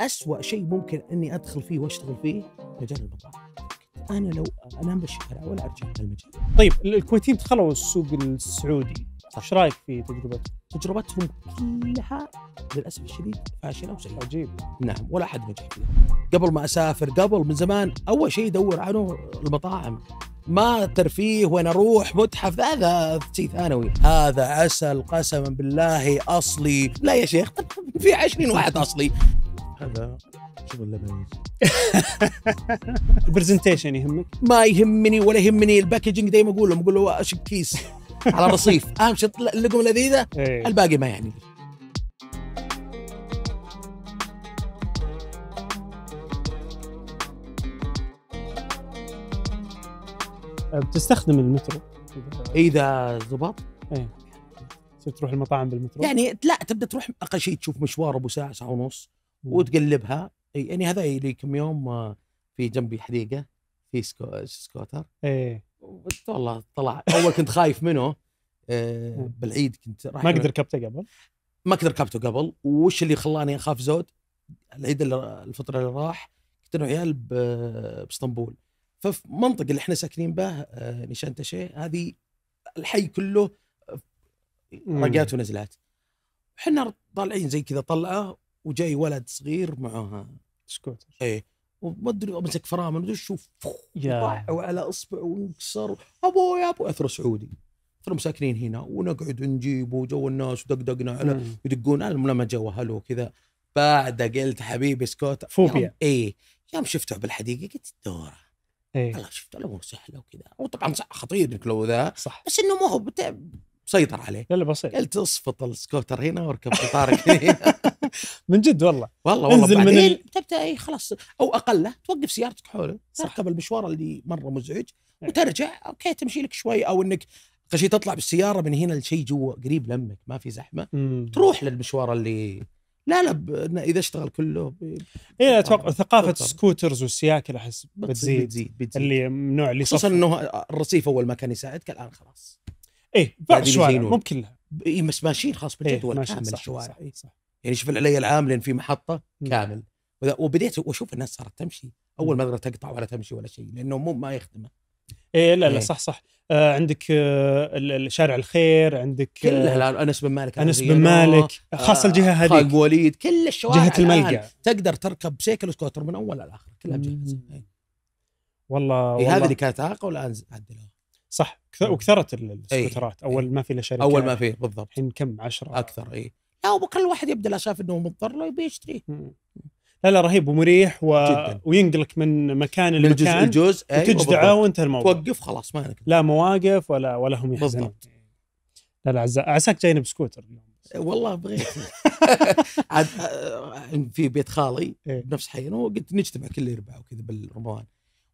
أسوأ شيء ممكن أني أدخل فيه وأشتغل فيه مجال المطاعم أنا لو أنام بالشارع ولا أرجع من المجال طيب الكويتيين دخلوا السوق السعودي ايش رايك في تجربتهم؟ تجربتهم كلها للاسف الشديد فاشله وسيئه. عجيب. نعم ولا احد نجح فيها. قبل ما اسافر قبل من زمان اول شيء يدور عنه المطاعم. ما ترفيه وين اروح متحف هذا شيء ثانوي هذا عسل قسما بالله اصلي لا يا شيخ في عشرين واحد اصلي هذا شغل لبنانيين البرزنتيشن يهمك؟ ما يهمني ولا يهمني الباكجينج دائما اقول لهم اقول له اشك كيس على الرصيف اهم شيء اللقمه لذيذه إيه. الباقي ما يعني أه، بتستخدم المترو إيه، اذا ضبط ايه تروح المطاعم بالمترو يعني لا تبدا تروح اقل شيء تشوف مشوار ابو ساعه ساعه ونص وتقلبها يعني هذا لي كم يوم آه، في جنبي حديقه في سكو... سكوتر ايه والله طلع اول كنت خايف منه آه بالعيد كنت راح ما قد كبته قبل ما قد كبته قبل وش اللي خلاني اخاف زود العيد اللي الفتره اللي راح كنت انا وعيال باسطنبول فالمنطقه اللي احنا ساكنين به آه، نيشان تاشيه هذه الحي كله آه، رقات ونزلات احنا طالعين زي كذا طلعه وجاي ولد صغير معها سكوتر ايه وما ادري امسك فرامل ما ادري شو وعلى اصبعه وانكسر ابوي ابوي اثر سعودي صرنا مساكنين هنا ونقعد نجيبه جو الناس ودقدقنا على يدقون انا لما جو اهله وكذا بعد قلت حبيبي سكوت فوبيا اي يوم شفته بالحديقه قلت دوره ايه والله شفت الامور سهله وكذا وطبعا خطير انك لو ذا صح بس انه ما هو مسيطر عليه لا بسيط قلت اصفط السكوتر هنا واركب قطارك هنا من جد والله والله والله انزل من ال... إيه، تبدا اي خلاص او اقله توقف سيارتك حوله تركب المشوار اللي مره مزعج نعم. وترجع اوكي تمشي لك شوي او انك شيء تطلع بالسياره من هنا لشيء جوا قريب لمك ما في زحمه مم. تروح للمشوار اللي لا لا ب... اذا اشتغل كله ب... اي اتوقع ثقافه السكوترز والسياكل احس بتزيد, بتزيد, بتزيد اللي من نوع اللي خصوصا انه الرصيف اول ما كان يساعدك الان خلاص ايه بعد الشوارع مو لها اي بس ماشيين خلاص بالجدول إيه كامل الشوارع صح, صح, صح يعني شوف العليا العام لان في محطه كامل وبديت واشوف الناس صارت تمشي اول ما تقطع ولا تمشي ولا شيء لانه مو ما يخدمه ايه لا لا إيه. صح صح آه عندك آه شارع الخير عندك آه كلها الان انس بن مالك انس بن مالك خاصه آه، الجهه هذيك خالد وليد كل الشوارع جهه الملقى تقدر تركب سيكل سكوتر من اول لآخر كلها مجهزه إيه. والله, إيه، والله هذه اللي كانت عاقه والان عدلوها صح وكثرت السكوترات اول ما في الا شركه اول ما في بالضبط الحين كم 10 اكثر اي لا وكل واحد يبدا لا شاف انه مضطر له يبي يشتريه لا لا رهيب ومريح و... جداً. وينقلك من مكان لمكان الجزء وتجدعه أيوة وانتهى الموضوع توقف خلاص ما لك لا مواقف ولا ولا هم يحزنون بالضبط لا لا عزا... عساك جاينا بسكوتر والله بغيت عاد آه، آه، في بيت خالي إيه. بنفس حي وقلت نجتمع كل اربع وكذا بالرمضان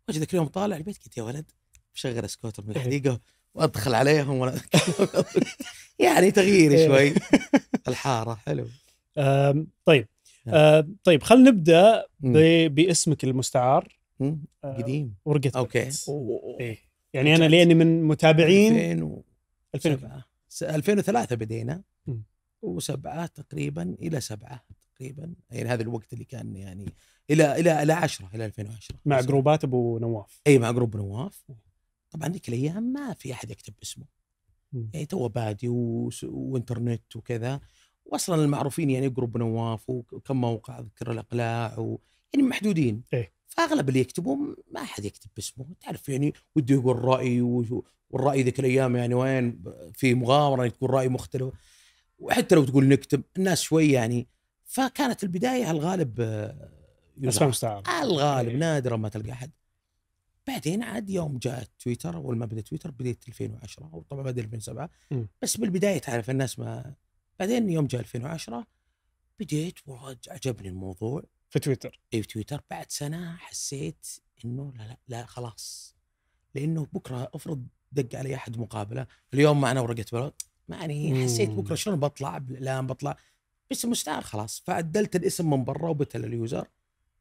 وجد ذاك اليوم طالع البيت قلت يا ولد مشغل سكوتر من إيه. الحديقه وادخل عليهم ولا يعني تغيير إيه. شوي الحاره حلو طيب نعم. طيب خلينا نبدا باسمك المستعار قديم ورقه اوكي إيه. يعني انا لاني من متابعين 2007 2003 بدينا وسبعه تقريبا الى سبعه تقريبا يعني هذا الوقت اللي كان يعني الى الى الى 10 الى 2010 مع جروبات ابو نواف اي مع جروب نواف طبعا ذيك الايام ما في احد يكتب باسمه يعني تو بادي و... وانترنت وكذا واصلا المعروفين يعني جروب نواف وكم موقع ذكر الاقلاع و... يعني محدودين إيه؟ فاغلب اللي يكتبون ما حد يكتب باسمه تعرف يعني وده يقول راي و... والراي ذيك الايام يعني وين في مغامره يعني تقول راي مختلف وحتى لو تقول نكتب الناس شوي يعني فكانت البدايه الغالب آه، اسماء مستعاره الغالب إيه. نادرا ما تلقى احد بعدين عاد يوم جاء تويتر اول ما بدا تويتر بدايه 2010 او طبعا بدا 2007 م. بس بالبدايه تعرف الناس ما بعدين يوم جاء 2010 بديت وعجبني الموضوع في تويتر اي في تويتر بعد سنه حسيت انه لا لا, لا خلاص لانه بكره افرض دق علي احد مقابله اليوم معنا ورقه بلد يعني حسيت بكره شلون بطلع بالاعلام بطلع بس مستعار خلاص فعدلت الاسم من برا وبتل اليوزر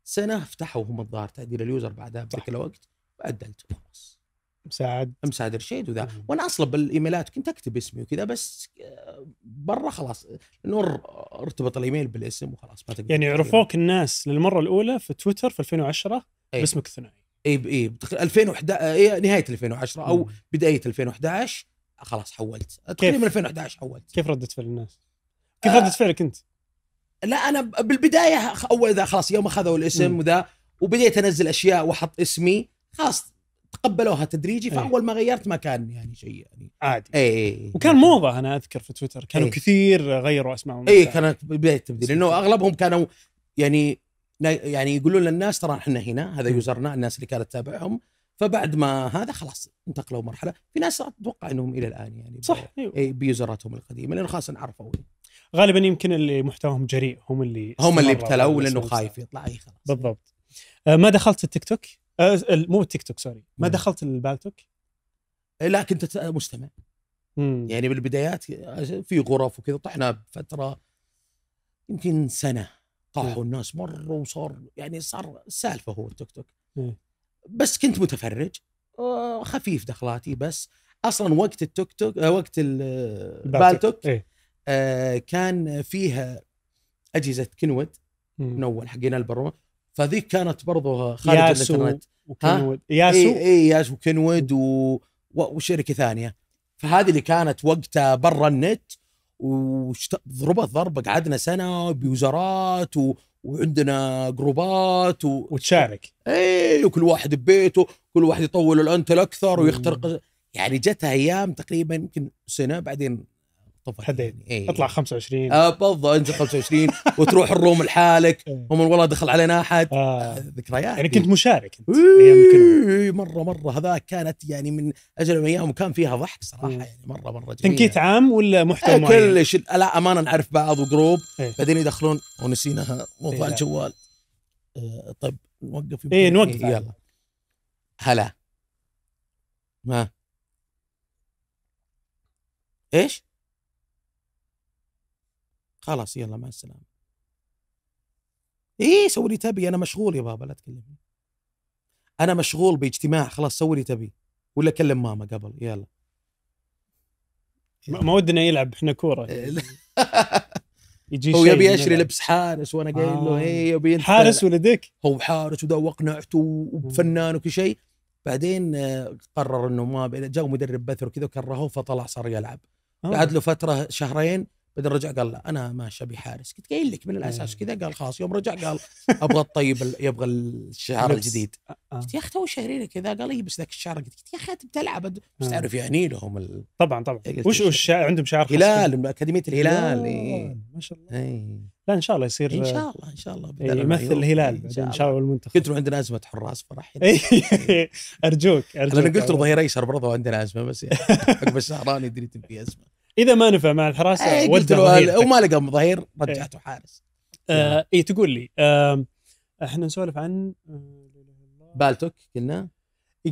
سنه فتحوا هم الظاهر تعديل اليوزر بعدها بذاك الوقت أدلت خلاص مساعد مساعد رشيد وذا وانا اصلا بالايميلات كنت اكتب اسمي وكذا بس آه، برا خلاص نور ارتبط الايميل بالاسم وخلاص ما تقدر يعني عرفوك الناس للمره الاولى في تويتر في 2010 أي. باسمك الثنائي اي اي 2011 نهايه 2010 او بدايه 2011 خلاص حولت تقريبا 2011 حولت كيف ردت فعل الناس؟ كيف آه ردت فعلك انت؟ لا انا بالبدايه اول ذا خلاص يوم اخذوا الاسم وذا وبديت انزل اشياء واحط اسمي خلاص تقبلوها تدريجي إيه. فاول ما غيرت ما كان يعني شيء يعني عادي اي إيه، إيه. وكان موضه انا اذكر في تويتر كانوا أي. كثير غيروا اسمائهم اي كانت بدايه التبديل لانه اغلبهم كانوا يعني يعني يقولون للناس ترى احنا هنا هذا يوزرنا الناس اللي كانت تتابعهم فبعد ما هذا خلاص انتقلوا مرحله في ناس اتوقع انهم الى الان يعني صح أيوه. بيوزراتهم القديمه لانه خلاص انعرفوا غالبا يمكن اللي محتواهم جريء هم اللي هم اللي ابتلوا لانه خايف يطلع اي خلاص بالضبط آه، ما دخلت التيك توك آه، مو التيك توك سوري ما دخلت البالتوك إيه، لا كنت مستمع مم. يعني بالبدايات في غرف وكذا طحنا بفتره يمكن سنه طاحوا الناس مره وصار يعني صار سالفه هو التيك توك مم. بس كنت متفرج آه، خفيف دخلاتي بس اصلا وقت التيك توك آه، وقت البالتوك إيه. كان فيها اجهزه كنود من اول حقين البرو فذيك كانت برضه خارج ياسو الانترنت وكنود ياسو اي إيه ياسو وكنود و... وشركه ثانيه فهذه اللي كانت وقتها برا النت وضربت ضربه قعدنا سنه بوزارات و... وعندنا جروبات و... وتشارك اي وكل واحد ببيته كل واحد يطول الانتل اكثر ويخترق يعني جت ايام تقريبا يمكن سنه بعدين طبعا إيه. اطلع 25 آه بالضبط انزل 25 وتروح الروم لحالك إيه. هم والله دخل علينا احد آه. آه. ذكريات يعني كنت مشارك انت إيه، ايام إيه، مره مره هذاك كانت يعني من اجل الايام وكان فيها ضحك صراحه يعني مره مره جميل تنكيت عام ولا محتوى آه كلش لا امانه نعرف بعض وجروب إيه. بعدين يدخلون ونسينا موضوع إيه. الجوال آه طيب نوقف اي نوقف إيه يلا هلا ما ايش؟ خلاص يلا مع السلامه ايه سوي اللي تبي انا مشغول يا بابا لا تكلمني انا مشغول باجتماع خلاص سوي اللي تبي ولا كلم ماما قبل يلا ما ودنا يلعب احنا كوره يجي هو يبي يشري لبس حارس وانا قايل له آه. اي يبي حارس ولدك هو حارس وذا واقنعته وفنان وكل شيء بعدين آه، قرر انه ما جاء مدرب بثر وكذا وكرهه فطلع صار يلعب آه. قعد له فتره شهرين بعدين رجع قال لا انا ما شبي حارس قلت قايل لك من الاساس إيه. كذا قال خلاص يوم رجع قال ابغى الطيب يبغى الشعر الجديد آه، آه. قلت يا اخي تو شهرين كذا قال إيه، بس ذاك الشعر قلت يا اخي انت بتلعب آه. بس تعرف يعني لهم ال... طبعا طبعا إيه، وش وش عندهم شعر هلال اكاديميه الهلال ما شاء الله لا ان شاء الله يصير ان شاء الله ان شاء الله يمثل الهلال ان شاء الله والمنتخب قلت له عندنا ازمه حراس فرح ارجوك ارجوك انا قلت له ظهير ايسر برضه عندنا ازمه بس عقب يعني السهراني يدري في ازمه اذا ما نفع مع الحراسه إيه، ودع وما لقى ظهير إيه. رجعته حارس آه اي تقول لي آه احنا نسولف عن آه، بالتوك قلنا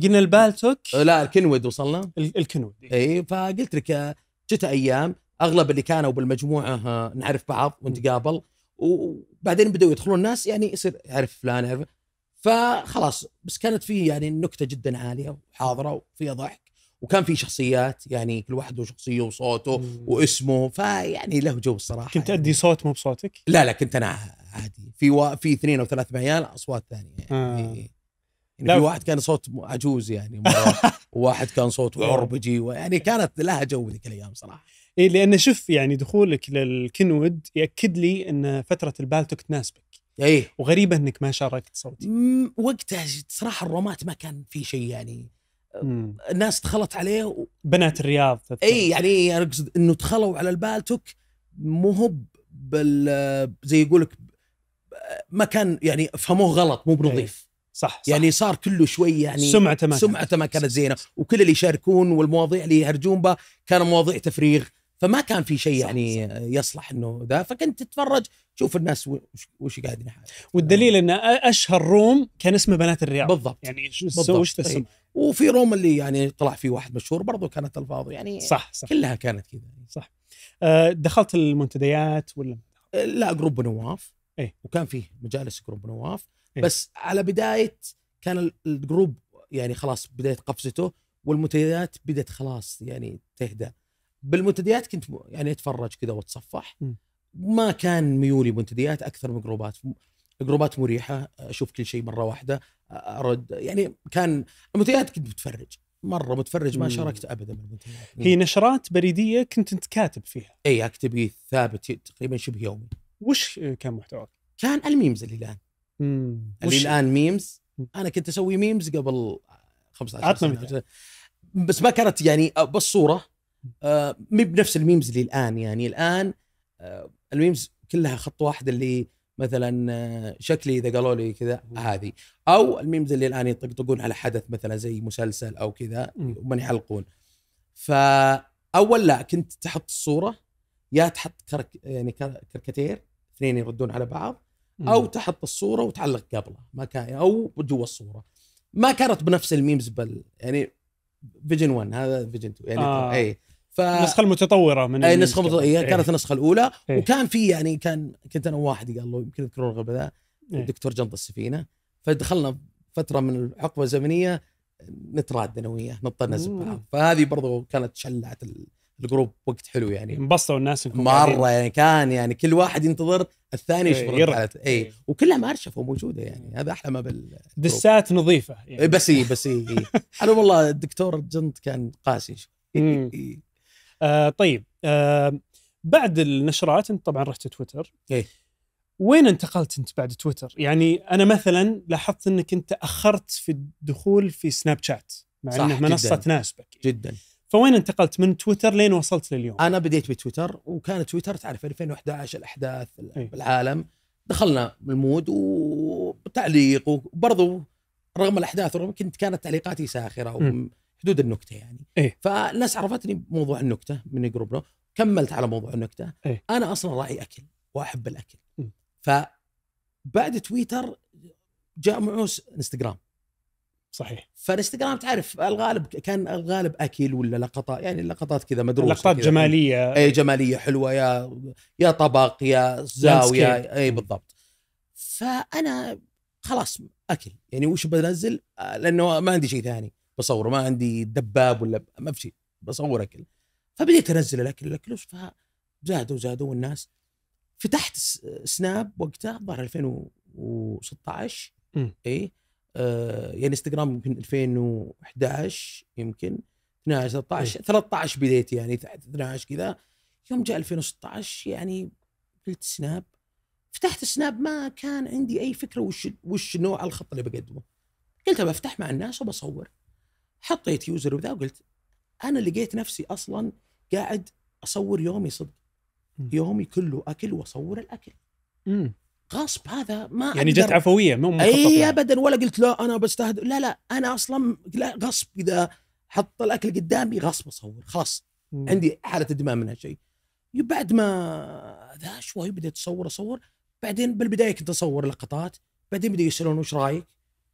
قلنا البالتوك لا الكنود وصلنا الكنود اي فقلت لك جت ايام اغلب اللي كانوا بالمجموعه آه، نعرف بعض ونتقابل وبعدين بدأوا يدخلون الناس يعني يصير يعرف فلان يعرف فخلاص بس كانت فيه يعني النكته جدا عاليه وحاضره وفيها ضحك وكان في شخصيات يعني كل واحد له شخصيه وصوته مم. واسمه فيعني له جو الصراحه كنت يعني. ادي يعني. صوت مو بصوتك؟ لا لا كنت انا عادي في و... في اثنين او ثلاث معيال اصوات ثانيه يعني, آه. يعني لا. في واحد كان صوت عجوز يعني وواحد كان صوت عربجي ويعني كانت لها جو ذيك الايام صراحه إيه لان شوف يعني دخولك للكنود ياكد لي ان فتره البالتوك تناسبك ايه وغريبه انك ما شاركت صوتي وقتها صراحه الرومات ما كان في شيء يعني الناس دخلت عليه و... بنات الرياض اي يعني انا اقصد انه دخلوا على البالتوك مو هو بال زي يقول لك ما كان يعني فهموه غلط مو بنظيف صح, صح يعني صار كله شوي يعني سمعته ما سمعته ما كانت زينه وكل اللي يشاركون والمواضيع اللي يهرجون بها كانوا مواضيع تفريغ فما كان في شيء يعني يصلح انه ذا فكنت تتفرج تشوف الناس وش, قاعدين يحاولون والدليل ان اشهر روم كان اسمه بنات الرياض بالضبط يعني وش السم إيه. وفي روم اللي يعني طلع فيه واحد مشهور برضو كانت الفاضي يعني صح صح كلها كانت كذا صح آه، دخلت المنتديات ولا آه، لا جروب نواف ايه وكان فيه مجالس جروب نواف إيه؟ بس على بدايه كان الجروب يعني خلاص بدايه قفزته والمنتديات بدات خلاص يعني تهدأ بالمنتديات كنت يعني اتفرج كذا واتصفح ما كان ميولي منتديات اكثر من جروبات جروبات مريحه اشوف كل شيء مره واحده ارد يعني كان المنتديات كنت متفرج مره متفرج ما شاركت ابدا بالمنتديات هي نشرات بريديه كنت انت كاتب فيها اي اكتب ثابت تقريبا شبه يومي وش كان محتواك؟ كان الميمز اللي الان مم. اللي الان ميمز انا كنت اسوي ميمز قبل 15 سنه بس ما كانت يعني بالصوره آه مي بنفس الميمز اللي الان يعني الان آه الميمز كلها خط واحد اللي مثلا آه، شكلي اذا قالوا لي كذا هذه او الميمز اللي الان يطقطقون على حدث مثلا زي مسلسل او كذا ومن يحلقون فاول لا كنت تحط الصوره يا تحط كرك يعني كركتير اثنين يردون على بعض او تحط الصوره وتعلق قبله ما كان او جوا الصوره ما كانت بنفس الميمز بل يعني فيجن 1 هذا فيجن 2 يعني آه. اي ف... النسخه المتطوره من اي النسخه المتطوره إيه. كانت النسخه الاولى إيه. وكان في يعني كان كنت انا وواحد قال له يمكن يذكرون الغباء ذا إيه. الدكتور جنط السفينه فدخلنا فتره من الحقبه الزمنيه نتراد انا وياه نطنز بعض فهذه برضو كانت شلعت الجروب وقت حلو يعني انبسطوا الناس مره يعني كان يعني كل واحد ينتظر الثاني إيه، يشبر اي إيه. وكلها ارشفوا موجودة يعني هذا احلى ما بال دسات نظيفه يعني. بس اي بس اي انا والله الدكتور جنط كان قاسي آه طيب آه بعد النشرات انت طبعا رحت تويتر ايه وين انتقلت انت بعد تويتر؟ يعني انا مثلا لاحظت انك انت اخرت في الدخول في سناب شات مع انه منصه تناسبك جدا فوين انتقلت من تويتر لين وصلت لليوم؟ انا بديت بتويتر وكان تويتر تعرف 2011 الاحداث أيه. بالعالم دخلنا بالمود وتعليق وبرضه رغم الاحداث ورغم كنت كانت تعليقاتي ساخره حدود النكته يعني إيه؟ فالناس عرفتني بموضوع النكته من نو كملت على موضوع النكته إيه؟ انا اصلا راعي اكل واحب الاكل ف فبعد تويتر جاء معوس انستغرام صحيح فالانستغرام تعرف الغالب كان الغالب اكل ولا لقطات يعني لقطات كذا مدروسه لقطات جماليه اي جماليه حلوه يا يا طبق يا زاويه اي بالضبط فانا خلاص اكل يعني وش بنزل آه، لانه ما عندي شيء ثاني بصوره ما عندي دباب ولا ما في شيء بصور اكل فبديت انزل الاكل الاكل فزادوا زادوا والناس فتحت سناب وقتها الظاهر 2016 اي آه يعني انستغرام يمكن 2011 يمكن 12 13 13 بديت يعني 12 كذا يوم جاء 2016 يعني قلت سناب فتحت سناب ما كان عندي اي فكره وش وش نوع الخط اللي بقدمه قلت بفتح مع الناس وبصور حطيت يوزر وذا وقلت انا لقيت نفسي اصلا قاعد اصور يومي صدق يومي كله اكل واصور الاكل مم. غصب هذا ما يعني أقدر. جت عفويه مو مخطط اي يعني. ابدا ولا قلت لا انا بستهدف لا لا انا اصلا لا غصب اذا حط الاكل قدامي غصب اصور خلاص مم. عندي حاله ادمان من هالشيء بعد ما ذا شوي بديت اصور اصور بعدين بالبدايه كنت اصور لقطات بعدين بدأوا يسالون وش رايك؟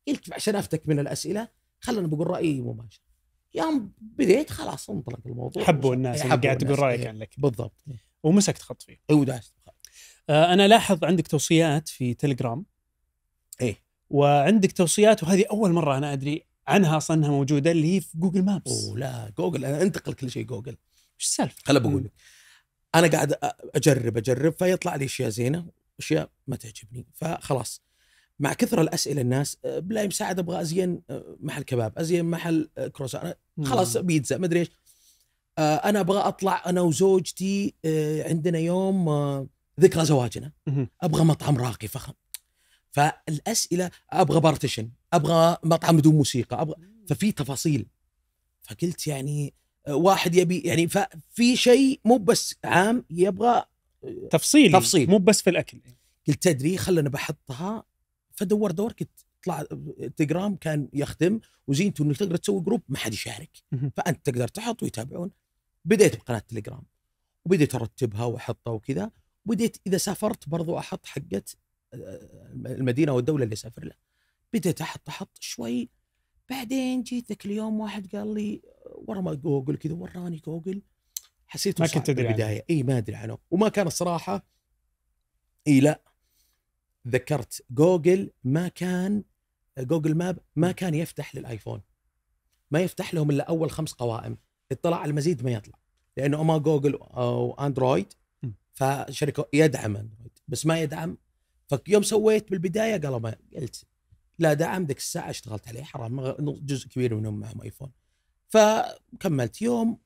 قلت عشان افتك من الاسئله خلنا بقول رايي مباشر يوم بديت خلاص انطلق الموضوع حبوا الناس اللي قاعد تقول رايك إيه، عن لك بالضبط إيه. ومسكت خط فيه اي آه انا لاحظ عندك توصيات في تليجرام ايه وعندك توصيات وهذه اول مره انا ادري عنها اصلا انها موجوده اللي هي في جوجل مابس اوه لا جوجل انا انتقل كل شيء جوجل ايش السالفه؟ خل بقول لك انا قاعد اجرب اجرب فيطلع لي اشياء زينه واشياء ما تعجبني فخلاص مع كثر الاسئله الناس آه، بلاي مساعد ابغى ازين آه، محل كباب ازين محل آه، كروس خلاص نعم. بيتزا ما ادري ايش انا ابغى اطلع انا وزوجتي عندنا يوم ذكرى زواجنا ابغى مطعم راقي فخم فالاسئله ابغى بارتيشن ابغى مطعم بدون موسيقى ابغى ففي تفاصيل فقلت يعني واحد يبي يعني ففي شيء مو بس عام يبغى تفصيل تفصيل مو بس في الاكل قلت تدري خلنا بحطها فدور دور كنت طلع تجرام كان يخدم وزينته انك تقدر تسوي جروب ما حد يشارك فانت تقدر تحط ويتابعون بديت بقناه تليجرام وبديت ارتبها واحطها وكذا بديت اذا سافرت برضو احط حقت آه، المدينه والدوله اللي اسافر لها بديت احط احط شوي بعدين جيت ذاك اليوم واحد قال لي ورا ما جوجل كذا وراني جوجل حسيت ما كنت ادري البدايه اي ما ادري عنه وما كان الصراحه اي لا ذكرت جوجل ما كان جوجل ماب ما كان يفتح للايفون ما يفتح لهم الا اول خمس قوائم اطلاع على المزيد ما يطلع لانه اما جوجل او اندرويد فشركه يدعم اندرويد بس ما يدعم فيوم سويت بالبدايه قالوا ما قلت لا دعم ذيك الساعه اشتغلت عليه حرام جزء كبير منهم معهم ايفون فكملت يوم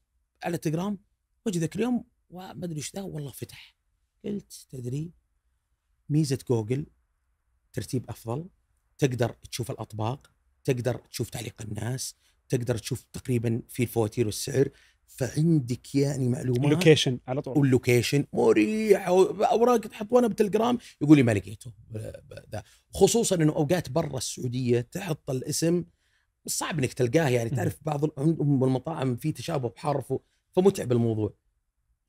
على تليجرام وجدك ذاك اليوم وما ادري ايش ذا والله فتح قلت تدري ميزه جوجل ترتيب افضل تقدر تشوف الاطباق تقدر تشوف تعليق الناس تقدر تشوف تقريبا في الفواتير والسعر فعندك يعني معلومات اللوكيشن على طول واللوكيشن مريح اوراق تحط وانا بالتلجرام يقول لي ما لقيته خصوصا انه اوقات برا السعوديه تحط الاسم صعب انك تلقاه يعني تعرف بعض المطاعم في تشابه بحرف فمتعب الموضوع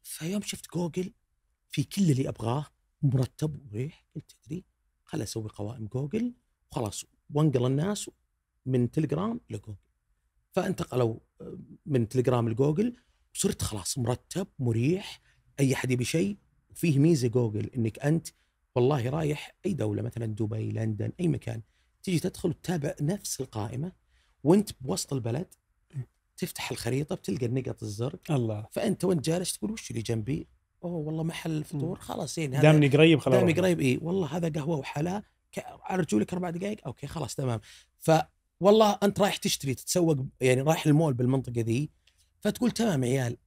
فيوم شفت جوجل في كل اللي ابغاه مرتب ومريح قلت تدري خل اسوي قوائم جوجل وخلاص وانقل الناس من تليجرام لجوجل فانتقلوا آه، من تليجرام لجوجل وصرت خلاص مرتب مريح اي احد يبي شيء وفيه ميزه جوجل انك انت والله رايح اي دوله مثلا دبي لندن اي مكان تيجي تدخل وتتابع نفس القائمه وانت بوسط البلد تفتح الخريطه بتلقى النقط الزرق الله فانت وانت جالس تقول وش اللي جنبي اوه والله محل فطور خلاص زين إيه، دامني قريب خلاص دامني قريب اي والله هذا قهوه وحلا على رجولك اربع دقائق اوكي خلاص تمام ف والله انت رايح تشتري تتسوق يعني رايح المول بالمنطقه ذي فتقول تمام عيال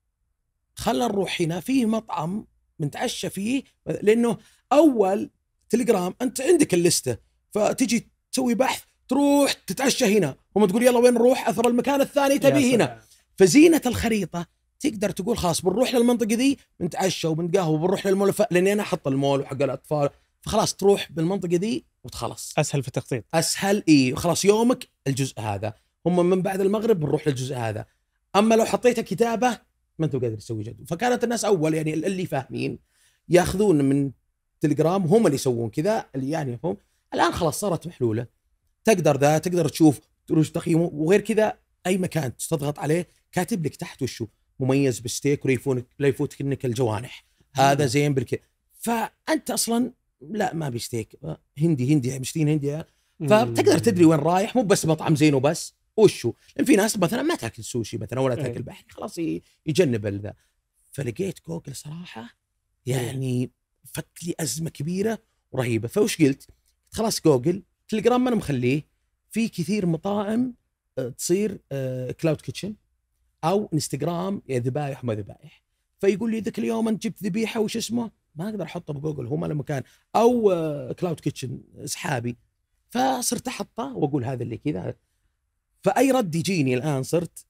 خلنا نروح هنا في مطعم نتعشى فيه لانه اول تليجرام انت عندك اللسته فتجي تسوي بحث تروح تتعشى هنا وما تقول يلا وين نروح اثر المكان الثاني تبي هنا فزينه الخريطه تقدر تقول خلاص بنروح للمنطقه ذي بنتعشى وبنتقهوى وبنروح للمول لاني انا احط المول وحق الاطفال فخلاص تروح بالمنطقه ذي وتخلص اسهل في التخطيط اسهل اي خلاص يومك الجزء هذا هم من بعد المغرب بنروح للجزء هذا اما لو حطيته كتابه ما انت قادر تسوي جدول فكانت الناس اول يعني اللي فاهمين ياخذون من تليجرام هم اللي يسوون كذا اللي يعني هم الان خلاص صارت محلوله تقدر ذا تقدر تشوف تروج تقييمه وغير كذا اي مكان تضغط عليه كاتب لك تحت وشو مميز بالستيك ولا يفوتك لا يفوتك انك الجوانح هذا زين بالك فانت اصلا لا ما بيستيك هندي هندي يعني مشتين هندي يعني. فتقدر تدري وين رايح مو بس مطعم زين وبس وشو لان في ناس مثلا ما تاكل سوشي مثلا ولا إيه. تاكل بحر خلاص يجنب ذا فلقيت جوجل صراحه يعني إيه. فك لي ازمه كبيره ورهيبه فوش قلت خلاص جوجل تليجرام ما انا مخليه في كثير مطاعم آه، تصير كلاود آه، كيتشن او انستغرام يا ذبايح وما ذبايح فيقول لي ذاك اليوم انت جبت ذبيحه وش اسمه ما اقدر احطه بجوجل هو ما له مكان او كلاود كيتشن اسحابي فصرت احطه واقول هذا اللي كذا فاي رد يجيني الان صرت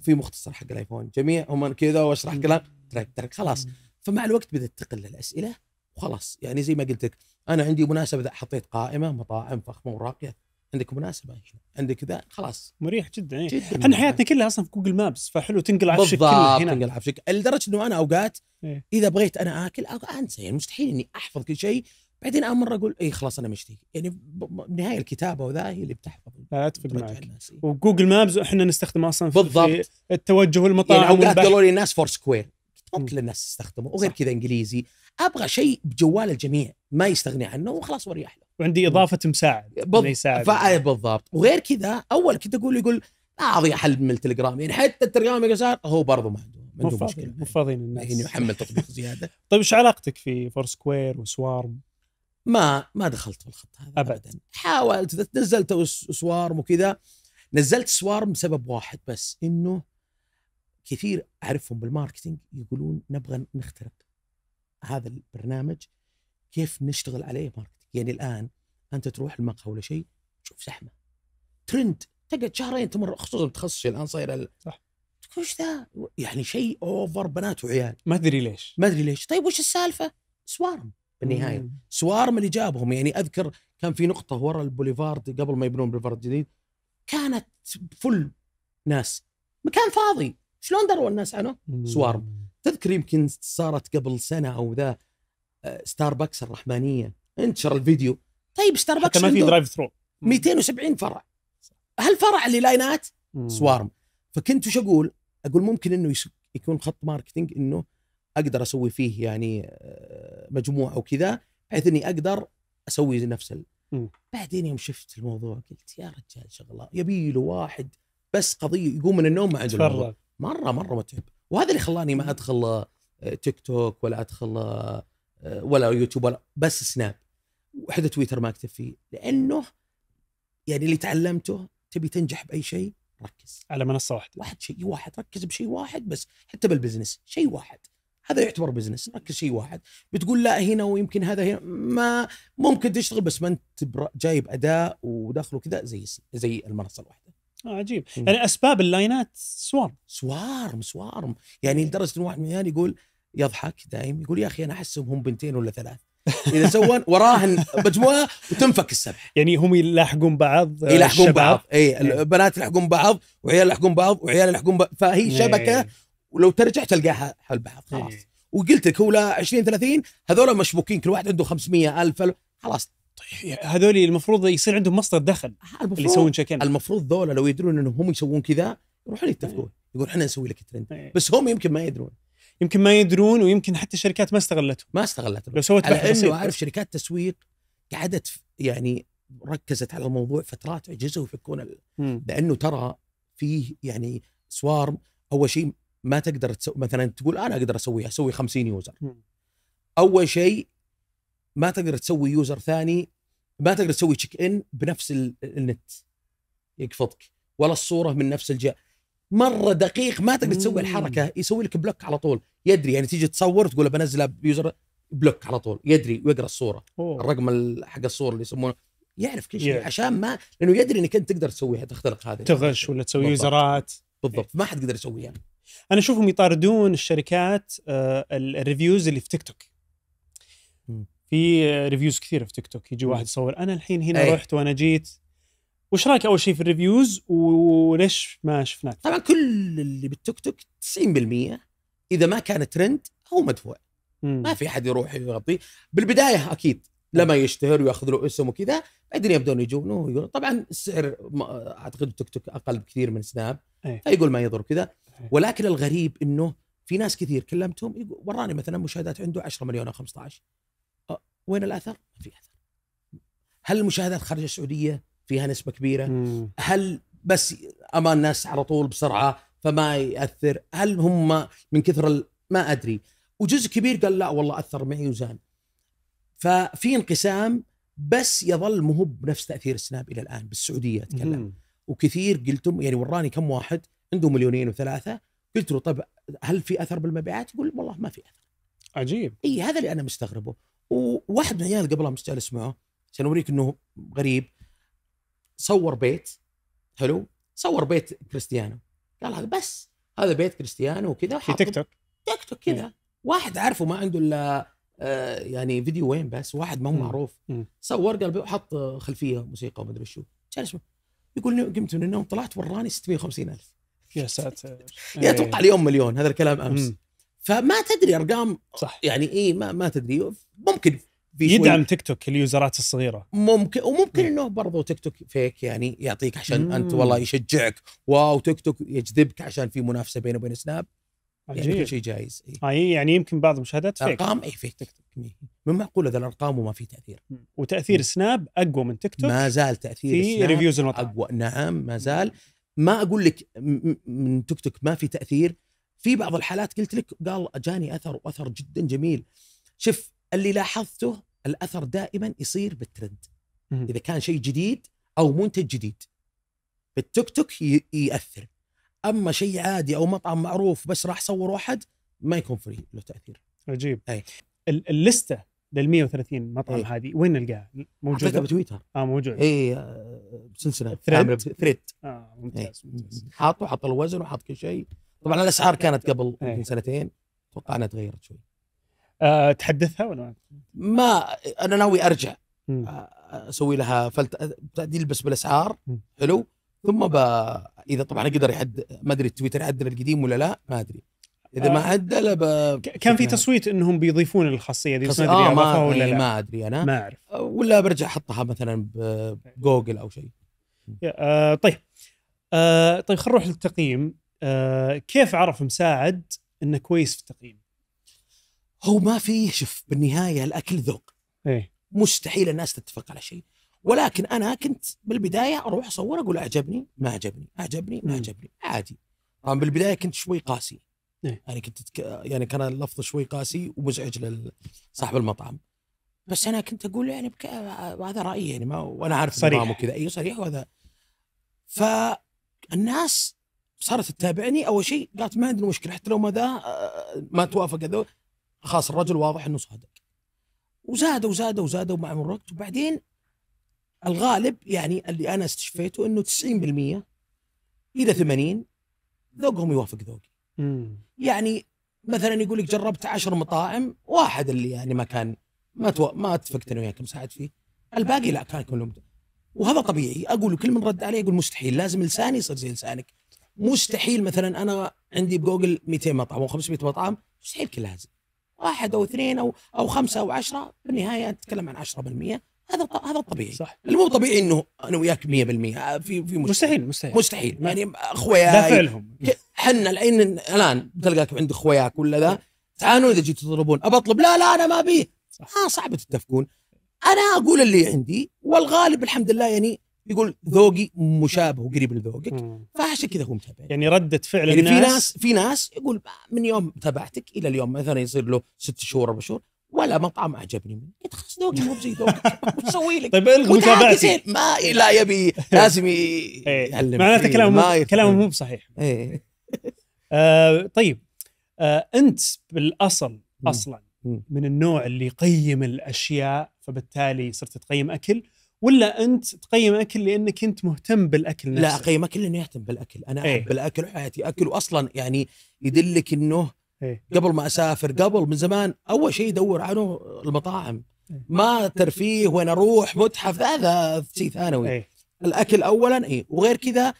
في مختصر حق الايفون جميع هم كذا واشرح كلام ترك ترك خلاص فمع الوقت بدات تقل الاسئله وخلاص يعني زي ما قلت لك انا عندي مناسبه حطيت قائمه مطاعم فخمه وراقيه عندك مناسبه يعني عندك ذا خلاص مريح جدا ايه احنا يعني. حياتنا كلها اصلا في جوجل مابس فحلو تنقل عفشك كلها هنا تنقل عفشك لدرجه انه انا اوقات إيه؟ اذا بغيت انا اكل انسى يعني مستحيل اني احفظ كل شيء بعدين اول مره اقول اي خلاص انا مشتي يعني بالنهايه الكتابه وذا هي اللي بتحفظ لا اتفق معك إيه. وجوجل مابز احنا نستخدمه اصلا في بالضبط التوجه والمطاعم يعني اوقات قالوا لي الناس فور سكوير ممكن الناس تستخدمه وغير كذا انجليزي ابغى شيء بجوال الجميع ما يستغني عنه وخلاص واريح له وعندي اضافه مساعد بالضبط يساعد إيه، بالضبط وغير كذا اول كنت اقول يقول لا اضيع حل من التليجرام يعني حتى التليجرام يا هو برضه ما عنده مشكله مو فاضيين الناس يعني يحمل تطبيق زياده طيب ايش علاقتك في فور سكوير وسوارم؟ ما ما دخلت في الخط هذا ابدا, أبداً. حاولت نزلت سوارم وكذا نزلت سوارم بسبب واحد بس انه كثير اعرفهم بالماركتينج يقولون نبغى نخترق هذا البرنامج كيف نشتغل عليه ماركتينج يعني الان انت تروح المقهى ولا شيء تشوف زحمه ترند تقعد شهرين تمر خصوصا تخصصي الان صاير صح وش ذا؟ يعني شيء اوفر بنات وعيال ما ادري ليش ما ادري ليش طيب وش السالفه؟ سوارم بالنهايه مم. سوارم اللي جابهم يعني اذكر كان في نقطه ورا البوليفارد قبل ما يبنون بوليفارد جديد كانت فل ناس مكان فاضي شلون دروا الناس عنه؟ سوارم تذكر يمكن صارت قبل سنه او ذا ستاربكس آه، الرحمانيه انتشر الفيديو طيب ستاربكس ما في درايف ثرو 270 فرع هالفرع اللي لاينات سوارم فكنت وش اقول؟ اقول ممكن انه يكون خط ماركتينج انه اقدر اسوي فيه يعني آه، مجموعه وكذا بحيث اني اقدر اسوي نفس ال... بعدين يوم شفت الموضوع قلت يا رجال شغله يبي له واحد بس قضيه يقوم من النوم ما عنده مره مره متعب وهذا اللي خلاني ما ادخل آه، تيك توك ولا ادخل آه، ولا يوتيوب ولا بس سناب وحتى تويتر ما اكتب فيه لانه يعني اللي تعلمته تبي تنجح باي شيء ركز على منصه واحده واحد شيء واحد ركز بشيء واحد بس حتى بالبزنس شيء واحد هذا يعتبر بزنس ركز شيء واحد بتقول لا هنا ويمكن هذا هنا ما ممكن تشتغل بس ما انت جايب اداء ودخل وكذا زي زي المنصه الواحده آه عجيب م. يعني اسباب اللاينات سوارم سوارم سوارم يعني لدرجه ان واحد من يعني يقول يضحك دايم يقول يا اخي انا احسهم هم بنتين ولا ثلاث اذا سوون وراهن مجموعه وتنفك السبح يعني هم يلاحقون بعض آه، يلاحقون بعض اي إيه. البنات يلاحقون بعض وعيال يلحقون بعض وعيال يلحقون بعض فهي إيه. شبكه ولو ترجع تلقاها حول بعض خلاص إيه. وقلت لك هو 20 30 هذول مشبوكين كل واحد عنده 500 ألف خلاص طيب، هذول المفروض يصير عندهم مصدر دخل اللي يسوون شكل المفروض ذولا لو يدرون انهم هم يسوون كذا يروحون يتفقون إيه. يقول احنا نسوي لك ترند إيه. بس هم يمكن ما يدرون يمكن ما يدرون ويمكن حتى الشركات ما استغلتهم ما استغلتهم لو سوت على انه اعرف شركات تسويق قعدت يعني ركزت على الموضوع فترات عجزوا يفكون لانه ترى فيه يعني سوار اول شيء ما تقدر تسوي مثلا تقول انا اقدر اسويها اسوي 50 يوزر اول شيء ما تقدر تسوي يوزر ثاني ما تقدر تسوي تشيك ان بنفس النت يقفطك ولا الصوره من نفس الجهه مره دقيق ما تقدر تسوي الحركه يسوي لك بلوك على طول يدري يعني تيجي تصور تقول بنزلها بيوزر بلوك على طول يدري ويقرا الصوره أوه. الرقم حق الصوره اللي يسمونه يعرف كل شيء yeah. عشان ما لانه يدري انك انت تقدر تسويها تخترق هذه تغش ولا تسوي بالضبط. يوزرات بالضبط ما حد يقدر يسويها انا اشوفهم يطاردون الشركات آه، الريفيوز اللي في تيك توك في ريفيوز كثيرة في تيك توك يجي واحد يصور انا الحين هنا أي. رحت وانا جيت وش رايك اول شيء في الريفيوز وليش ما شفناك؟ طبعا كل اللي بالتيك توك 90% اذا ما كان ترند هو مدفوع مم. ما في احد يروح يغطيه بالبدايه اكيد لما يشتهر وياخذ له اسم وكذا بعدين يبدون يجونه طبعا السعر اعتقد تيك توك اقل بكثير من سناب أي. فيقول ما يضر كذا إيه. ولكن الغريب انه في ناس كثير كلمتهم وراني مثلا مشاهدات عنده 10 مليون او 15 وين الاثر؟ ما في اثر. هل المشاهدات خارج السعوديه فيها نسبه كبيره؟ مم. هل بس امام الناس على طول بسرعه فما ياثر؟ هل هم من كثر ما ادري وجزء كبير قال لا والله اثر معي وزان. ففي انقسام بس يظل مو بنفس تاثير سناب الى الان بالسعوديه اتكلم مم. وكثير قلتم يعني وراني كم واحد عنده مليونين وثلاثه قلت له طيب هل في اثر بالمبيعات؟ يقول والله ما في اثر. عجيب اي هذا اللي انا مستغربه وواحد من عيال قبل امس جالس معه عشان اوريك انه غريب صور بيت حلو صور بيت كريستيانو قال بس هذا بيت كريستيانو وكذا في تيك توك تيك توك كذا إيه. واحد عارفه ما عنده الا آه، يعني فيديو وين بس واحد ما هو معروف صور قال حط خلفيه موسيقى وما ادري شو جالس يقول قمت من النوم طلعت وراني 650 الف يا ساتر يا اتوقع إيه. اليوم مليون هذا الكلام امس فما تدري ارقام صح يعني اي ما ما تدري ممكن في يدعم تيك توك اليوزرات الصغيره ممكن وممكن إيه. انه برضو تيك توك فيك يعني يعطيك عشان مم. انت والله يشجعك واو تيك توك يجذبك عشان في منافسه بينه وبين سناب يعني عجيب. يعني كل شيء جايز اي آه، إيه، يعني يمكن بعض المشاهدات فيك ارقام اي فيك تيك توك من إيه. معقول هذا الارقام وما في تاثير وتاثير مم. سناب اقوى من تيك توك ما زال تاثير في سناب ريفيوز المطعم اقوى نعم ما زال ما اقول لك من تيك توك ما في تاثير في بعض الحالات قلت لك قال اجاني اثر واثر جدا جميل شف اللي لاحظته الاثر دائما يصير بالترند اذا كان شيء جديد او منتج جديد بالتيك توك ياثر اما شيء عادي او مطعم معروف بس راح صور واحد ما يكون فري له تاثير عجيب اي اللسته لل 130 مطعم أيه. هذه وين نلقاها؟ موجوده بتويتر اه موجود اي بسلسله ثريد ثريد اه ممتاز, ممتاز. حاطه حاط الوزن وحاط كل شيء طبعا الاسعار كانت قبل إيه. يمكن سنتين اتوقع انها تغيرت شوي أه تحدثها ولا ما انا ناوي ارجع أه، اسوي لها فلت تعديل بس بالاسعار حلو ثم ب... اذا طبعا قدر يحد ما ادري تويتر يعدل القديم ولا لا ما ادري اذا أه، ما عدل ب... كان في تصويت انهم بيضيفون الخاصيه دي بس ما ادري آه، ما, ولا إيه، لا. ما ادري انا ما اعرف ولا برجع احطها مثلا بجوجل او شيء طيب آه طيب خلينا نروح للتقييم آه كيف عرف مساعد انه كويس في التقييم؟ هو ما في شوف بالنهايه الاكل ذوق ايه مستحيل الناس تتفق على شيء ولكن انا كنت بالبدايه اروح اصور اقول اعجبني ما عجبني اعجبني ما عجبني عادي طبعا بالبدايه كنت شوي قاسي إيه؟ يعني كنت يعني كان اللفظ شوي قاسي ومزعج لصاحب المطعم بس انا كنت اقول يعني بك... هذا رايي يعني ما وانا عارف صريح وكذا اي صريح وهذا فالناس صارت تتابعني اول شيء قالت ما عندنا مشكله حتى لو ما ذا آه، ما توافق هذول خلاص الرجل واضح انه صادق وزاد وزاد وزاد ومع مرور الوقت وبعدين الغالب يعني اللي انا استشفيته انه 90% الى 80 ذوقهم يوافق ذوقي. يعني مثلا يقول لك جربت 10 مطاعم واحد اللي يعني ما كان ما تو... ما اتفقت انا وياك مساعد فيه الباقي لا كان كلهم وهذا طبيعي اقول كل من رد علي يقول مستحيل لازم لساني يصير زي لسانك مستحيل مثلا انا عندي بجوجل 200 مطعم او 500 مطعم مستحيل كلها هذه واحد او اثنين او او خمسه او عشرة بالنهايه تتكلم عن 10% هذا هذا الطبيعي صح اللي مو طبيعي انه انا وياك 100% آه، في في مشكلة. مستحيل مستحيل مستحيل يعني اخوياي ده فعلهم احنا الحين الان بتلقاك عند اخوياك ولا ذا تعالوا اذا جيتوا تطلبون ابى اطلب لا لا انا ما ابيه اه صعب تتفقون انا اقول اللي عندي والغالب الحمد لله يعني يقول ذوقي مشابه وقريب لذوقك فعشان كذا هو متابع يعني ردة فعل يعني الناس في ناس في ناس يقول من يوم تابعتك الى اليوم مثلا يصير له ست شهور اربع شهور ولا مطعم عجبني منه قلت خلاص ذوقي مو زي ذوقك اسوي لك طيب الغي متابعتي ما لا يبي لازم إيه. يعلم معناته إيه، كلامه كلامه مو بصحيح إيه. آه طيب آه انت بالاصل اصلا من النوع اللي يقيم الاشياء فبالتالي صرت تقيم اكل ولا انت تقيم اكل لانك انت مهتم بالاكل نفسه؟ لا اقيم اكل لاني اهتم بالاكل، انا إيه. احب ايه؟ الاكل وحياتي اكل واصلا يعني يدلك انه ايه؟ قبل ما اسافر قبل من زمان اول شيء يدور عنه المطاعم ايه؟ ما ترفيه وين اروح متحف هذا شيء ثانوي ايه؟ الاكل اولا اي وغير كذا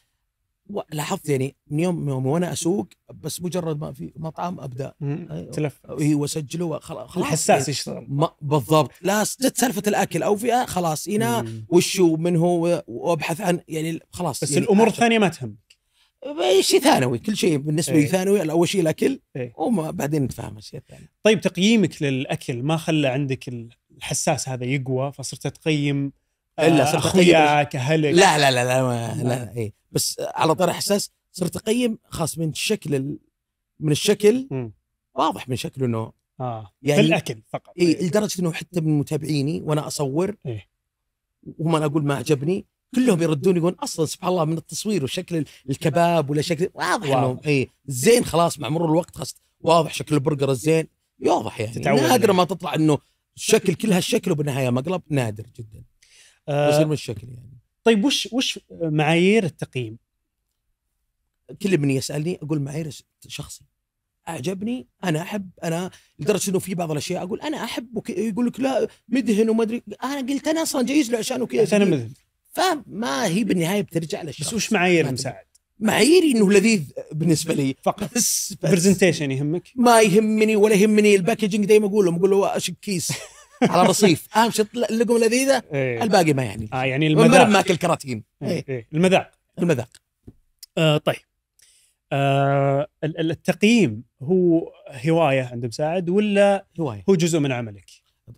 لاحظت يعني من يوم, يوم وانا اسوق بس مجرد ما في مطعم ابدا أيوه. تلف اي واسجله خلاص الحساس يعني يشتغل بالضبط لا سالفه الاكل او فيها خلاص هنا وشو من هو وابحث عن يعني خلاص بس يعني الامور الثانيه ما تهم إيه، شيء ثانوي كل شيء بالنسبه لي ايه. ثانوي اول شيء الاكل ايه. وما بعدين نتفاهم الشيء الثاني طيب تقييمك للاكل ما خلى عندك الحساس هذا يقوى فصرت تقيم الا آه، صرت اخويا كهلك لا لا لا لا, ما لا إيه. بس على طار احساس صرت اقيم خاص من شكل من الشكل واضح من شكله انه اه يعني في الاكل فقط اي إيه. لدرجه انه حتى من متابعيني وانا اصور إيه. وهم انا اقول ما عجبني كلهم يردون يقولون اصلا سبحان الله من التصوير وشكل الكباب ولا شكل واضح انه اي زين خلاص مع مرور الوقت خلاص واضح شكل البرجر الزين يوضح يعني نادر ما تطلع انه الشكل كل هالشكل وبالنهايه مقلب نادر جدا يصير من الشكل آه، يعني طيب وش وش معايير التقييم؟ كل من يسالني اقول معايير شخصي اعجبني انا احب انا لدرجه انه في بعض الاشياء اقول انا احب يقول لك لا مدهن وما ادري انا قلت انا اصلا جايز له عشان وكذا عشان مدهن فما هي بالنهايه بترجع للشخص بس وش معايير مساعد؟ معاييري انه لذيذ بالنسبه لي فقط بس, بس برزنتيشن يهمك؟ ما يهمني ولا يهمني الباكجينج دائما اقول لهم اقول له اشك كيس على الرصيف اهم شيء اللقمه لذيذه إيه. الباقي ما يعني اه يعني المذاق ماكل كراتين إيه،, إيه. إيه. المذاق المذاق آه طيب آه التقييم هو هوايه عند مساعد ولا هوايه هو جزء من عملك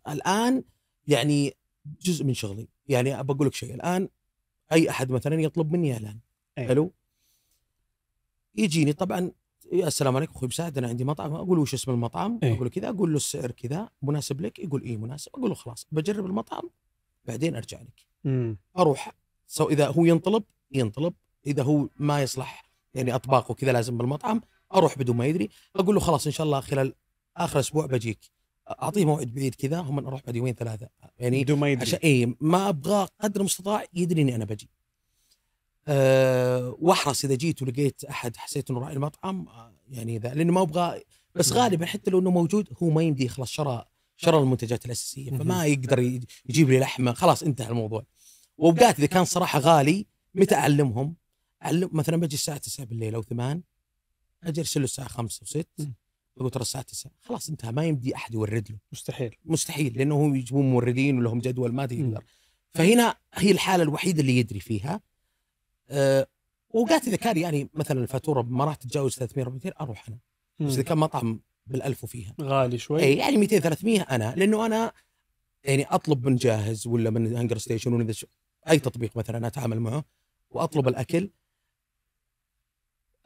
الان يعني جزء من شغلي يعني بقول لك شيء الان اي احد مثلا يطلب مني اعلان أيه. حلو يجيني طبعا إيه، السلام عليكم اخوي مساعد انا عندي مطعم اقول وش اسم المطعم إيه؟ اقول له كذا اقول له السعر كذا مناسب لك يقول اي مناسب اقول له خلاص بجرب المطعم بعدين ارجع لك مم. اروح سو اذا هو ينطلب ينطلب اذا هو ما يصلح يعني اطباق وكذا لازم بالمطعم اروح بدون ما يدري اقول له خلاص ان شاء الله خلال اخر اسبوع بجيك اعطيه موعد بعيد كذا هم اروح بعد يومين ثلاثه يعني بدون ما يدري عشان اي ما ابغى قدر المستطاع يدري اني انا بجي آه، واحرص اذا جيت ولقيت احد حسيت انه راعي المطعم آه، يعني اذا لانه ما ابغى بس غالبا حتى لو انه موجود هو ما يمدي خلاص شرى شرى المنتجات الاساسيه فما يقدر يجيب لي لحمه خلاص انتهى الموضوع واوقات اذا كان صراحه غالي متى اعلمهم؟ اعلم مثلا بجي الساعه 9 بالليل او 8 اجي ارسل له الساعه 5 و6 اقول ترى الساعه 9 خلاص انتهى ما يمدي احد يورد له مستحيل مستحيل لانه هو يجيبون موردين ولهم جدول ما تقدر فهنا هي الحاله الوحيده اللي يدري فيها واوقات آه، اذا كان يعني مثلا الفاتوره ما راح تتجاوز 300 400 اروح انا بس اذا كان مطعم بالألف وفيها غالي شوي اي يعني 200 300 انا لانه انا يعني اطلب من جاهز ولا من هنجر ستيشن ولا اي تطبيق مثلا اتعامل معه واطلب الاكل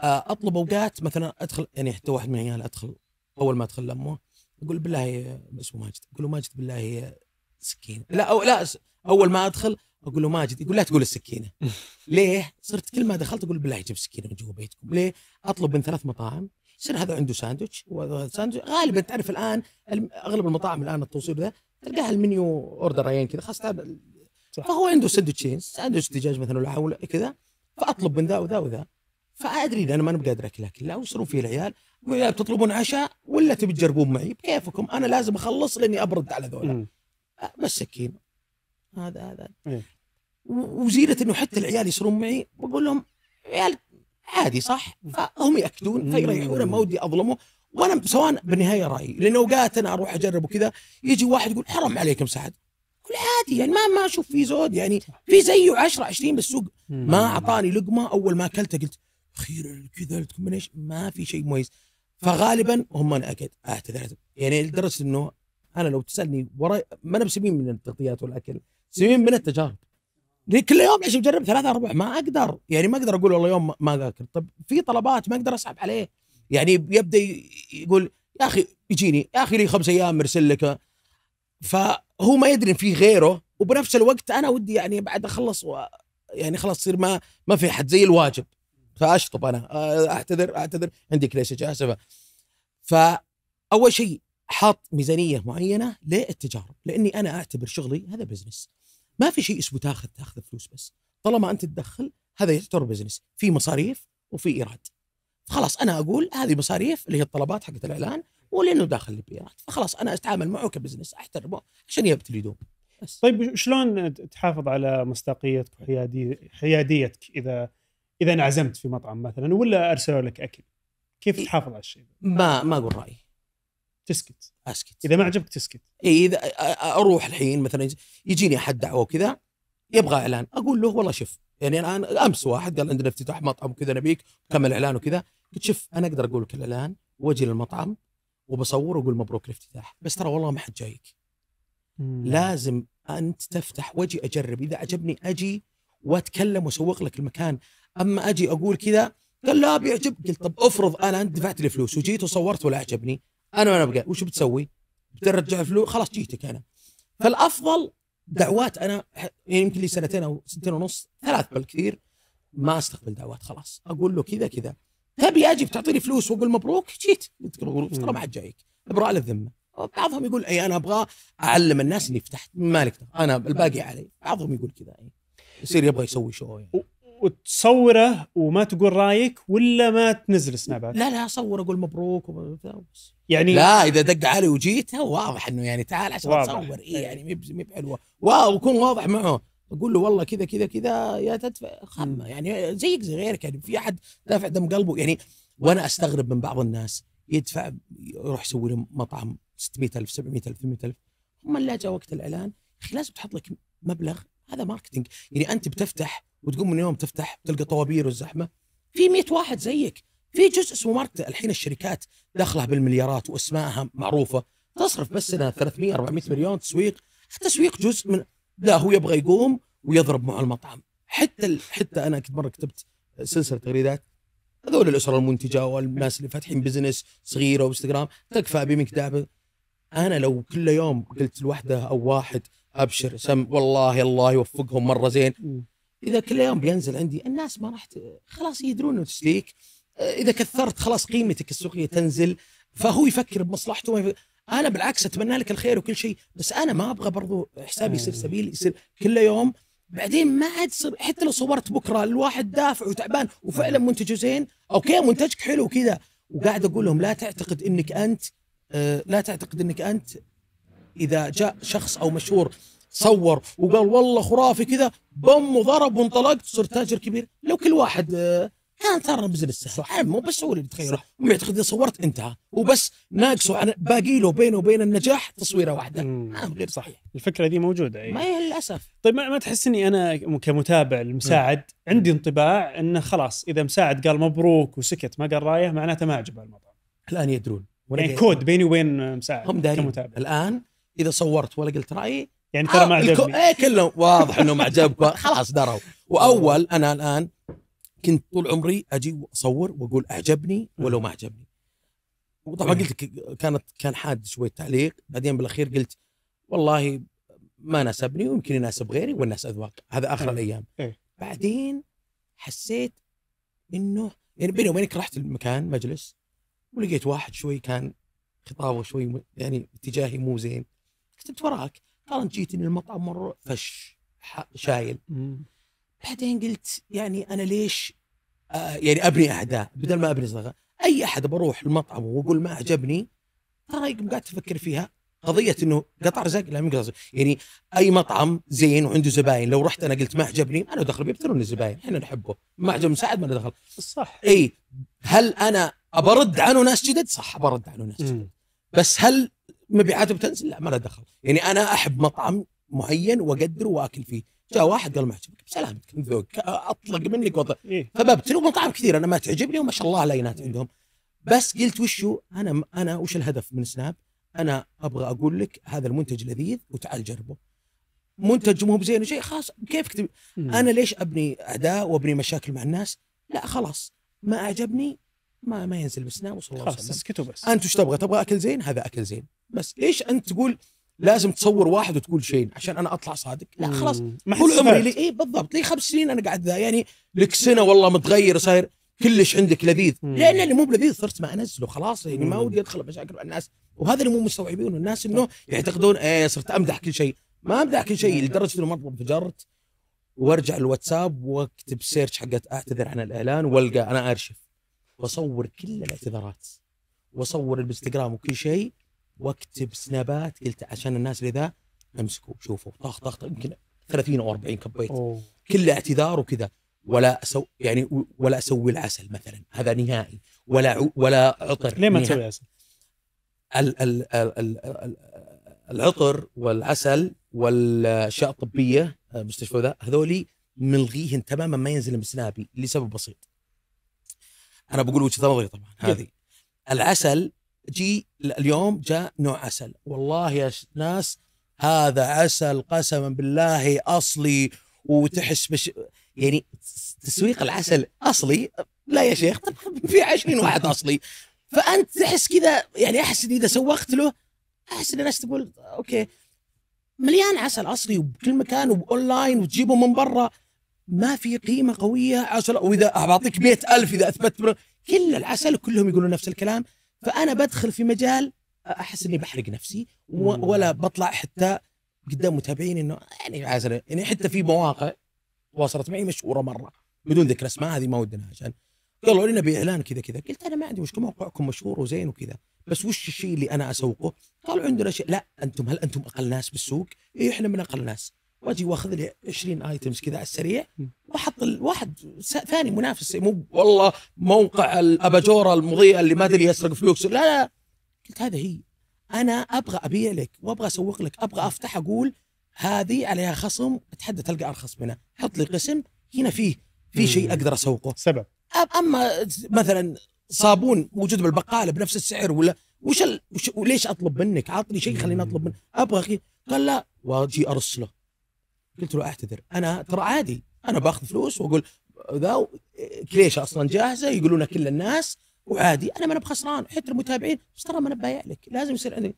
آه، اطلب اوقات مثلا ادخل يعني حتى واحد من عيال ادخل اول ما ادخل لامه اقول بالله اسمه ماجد اقول له ماجد بالله سكين لا أو لا اول ما ادخل اقول له ماجد يقول لا تقول السكينه ليه؟ صرت كل ما دخلت اقول بالله جيب سكينه من جوا بيتكم ليه؟ اطلب من ثلاث مطاعم يصير هذا عنده ساندويتش وهذا ساندويتش غالبا تعرف الان اغلب المطاعم الان التوصيل ذا تلقاها المنيو اوردر عين كذا خاصه فهو عنده سندوتشين ساندويتش دجاج مثلا ولا كذا فاطلب من ذا وذا وذا فادري انا ما انا بقادر اكلها كلها ويصيرون فيه العيال يا بتطلبون عشاء ولا تبي تجربون معي بكيفكم انا لازم اخلص لاني ابرد على ذولا بس سكين هذا هذا إيه. وزينه انه حتى العيال يصيرون معي واقول لهم عيال عادي صح فهم ياكدون فيريحون ما ودي اظلمه وانا سواء بالنهايه رايي لان اوقات انا اروح اجرب وكذا يجي واحد يقول حرام عليكم سعد كل عادي يعني ما ما اشوف في زود يعني في زيه 10 20 بالسوق ما اعطاني لقمه اول ما اكلته قلت اخيرا كذا ايش ما في شيء مميز فغالبا هم انا اكد اعتذر يعني لدرجه انه انا لو تسالني وراي ما انا من التغطيات والاكل سنين من التجارب كل يوم عشان اجرب ثلاثة اربع ما اقدر يعني ما اقدر اقول والله يوم ما ذاكر طب في طلبات ما اقدر اسحب عليه يعني يبدا يقول يا اخي يجيني يا اخي لي خمس ايام مرسل لك فهو ما يدري في غيره وبنفس الوقت انا ودي يعني بعد اخلص و يعني خلاص يصير ما ما في احد زي الواجب فاشطب انا آه، اعتذر اعتذر عندي كليسج اسفه فاول شيء حاط ميزانيه معينه للتجارب لاني انا اعتبر شغلي هذا بزنس ما في شيء اسمه تاخذ تاخذ فلوس بس طالما انت تدخل هذا يعتبر بزنس في مصاريف وفي ايراد خلاص انا اقول هذه مصاريف اللي هي الطلبات حقت الاعلان ولانه داخل الايراد فخلاص انا اتعامل معه كبزنس احترمه عشان يبتلي يدوم بس. طيب شلون تحافظ على مصداقيتك وحياديتك حياديتك اذا اذا انعزمت في مطعم مثلا ولا ارسلوا لك اكل كيف تحافظ على الشيء ما ما اقول رايي تسكت اسكت اذا ما عجبك تسكت اي اذا اروح الحين مثلا يجيني احد دعوه وكذا يبغى اعلان اقول له والله شوف يعني الان امس واحد قال عندنا افتتاح مطعم وكذا نبيك كمل اعلان وكذا قلت شوف انا اقدر اقول لك الاعلان واجي للمطعم وبصور واقول مبروك الافتتاح بس ترى والله ما حد جايك لازم انت تفتح واجي اجرب اذا عجبني اجي واتكلم واسوق لك المكان اما اجي اقول كذا قال لا بيعجبك قلت طب افرض انا انت دفعت لي فلوس وجيت وصورت ولا عجبني انا وانا ابقى وش بتسوي؟ بترجع الفلوس خلاص جيتك انا فالافضل دعوات انا يعني يمكن لي سنتين او سنتين ونص ثلاث بالكثير ما استقبل دعوات خلاص اقول له كذا كذا تبي اجي بتعطيني فلوس واقول مبروك جيت ترى ما حد جايك ابراء للذمه بعضهم يقول اي انا ابغى اعلم الناس اني فتحت مالك انا الباقي علي بعضهم يقول كذا يعني يصير يبغى يسوي شو يعني. وتصوره وما تقول رايك ولا ما تنزل سنابات؟ لا لا اصور اقول مبروك وبس. يعني لا اذا دق علي وجيت واضح انه يعني تعال عشان تصور اي إيه. يعني مي بحلوه واكون واضح معه اقول له والله كذا كذا كذا يا تدفع خمه يعني زيك زي غيرك يعني في احد دافع دم قلبه يعني وانا استغرب من بعض الناس يدفع يروح يسوي له مطعم 600000 700000 800000 هم لا جاء وقت الاعلان اخي لازم تحط لك مبلغ هذا ماركتينج يعني انت بتفتح وتقوم من يوم تفتح تلقى طوابير والزحمه في 100 واحد زيك في جزء اسمه ماركت الحين الشركات دخلها بالمليارات واسمائها معروفه تصرف بس سنه 300 400 مليون تسويق التسويق جزء من لا هو يبغى يقوم ويضرب مع المطعم حتى ال... حتى انا كنت مره كتبت سلسله تغريدات هذول الاسره المنتجه والناس اللي فاتحين بزنس صغيره وانستغرام تكفى بمكتابه انا لو كل يوم قلت لوحده او واحد ابشر سم والله الله يوفقهم مره زين اذا كل يوم بينزل عندي الناس ما راح خلاص يدرون انه تسليك آه، اذا كثرت خلاص قيمتك السوقيه تنزل فهو يفكر بمصلحته انا بالعكس اتمنى لك الخير وكل شيء بس انا ما ابغى برضو حسابي يصير آه. سبيل يصير كل يوم بعدين ما عاد حتى لو صورت بكره الواحد دافع وتعبان وفعلا آه. منتجه زين اوكي منتجك حلو وكذا وقاعد اقول لهم لا تعتقد انك انت لا تعتقد انك انت اذا جاء شخص او مشهور صور وقال والله خرافي كذا بم وضرب وانطلقت صرت تاجر كبير لو كل واحد آه، كان ترى بزنس صح مو بس هو اللي بيتخيله يعتقد اذا صورت انتهى وبس ناقصه عن باقي له بينه وبين النجاح تصويره واحده ما غير صحيح الفكره دي موجوده اي ما للاسف طيب ما, تحس اني انا كمتابع المساعد عندي انطباع انه خلاص اذا مساعد قال مبروك وسكت ما قال رايه معناته ما عجبه المطعم الان يدرون يعني كود بيني وبين مساعد هم دارين كمتابع الان اذا صورت ولا قلت رايي يعني ترى ما عجبني ايه كلهم واضح انه ما عجبكم خلاص دروا واول انا الان كنت طول عمري اجي واصور واقول اعجبني ولو ما عجبني وطبعا قلت كانت كان حاد شوي التعليق بعدين بالاخير قلت والله ما ناسبني ويمكن يناسب غيري والناس اذواق هذا اخر إيه. الايام إيه. بعدين حسيت انه يعني بيني وبينك رحت المكان مجلس ولقيت واحد شوي كان خطابه شوي يعني اتجاهي مو زين انت وراك قارن جيت من المطعم مره فش شايل بعدين قلت يعني انا ليش آه يعني ابني اعداء بدل ما ابني صداقه اي احد بروح المطعم واقول ما عجبني ترى يقوم قاعد تفكر فيها قضيه انه قطع رزق لا مو يعني اي مطعم زين وعنده زباين لو رحت انا قلت ما عجبني انا دخل بيبتلون الزباين احنا نحبه ما عجبني سعد ما دخل صح اي هل انا ابرد عنه ناس جدد؟ صح ابرد عنه ناس جدد بس هل مبيعاته بتنزل لا ما له دخل يعني انا احب مطعم معين واقدره واكل فيه جاء واحد قال ما عجبك بسلامتك ذوق اطلق منك وضع إيه. فببتل ومطاعم كثير انا ما تعجبني وما شاء الله لينات عندهم بس قلت وشو انا انا وش الهدف من سناب؟ انا ابغى اقول لك هذا المنتج لذيذ وتعال جربه. منتج مو بزين وشيء خلاص كيف تب... انا ليش ابني اعداء وابني مشاكل مع الناس؟ لا خلاص ما اعجبني ما ما ينزل بسنا وصلى الله خلاص اسكتوا بس انت ايش تبغى؟ تبغى اكل زين؟ هذا اكل زين بس ليش انت تقول لازم تصور واحد وتقول شيء عشان انا اطلع صادق لا خلاص كل عمري لي اي بالضبط لي خمس سنين انا قاعد ذا يعني لك سنه والله متغير صاير كلش عندك لذيذ لان اللي مو بلذيذ صرت ما انزله خلاص يعني ما ودي ادخل بمشاكل مع الناس وهذا اللي مو مستوعبينه الناس انه يعتقدون ايه صرت امدح كل شيء ما امدح كل شيء لدرجه انه مره انفجرت وارجع الواتساب واكتب سيرش حقت اعتذر عن الاعلان والقى انا ارشف واصور كل الاعتذارات واصور الانستغرام وكل شيء واكتب سنابات قلت عشان الناس اللي ذا امسكوا شوفوا طخ طخ, طخ يمكن 30 او 40 كبيت كله اعتذار وكذا ولا اسوي يعني ولا اسوي العسل مثلا هذا نهائي ولا ولا عطر ليه ما تسوي عسل؟ ال ال ال ال العطر والعسل والاشياء الطبيه مستشفى ذا هذولي ملغيهن تماما ما ينزل بسنابي لسبب بسيط انا بقول وجهه نظري طبعا هذه العسل جي اليوم جاء نوع عسل والله يا ناس هذا عسل قسما بالله اصلي وتحس بش يعني تسويق العسل اصلي لا يا شيخ في عشرين واحد اصلي فانت تحس كذا يعني احس اني اذا سوقت له احس ان الناس تقول اوكي مليان عسل اصلي وبكل مكان واونلاين وتجيبه من برا ما في قيمه قويه عشرة واذا بعطيك 100000 اذا اثبت كل العسل كلهم يقولون نفس الكلام فانا بدخل في مجال احس اني بحرق نفسي ولا بطلع حتى قدام متابعين انه يعني عسل يعني حتى في مواقع تواصلت معي مشهوره مره بدون ذكر اسماء هذه ما ودنا عشان قالوا لنا باعلان كذا كذا قلت انا ما عندي مشكله موقعكم مشهور وزين وكذا بس وش الشيء اللي انا اسوقه؟ قالوا عندنا شيء لا انتم هل انتم اقل ناس بالسوق؟ اي احنا من اقل ناس واجي واخذ لي 20 ايتمز كذا على السريع واحط الواحد ثاني منافس مو والله موقع الاباجوره المضيئه اللي ما ادري يسرق فلوس لا لا قلت هذا هي انا ابغى ابيع لك وابغى اسوق لك ابغى افتح اقول هذه عليها خصم اتحدى تلقى ارخص منها حط لي قسم هنا فيه في شيء اقدر اسوقه سبب اما مثلا صابون موجود بالبقاله بنفس السعر ولا وش, ال... وش... وليش اطلب منك؟ عطني شيء خليني اطلب منك ابغى قال لا واجي ارسله قلت له اعتذر انا ترى عادي انا باخذ فلوس واقول ذا كليشه اصلا جاهزه يقولونها كل الناس وعادي انا ما انا بخسران حتى المتابعين بس ترى ما انا بايع لك لازم يصير عندي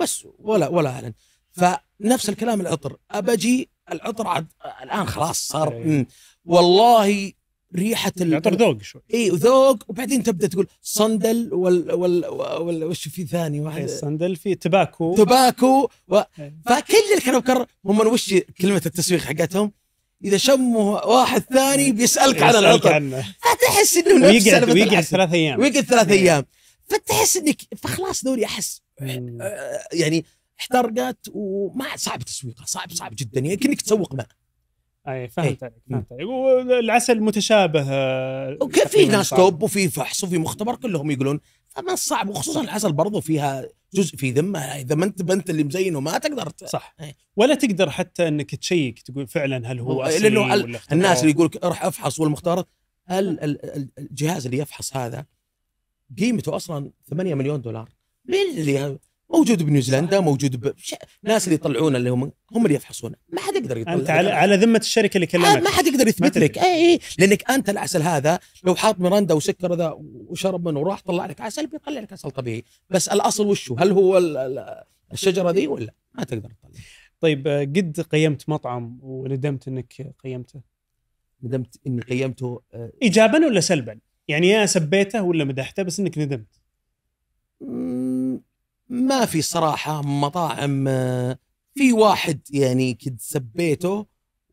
بس ولا ولا اعلن فنفس الكلام العطر ابجي العطر عد الان خلاص صار إيه. والله ريحه يعطر ذوق شوي اي ذوق وبعدين تبدا تقول صندل وال وال, وال وش في ثاني واحد الصندل إيه، في تباكو تباكو و... إيه. فكل اللي كانوا هم وش كلمه التسويق حقتهم اذا شموا واحد ثاني إيه. بيسالك عن العطر فتحس انه نفس ويقعد ويقعد ثلاث ايام ويقعد ثلاث ايام فتحس انك فخلاص دوري احس يعني احترقت وما صعب تسويقها صعب صعب جدا يعني كانك تسوق معه اي إيه. فهمت عليك فهمت عليك والعسل متشابه آه، وفي ناس توب وفي فحص وفي مختبر كلهم يقولون فما صعب وخصوصا العسل برضو فيها جزء في ذمه اذا ما انت بنت اللي مزينه ما تقدر صح إيه. ولا تقدر حتى انك تشيك تقول فعلا هل هو إيه، اصلي لانه ولا الناس اللي يقول اروح افحص والمختار هل الجهاز اللي يفحص هذا قيمته اصلا 8 مليون دولار مين اللي موجود بنيوزيلندا موجود بش... ناس اللي يطلعون اللي هم هم اللي يفحصونه ما حد يقدر يطلع انت على, على ذمه الشركه اللي كلمك آه، ما حد يقدر يثبت لك اي اي لانك انت العسل هذا لو حاط ميرندا وسكر ذا وشرب منه وراح طلع لك عسل بيطلع لك عسل طبيعي بس الاصل وشو هل هو الشجره ذي ولا ما تقدر تطلع طيب آه، قد قيمت مطعم وندمت انك قيمته ندمت اني قيمته آه، ايجابا ولا سلبا يعني يا سبيته ولا مدحته بس انك ندمت ما في صراحه مطاعم آه، في واحد يعني كنت سبيته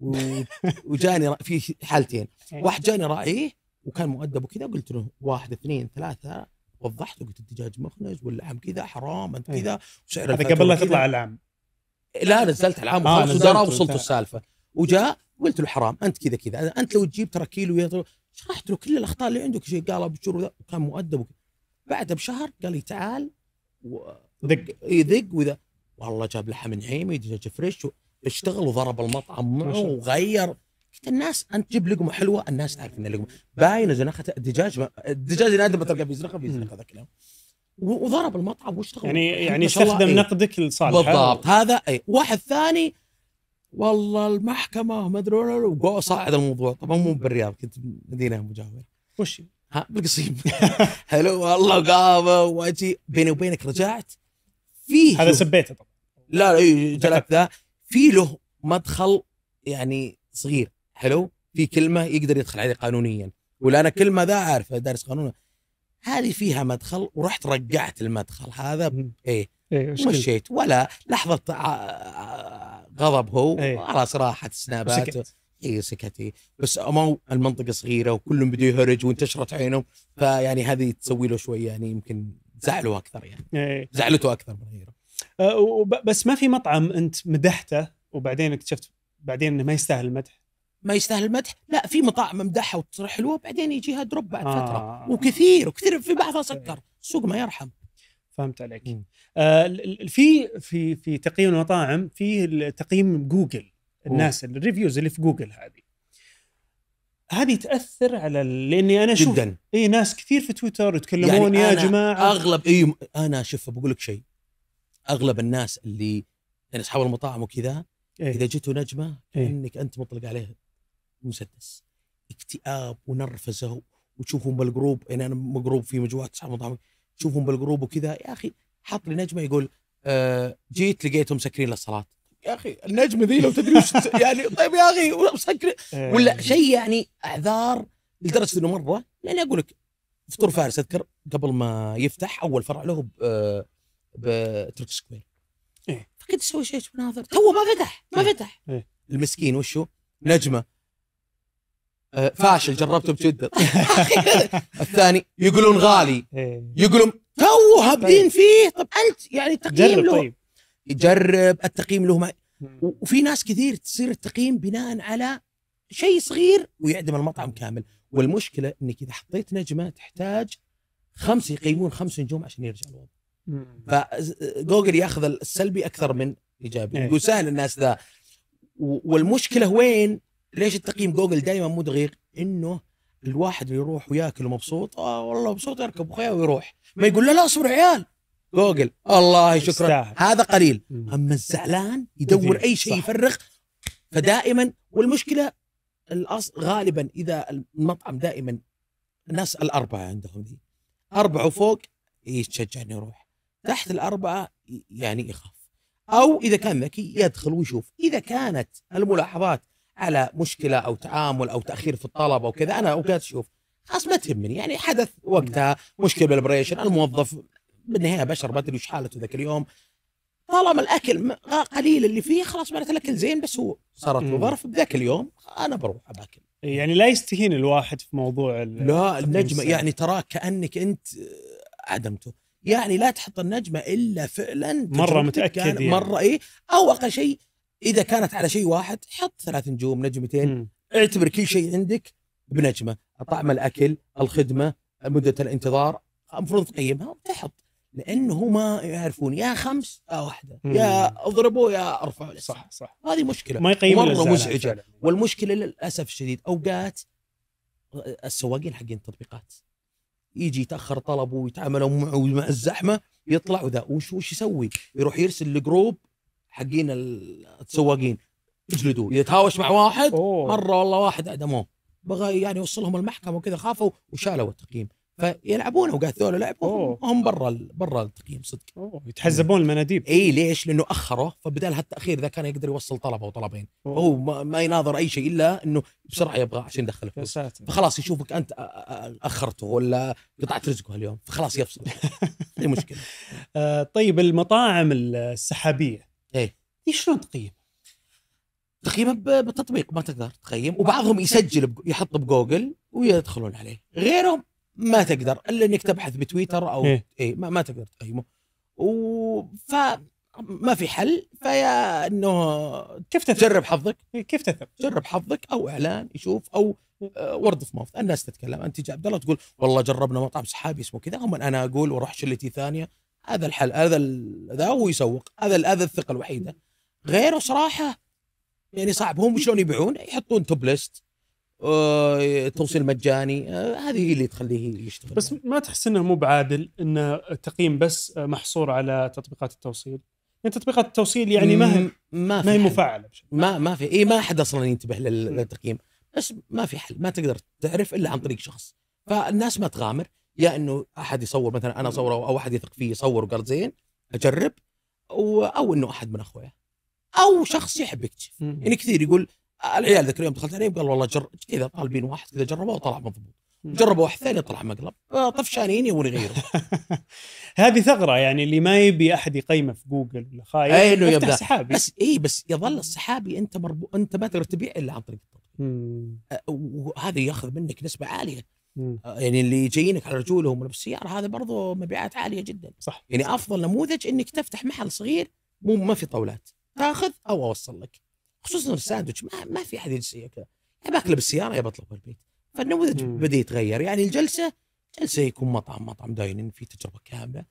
وجاني في حالتين إيه. واحد جاني راعيه وكان مؤدب وكذا قلت له واحد اثنين ثلاثه وضحت قلت الدجاج مخنج واللحم كذا حرام انت إيه. كذا وسعر هذا قبل لا تطلع العام لا نزلت العام آه ودرى وصلت السالفه وجاء قلت له حرام انت كذا كذا انت لو تجيب ترى كيلو شرحت له كل الاخطاء اللي عندك شيء قال ابو وكان مؤدب بعدها بشهر قال لي تعال دق يدق واذا والله جاب لحم نعيمي دجاج فريش اشتغل وضرب المطعم معه وغير قلت الناس انت تجيب لقمه حلوه الناس تعرف ان اللقمه باينه زنخه الدجاج الدجاج نادر ما تلقى في زنخه ذا اليوم وضرب المطعم واشتغل يعني يعني استخدم إيه؟ نقدك لصالحه بالضبط هذا اي واحد ثاني والله المحكمه ما ادري صاعد الموضوع طبعا مو بالرياض كنت مدينه مجاوره وش ها بالقصيم حلو والله قهوه واجي بيني وبينك رجعت فيه هذا سبيته طبعا لا اي جلبت ذا في له مدخل يعني صغير حلو في كلمه يقدر يدخل عليه قانونيا ولا انا كلمه ذا عارفه دارس قانون هذه فيها مدخل ورحت رقعت المدخل هذا ايه إيه مشيت ولا لحظه آه، آه، آه، غضب هو إيه. خلاص راحت سناباته اي سكتي بس امو المنطقه صغيره وكلهم بدوا يهرج وانتشرت عينهم فيعني هذه تسوي له شوي يعني يمكن زعله اكثر يعني إيه. زعلته اكثر من غيره أه، بس ما في مطعم انت مدحته وبعدين اكتشفت بعدين انه ما يستاهل المدح ما يستاهل المدح لا في مطاعم امدحها وتصير حلوه بعدين يجيها دروب بعد آه. فتره وكثير وكثير في بعضها سكر السوق ما يرحم فهمت عليك آه في في في تقييم المطاعم في تقييم جوجل الناس الريفيوز اللي في جوجل هذه هذه تاثر على لاني انا اشوف جدا اي ناس كثير في تويتر يتكلمون يعني يا جماعه اغلب اي انا شوف بقول لك شيء اغلب الناس اللي يعني اصحاب المطاعم وكذا إيه؟ اذا جته نجمه إيه؟ انك انت مطلق عليه مسدس اكتئاب ونرفزه وتشوفهم بالجروب يعني انا مقروب في مجموعه اصحاب المطاعم تشوفهم بالجروب وكذا يا اخي حط لي نجمه يقول آه جيت لقيتهم مسكرين للصلاه يا اخي النجمه ذي لو تدري وش يعني طيب يا اخي مسكر إيه. ولا شيء يعني اعذار لدرجه انه مره يعني اقول لك فطور فارس اذكر قبل ما يفتح اول فرع له بترك سكوير إيه؟ فكنت اسوي شيء مناظر تو ما فتح ما إيه. فتح إيه؟ المسكين وشو نجمه آه فاشل جربته بجده الثاني يقولون غالي إيه. يقولون تو هابدين طيب. فيه طب انت يعني تقييم له طيب. يجرب التقييم له ما وفي ناس كثير تصير التقييم بناء على شيء صغير ويعدم المطعم كامل والمشكله انك اذا حطيت نجمه تحتاج خمسه يقيمون خمس نجوم عشان يرجع الوضع فجوجل ياخذ السلبي اكثر من ايجابي يقول إيه. سهل الناس ذا والمشكله وين ليش التقييم جوجل دائما مو دقيق انه الواحد اللي يروح وياكل ومبسوط اه والله مبسوط يركب خيا ويروح ما يقول لا لا اصبر عيال جوجل الله شكرا استاهل. هذا قليل اما الزعلان يدور اي شيء يفرغ فدائما والمشكله الاصل غالبا اذا المطعم دائما الناس الاربعه عندهم دي اربعه وفوق يتشجع انه يروح تحت الاربعه يعني يخاف او اذا كان ذكي يدخل ويشوف اذا كانت الملاحظات على مشكله او تعامل او تاخير في الطلب او كذا انا اوقات اشوف خلاص ما تهمني يعني حدث وقتها مشكله بالبريشن الموظف بالنهايه بشر ما ادري وش حالته ذاك اليوم طالما الاكل قليل اللي فيه خلاص معناته الاكل زين بس هو صارت له ظرف بذاك اليوم انا بروح باكل إيه، يعني لا يستهين الواحد في موضوع لا النجمه يعني تراك كانك انت عدمته آه، يعني لا تحط النجمه الا فعلا مره متاكد يعني. مره ايه او اقل شيء اذا كانت على شيء واحد حط ثلاث نجوم نجمتين م. اعتبر كل شيء عندك بنجمه طعم الاكل الخدمه مده الانتظار المفروض تقيمها وتحط لانه ما يعرفون يا خمس يا واحده مم. يا اضربوا يا ارفعوا صح صح هذه مشكله ما يقيم مره مزعجه والمشكله للاسف الشديد اوقات السواقين حقين التطبيقات يجي يتاخر طلبه ويتعاملوا مع الزحمه يطلع وذا وش وش يسوي؟ يروح يرسل لجروب حقين السواقين اجلدوه يتهاوش مع واحد أوه. مره والله واحد اعدموه بغى يعني يوصلهم المحكمه وكذا خافوا وشالوا التقييم فيلعبون اوقات ذولا لعبهم هم برا برا التقييم صدق أوه. يتحزبون المناديب اي ليش؟ لانه اخره فبدال هالتاخير ذا كان يقدر يوصل طلبه وطلبين هو ما, ما يناظر اي شيء الا انه بسرعه يبغى عشان يدخل فلوس فخلاص يشوفك انت اخرته ولا قطعت رزقه اليوم فخلاص يفصل اي مشكله آه، طيب المطاعم السحابيه ايه شلون تقيم؟ تقييمه بالتطبيق ما تقدر تقيم وبعضهم يسجل يحط بجوجل ويدخلون عليه غيرهم ما تقدر الا انك تبحث بتويتر او اي إيه ما, ما تقدر تقيمه طيب. و ف ما في حل فيا انه كيف تثق؟ جرب حظك إيه، كيف تثق؟ جرب حظك او اعلان يشوف او ورد اوف ماوث الناس تتكلم انت جاء عبد الله تقول والله جربنا مطعم سحابي اسمه كذا هم انا اقول واروح شلتي ثانيه هذا الحل هذا ذا هو يسوق هذا هذا الثقه الوحيده غيره صراحه يعني صعب هم شلون يبيعون يحطون توب ليست توصيل مجاني آه، هذه هي اللي تخليه يشتغل بس ما تحس انه مو بعادل ان التقييم بس محصور على تطبيقات التوصيل يعني تطبيقات التوصيل يعني ما هي ما, ما هي مفعله بشكل. ما ما في اي ما احد اصلا ينتبه للتقييم بس ما في حل ما تقدر تعرف الا عن طريق شخص فالناس ما تغامر يا انه احد يصور مثلا انا اصور او احد يثق فيه يصور وقال زين اجرب أو انه احد من اخويا او شخص يحب يكتشف يعني كثير يقول العيال ذاك اليوم دخلت عليهم قال والله جر كذا طالبين واحد كذا جربوه وطلع مضبوط نعم. جربوا واحد ثاني طلع مقلب آه، طفشانين يبون يغيروا هذه ثغره يعني اللي ما يبي احد يقيمه في جوجل ولا خايف اي انه يبدا سحابي بس اي بس يظل السحابي انت مربو... انت ما تقدر تبيع الا عن طريق التطبيق آه، وهذا ياخذ منك نسبه عاليه آه، يعني اللي جايينك على رجولهم ولا السياره هذا برضه مبيعات عاليه جدا صح يعني افضل نموذج انك تفتح محل صغير مو ما في طاولات تاخذ او اوصل لك خصوصا الساندويتش ما, ما في احد يجلس ياكله يا باكله بالسياره يا بطلب بالبيت فالنموذج بدا يتغير يعني الجلسه جلسه يكون مطعم مطعم داينين في تجربه كامله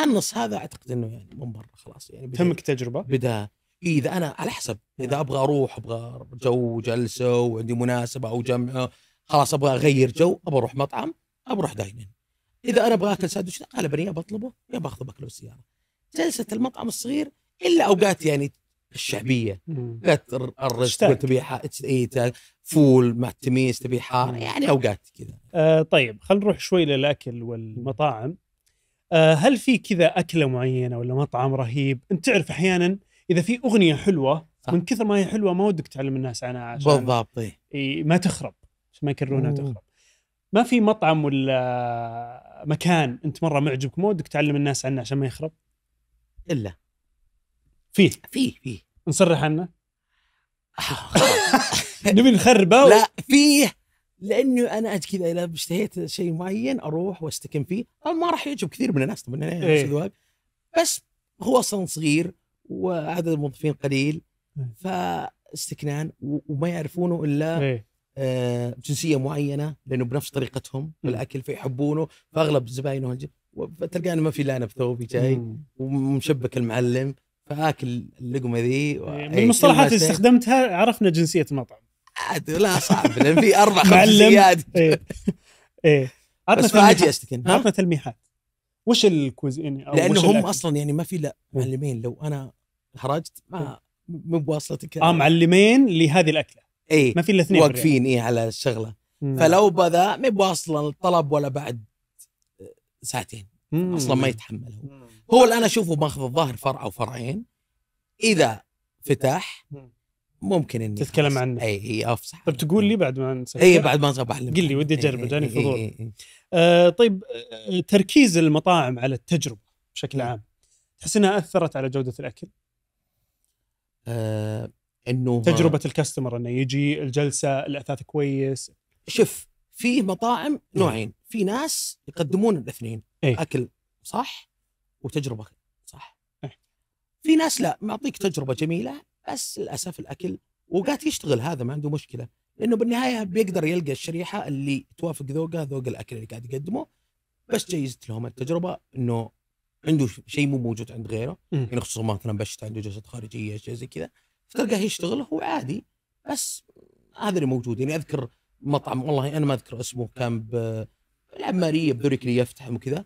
النص هذا اعتقد انه يعني من برا خلاص يعني تمك تجربه بدا اذا انا على حسب اذا نعم. ابغى اروح ابغى جو جلسه وعندي مناسبه او جمع خلاص ابغى اغير جو ابغى اروح مطعم اروح داينين اذا انا ابغى اكل ساندويتش غالبا يا بطلبه يا باخذه باكله بالسياره جلسه المطعم الصغير الا اوقات يعني الشعبيه لا الرز تبي فول مع التميس تبي حار يعني اوقات كذا آه طيب خلينا نروح شوي للاكل والمطاعم آه هل في كذا اكله معينه ولا مطعم رهيب انت تعرف احيانا اذا في اغنيه حلوه صح. من كثر ما هي حلوه ما ودك تعلم الناس عنها عشان بالضبط إيه ما تخرب عشان ما يكررونها تخرب ما في مطعم ولا مكان انت مره معجبك ما ودك تعلم الناس عنه عشان ما يخرب الا فيه فيه فيه نصرح عنه آه. نبي نخربه لا فيه لانه انا كذا اذا اشتهيت شيء معين اروح واستكن فيه ما راح يعجب كثير من الناس طبعا يعني إيه. بس هو اصلا صغير وعدد الموظفين قليل إيه. فاستكنان وما يعرفونه الا إيه. آه جنسيه معينه لانه بنفس طريقتهم بالاكل إيه. فيحبونه فاغلب زباينه فتلقاني ما في لعنه بثوبي جاي إيه. ومشبك المعلم فاكل اللقمه ذي إيه، من إيه، المصطلحات اللي استخدمتها عرفنا جنسيه المطعم لا صعب لان في اربع خمس جنسيات ايه ايه عطنا تلميحات عطنا تلميحات وش الكوزين او لانه هم اصلا يعني ما في لا إيه. معلمين لو انا هرجت ما مو بواصلتك اه معلمين لهذه الاكله اي ما في الا اثنين واقفين اي على الشغله فلو بذا ما بواصل الطلب ولا بعد ساعتين اصلا ما يتحمل هو هو اللي انا اشوفه ماخذ الظاهر فرع او فرعين اذا فتح ممكن اني تتكلم عنه اي اي افصح طيب تقول لي بعد ما نسوي اي بعد ما نصبح قل لي ودي اجربه جاني فضول آه طيب آه، تركيز المطاعم على التجربه بشكل عام تحس انها اثرت على جوده الاكل؟ آه انه تجربه الكاستمر انه يجي الجلسه الاثاث كويس شوف في مطاعم نوعين في ناس يقدمون الاثنين إيه؟ اكل صح وتجربه صح إيه؟ في ناس لا معطيك تجربه جميله بس للاسف الاكل وقات يشتغل هذا ما عنده مشكله لانه بالنهايه بيقدر يلقى الشريحه اللي توافق ذوقه ذوق الاكل اللي قاعد يقدمه بس جيزت لهم التجربه انه عنده شيء مو موجود عند غيره يعني خصوصا مثلا بشت عنده جلسات خارجيه شيء زي كذا فتلقاه يشتغل هو عادي بس هذا اللي موجود يعني اذكر مطعم والله انا ما اذكر اسمه كان ب العماريه بدورك اللي يفتح وكذا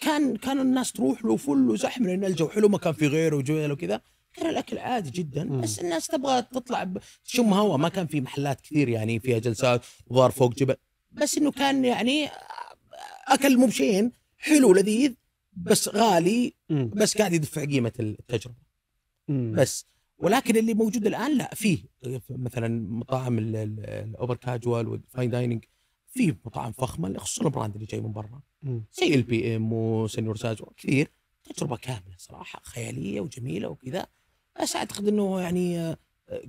كان كان الناس تروح له فل وزحمه لان الجو حلو ما كان في غيره وجويل وكذا كان الاكل عادي جدا بس الناس تبغى تطلع تشم هواء ما كان في محلات كثير يعني فيها جلسات وظهر فوق جبل بس انه كان يعني اكل مو بشين حلو لذيذ بس غالي بس قاعد يدفع قيمه التجربه بس ولكن اللي موجود الان لا فيه مثلا مطاعم الاوفر كاجوال والفاين دايننج في مطاعم فخمه خصوصا البراند اللي جاي من برا زي البي ام وسنيور ساز كثير تجربه كامله صراحه خياليه وجميله وكذا بس اعتقد انه يعني آه،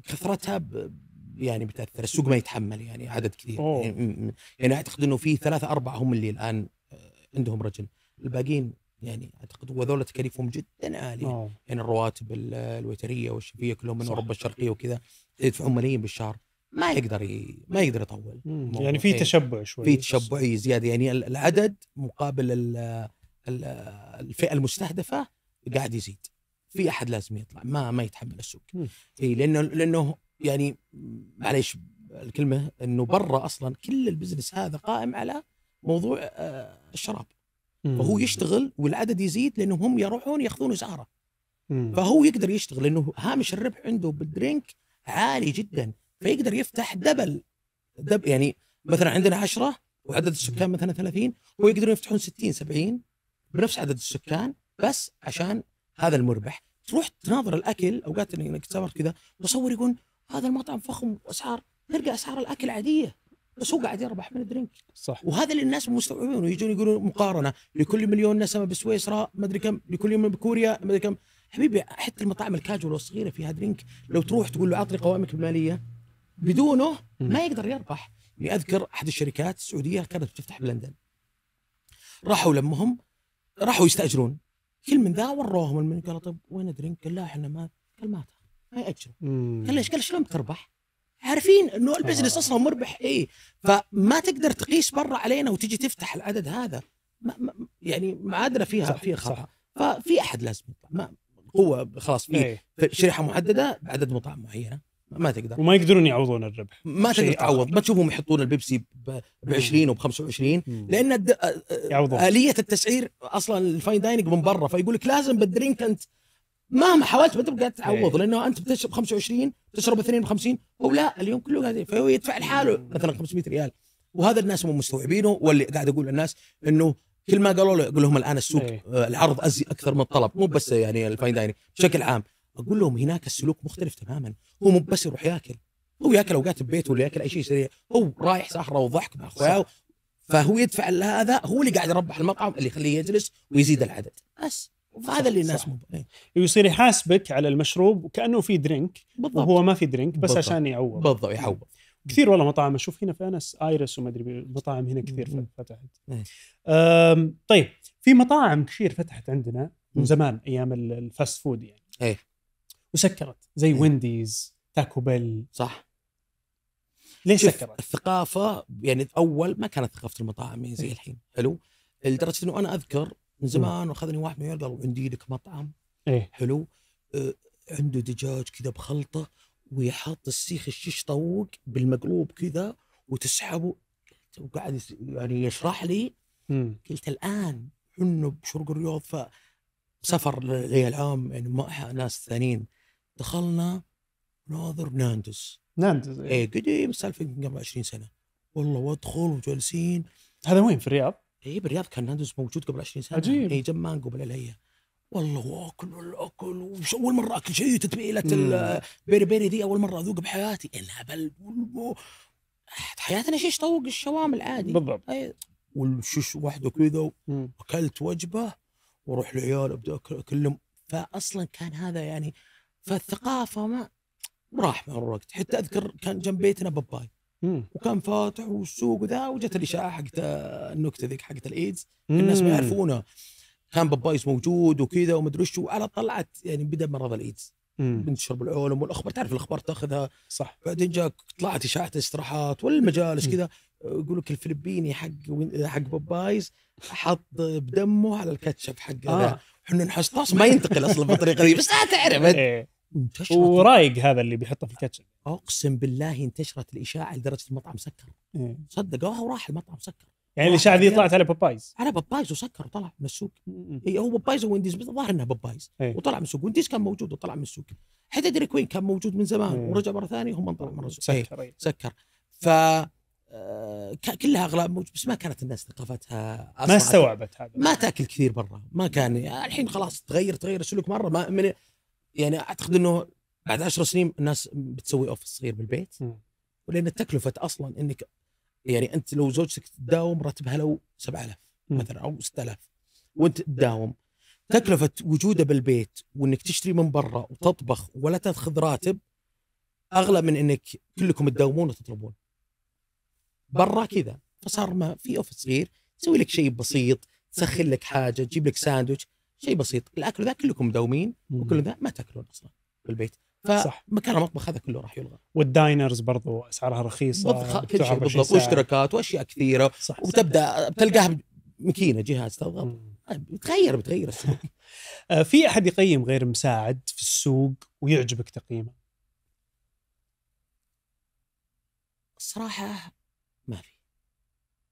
كثرتها ب... يعني بتاثر السوق ما يتحمل يعني عدد كثير يعني, يعني اعتقد انه في ثلاثه اربعه هم اللي الان آه، عندهم رجل الباقيين يعني اعتقد وهذول تكاليفهم جدا عاليه يعني الرواتب الوتريه والشفيه كلهم من اوروبا الشرقيه وكذا يدفعون ملايين بالشهر ما إيه. يقدر ي... ما يقدر يطول يعني في إيه. تشبع شوي في تشبع إيه زياده يعني العدد مقابل الفئه المستهدفه قاعد يزيد في احد لازم يطلع ما ما يتحمل السوق اي لانه لانه يعني معليش الكلمه انه برا اصلا كل البزنس هذا قائم على موضوع آه، الشراب فهو يشتغل والعدد يزيد لانهم هم يروحون ياخذون اسعاره فهو يقدر يشتغل لانه هامش الربح عنده بالدرينك عالي جدا فيقدر يفتح دبل دب يعني مثلا عندنا 10 وعدد السكان مثلا 30 هو يقدرون يفتحون 60 70 بنفس عدد السكان بس عشان هذا المربح تروح تناظر الاكل اوقات انك تسافر كذا تصور يقول هذا المطعم فخم واسعار تلقى اسعار الاكل عاديه بس هو قاعد يربح من الدرينك صح وهذا اللي الناس مستوعبين ويجون يقولون مقارنه لكل مليون نسمه بسويسرا ما ادري كم لكل يوم بكوريا ما ادري كم حبيبي حتى المطاعم الكاجوال والصغيره فيها درينك لو تروح تقول له عطني قوائمك الماليه بدونه ما يقدر يربح يعني اذكر احد الشركات السعوديه كانت بتفتح بلندن راحوا لمهم راحوا يستاجرون كل من ذا وروهم المنيو قال طيب وين درينك؟ قال لا احنا ما قال ما ما ياجروا قال ليش؟ قال شلون بتربح؟ عارفين انه البزنس آه. اصلا مربح اي فما تقدر تقيس برا علينا وتجي تفتح العدد هذا ما ما يعني معادله فيها صح فيها خطا ففي احد لازم يطلع ما قوه خلاص في إيه. شريحه محدده بعدد مطاعم معينه ما تقدر وما يقدرون يعوضون الربح ما تقدر تعوض ما تشوفهم يحطون البيبسي ب 20 وب 25 لان الد... يعوضون. اليه التسعير اصلا الفاين دايننج من برا فيقول لك لازم بالدرينك انت مهما حاولت ما تبقى تعوض إيه. لانه انت بتشرب 25 تشرب 52 او لا اليوم كله قاعد فهو يدفع لحاله مثلا 500 ريال وهذا الناس مو مستوعبينه واللي قاعد اقول للناس انه كل ما قالوا له اقول لهم الان السوق إيه. آه، العرض ازي اكثر من الطلب مو بس يعني الفاين دايننج بشكل عام اقول لهم هناك السلوك مختلف تماما هو مو بس يروح ياكل هو ياكل اوقات ببيته ولا ياكل اي شيء سريع هو رايح سهره وضحك مع اخوياه فهو يدفع هذا هو اللي قاعد يربح المطعم اللي يخليه يجلس ويزيد العدد بس هذا اللي الناس مو إيه. إيه، يصير يحاسبك على المشروب وكانه في درينك بالضبط وهو ما في درينك بس بالضبط. عشان يعوض بالضبط يعوض إيه. كثير والله مطاعم اشوف هنا في انس ايرس وما ادري مطاعم هنا كثير فتحت طيب في مطاعم كثير فتحت عندنا من زمان ايام الفاست فود يعني ايه وسكرت زي إيه. وينديز تاكو بيل صح ليش سكرت؟ الثقافه يعني اول ما كانت ثقافه المطاعم زي إيه. الحين حلو لدرجه انه انا اذكر من إيه. زمان واخذني واحد من العيال قال عندي لك مطعم ايه حلو آه عنده دجاج كذا بخلطه ويحط السيخ الشيش طوق بالمقلوب كذا وتسحبه وقاعد يعني يشرح لي مم. قلت الان انه بشرق الرياض فسفر لي العام يعني ما ناس ثانيين دخلنا ناظر ناندز ناندز اي قديم إيه، سالفه يمكن قبل 20 سنه والله وادخل وجالسين هذا وين في الرياض؟ اي بالرياض كان ناندز موجود قبل 20 سنه عجيب اي جنب مانجو بالالهيه والله واكل والاكل اول مره اكل شيء تتبيله البيري بيري دي اول مره اذوق بحياتي الهبل إيه، حياتنا شيش طوق الشوامل عادي بالضبط أي... والشش وحده كذا اكلت وجبه واروح لعيال ابدا اكلم فاصلا كان هذا يعني فالثقافه ما راح مع الوقت حتى اذكر كان جنب بيتنا باباي وكان فاتح والسوق وذا وجت الاشاعه حقت النكته ذيك حقت الايدز الناس ما يعرفونها كان بابايس موجود وكذا ومدري ايش وعلى طلعت يعني بدا مرض الايدز بنت شرب العلم والاخبار تعرف الاخبار تاخذها صح بعدين جاك طلعت اشاعه الاستراحات والمجالس كذا يقول لك الفلبيني حق حق بابايز حط بدمه على الكاتشب حق آه. نحس ما ينتقل اصلا بالطريقه دي بس لا تعرف إيه. انتشرت ورايق هذا اللي بيحطه في الكاتشب اقسم بالله انتشرت الاشاعه لدرجه المطعم سكر إيه. صدقوها وراح آه، المطعم سكر يعني الاشاعه ذي طلعت على بابايز على بابايز وسكر وطلع من السوق اي هو بابايز وينديز الظاهر انها بابايز ايه. وطلع من السوق وينديز كان موجود وطلع من السوق حتى ديري كوين كان موجود من زمان ايه. ورجع مره ثانيه هم طلع مره سكر ايه. أيوة. سكر ف آه، كلها اغلب موجود بس ما كانت الناس ثقافتها ما استوعبت هذا ما تاكل كثير برا ما كان آه، الحين خلاص تغير تغير السلوك مره ما من يعني اعتقد انه بعد عشر سنين الناس بتسوي اوفيس صغير بالبيت ولان التكلفه اصلا انك يعني انت لو زوجتك تداوم راتبها لو 7000 مثلا او 6000 وانت تداوم تكلفه وجوده بالبيت وانك تشتري من برا وتطبخ ولا تاخذ راتب اغلى من انك كلكم تداومون وتطلبون برا كذا فصار ما في اوفيس صغير تسوي لك شيء بسيط تسخن لك حاجه تجيب لك ساندويتش شيء بسيط الاكل ذا كلكم مداومين وكل ذا ما تاكلون اصلا في البيت فمكان المطبخ هذا كله راح يلغى والداينرز برضو اسعارها رخيصه بضخ... كل شيء بالضبط واشتراكات واشياء كثيره صح وتبدا بتلقاها ماكينه جهاز تضغط طيب، بتغير بتغير السوق آه، في احد يقيم غير مساعد في السوق ويعجبك تقييمه؟ الصراحه ما في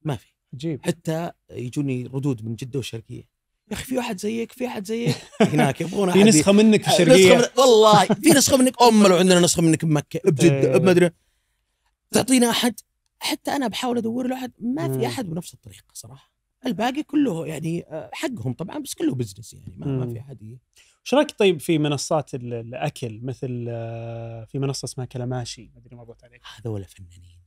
ما في عجيب حتى يجوني ردود من جده والشرقيه يا اخي في واحد زيك في احد زيك هناك يبغون في نسخه منك في آه، الشرقيه من... والله في نسخه منك ام لو عندنا نسخه منك بمكه بجده إيه. بمدري تعطينا احد حتى انا بحاول ادور له احد ما في احد بنفس الطريقه صراحه الباقي كله يعني آه، حقهم طبعا بس كله بزنس يعني ما, ما في احد ايش رايك طيب في منصات الاكل مثل آه، في منصه اسمها كلاماشي ما ادري مرت عليك هذول فنانين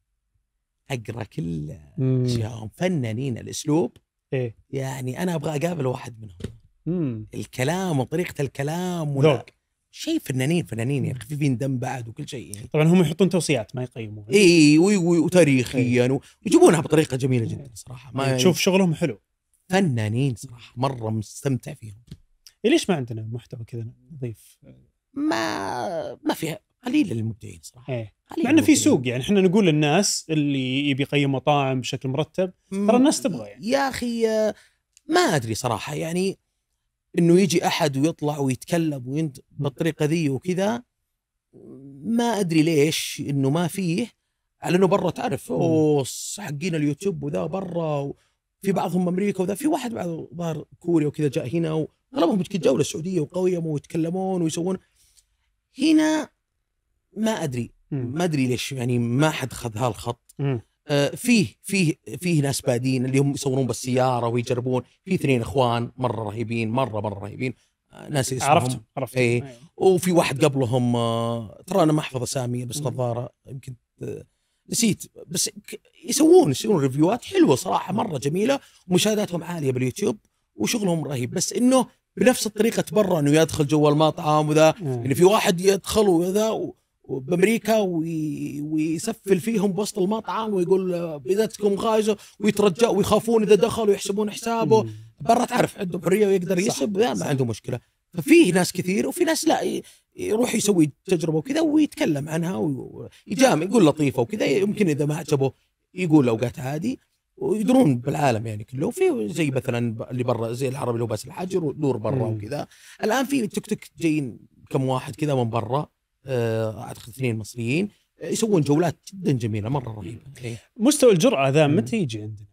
اقرا كل اشيائهم فنانين الاسلوب ايه يعني انا ابغى اقابل واحد منهم مم. الكلام وطريقه الكلام ولا شيء فنانين فنانين يعني خفيفين دم بعد وكل شيء يعني طبعا هم يحطون توصيات ما يقيمون اي وتاريخيا ويجيبونها بطريقه جميله جدا صراحه ما تشوف يعني شغلهم حلو فنانين صراحه مره مستمتع فيهم ليش ما عندنا محتوى كذا نضيف ما ما فيها قليل المبدعين صراحه ايه. مع انه في سوق يعني احنا نقول للناس اللي يبي يقيم مطاعم بشكل مرتب ترى الناس تبغى يعني يا اخي آه، ما ادري صراحه يعني انه يجي احد ويطلع ويتكلم وينت بالطريقه ذي وكذا ما ادري ليش انه ما فيه على انه برا تعرف اوه حقين اليوتيوب وذا برا في بعضهم امريكا وذا في واحد بعض ظهر كوريا وكذا جاء هنا واغلبهم جوله سعوديه وقويه ويتكلمون ويسوون هنا ما ادري ما ادري ليش يعني ما حد خذ هالخط آه، فيه فيه فيه ناس بادين اللي هم يصورون بالسياره ويجربون في اثنين اخوان مره رهيبين مره مره رهيبين آه، ناس اسمهم عرفت عرفت ايه أيوه. وفي واحد قبلهم آه، ترى انا ما احفظ اسامي بس نظاره يمكن نسيت بس يسوون يسوون ريفيوات حلوه صراحه مره جميله ومشاهداتهم عاليه باليوتيوب وشغلهم رهيب بس انه بنفس الطريقه تبرع انه يدخل جوا المطعم وذا يعني في واحد يدخل وذا بامريكا ويسفل فيهم بوسط المطعم ويقول بذاتكم غايزه ويترجع ويخافون اذا دخلوا يحسبون حسابه برا تعرف عندهم حريه ويقدر يسب ما عنده مشكله ففي ناس كثير وفي ناس لا يروح يسوي تجربه وكذا ويتكلم عنها ويجامل يقول لطيفه وكذا يمكن اذا ما عجبه يقول اوقات عادي ويدرون بالعالم يعني كله في زي مثلا اللي برا زي العربي اللي هو بس الحجر ودور برا وكذا الان في تيك توك جايين كم واحد كذا من برا آه، اعتقد اثنين مصريين آه، يسوون جولات جدا جميله مره رهيبه إيه. مستوى الجرأه ذا متى يجي عندنا؟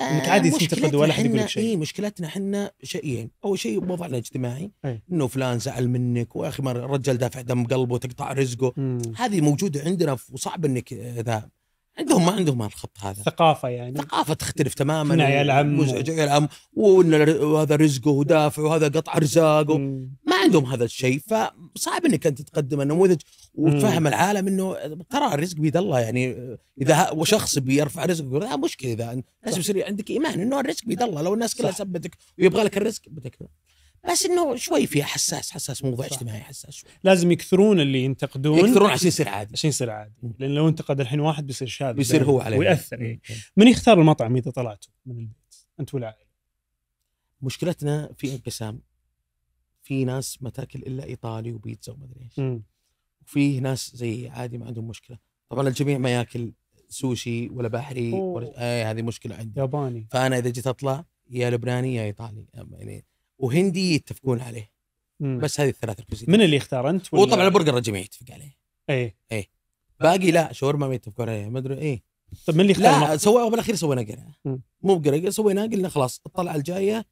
آه، انك عادي تنتقد ولا حد يقول شيء اي مشكلتنا احنا شيئين، اول شيء وضعنا الاجتماعي إيه. انه فلان زعل منك واخي اخي الرجال دافع دم قلبه تقطع رزقه، مم. هذه موجوده عندنا وصعب انك ذا عندهم ما عندهم الخط هذا ثقافه يعني ثقافه تختلف تماما عيال عم عيال عم وهذا رزقه ودافع وهذا قطع ارزاقه عندهم هذا الشيء فصعب انك انت تقدم النموذج وتفهم العالم انه ترى الرزق بيد الله يعني اذا وشخص بيرفع رزقه آه، مشكله اذا لازم يصير عندك ايمان انه الرزق بيد الله لو الناس كلها سبتك ويبغى لك الرزق بتكبر بس انه شوي فيها حساس حساس موضوع اجتماعي حساس شوي. لازم يكثرون اللي ينتقدون يكثرون عشان يصير عادي عشان يصير عادي لان لو انتقد الحين واحد بيصير شاذ بيصير هو عليه وياثر إيه. من يختار المطعم اذا طلعتوا من البيت انت والعائله؟ مشكلتنا في انقسام في ناس ما تاكل الا ايطالي وبيتزا وما ادري ايش وفي ناس زي عادي ما عندهم مشكله طبعا الجميع ما ياكل سوشي ولا بحري ولا اي إيه، هذه مشكله عندي ياباني فانا اذا جيت اطلع يا لبناني يا ايطالي يعني وهندي يتفقون عليه مم. بس هذه الثلاث الكوزين من اللي اختار انت ولا... وطبعا البرجر الجميع يتفق عليه اي اي باقي لا شاورما ما يتفقون عليه ما ادري ايه طيب من اللي اختار لا سوى بالاخير سوينا قرعه مو بقرعه سوينا قلنا خلاص الطلعه الجايه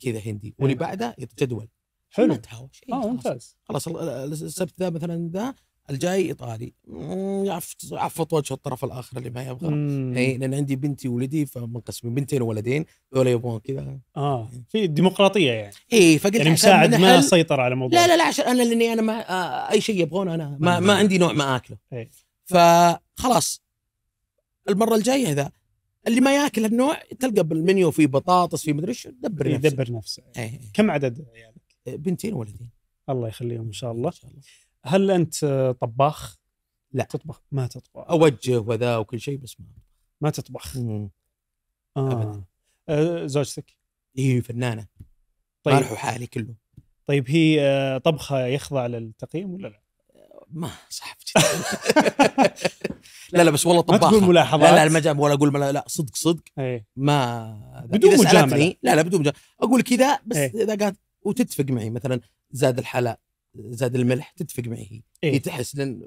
كذا هندي واللي إيه. بعده جدول حلو نتهاوش إيه، اه ممتاز خلاص السبت ذا مثلا ذا الجاي ايطالي عفط وجه الطرف الاخر اللي ما يبغى اي لان عندي بنتي وولدي فمنقسمين بنتين وولدين ذولا يبغون كذا اه في ديمقراطيه يعني اي فقلت يعني مساعد ما سيطر على موضوع لا لا لا عشان انا لاني انا ما آه اي شيء يبغون انا ما, ما عندي نوع ما اكله إيه. فخلاص المره الجايه ذا اللي ما ياكل النوع تلقى بالمنيو في بطاطس في مدري ايش دبر إيه، نفسه يدبر نفسه كم عدد عيالك؟ يعني؟ بنتين ولدين الله يخليهم ان شاء الله ان شاء الله هل انت طباخ؟ لا تطبخ ما تطبخ اوجه وذا وكل شيء بس ما ما تطبخ مم. آه. ابدا آه زوجتك؟ هي فنانه طيب مالح وحالي كله طيب هي آه، طبخه يخضع للتقييم ولا لا؟ آه، ما صعب جدا لا لا بس والله طباخ ما تقول ملاحظات لا لا ما ولا اقول لا, لا صدق صدق أي. ما بدون مجامله لا لا بدون مجامله اقول كذا بس إيه. اذا قالت وتتفق معي مثلا زاد الحلا زاد الملح تتفق معي إيه. هي إيه؟ تحس لان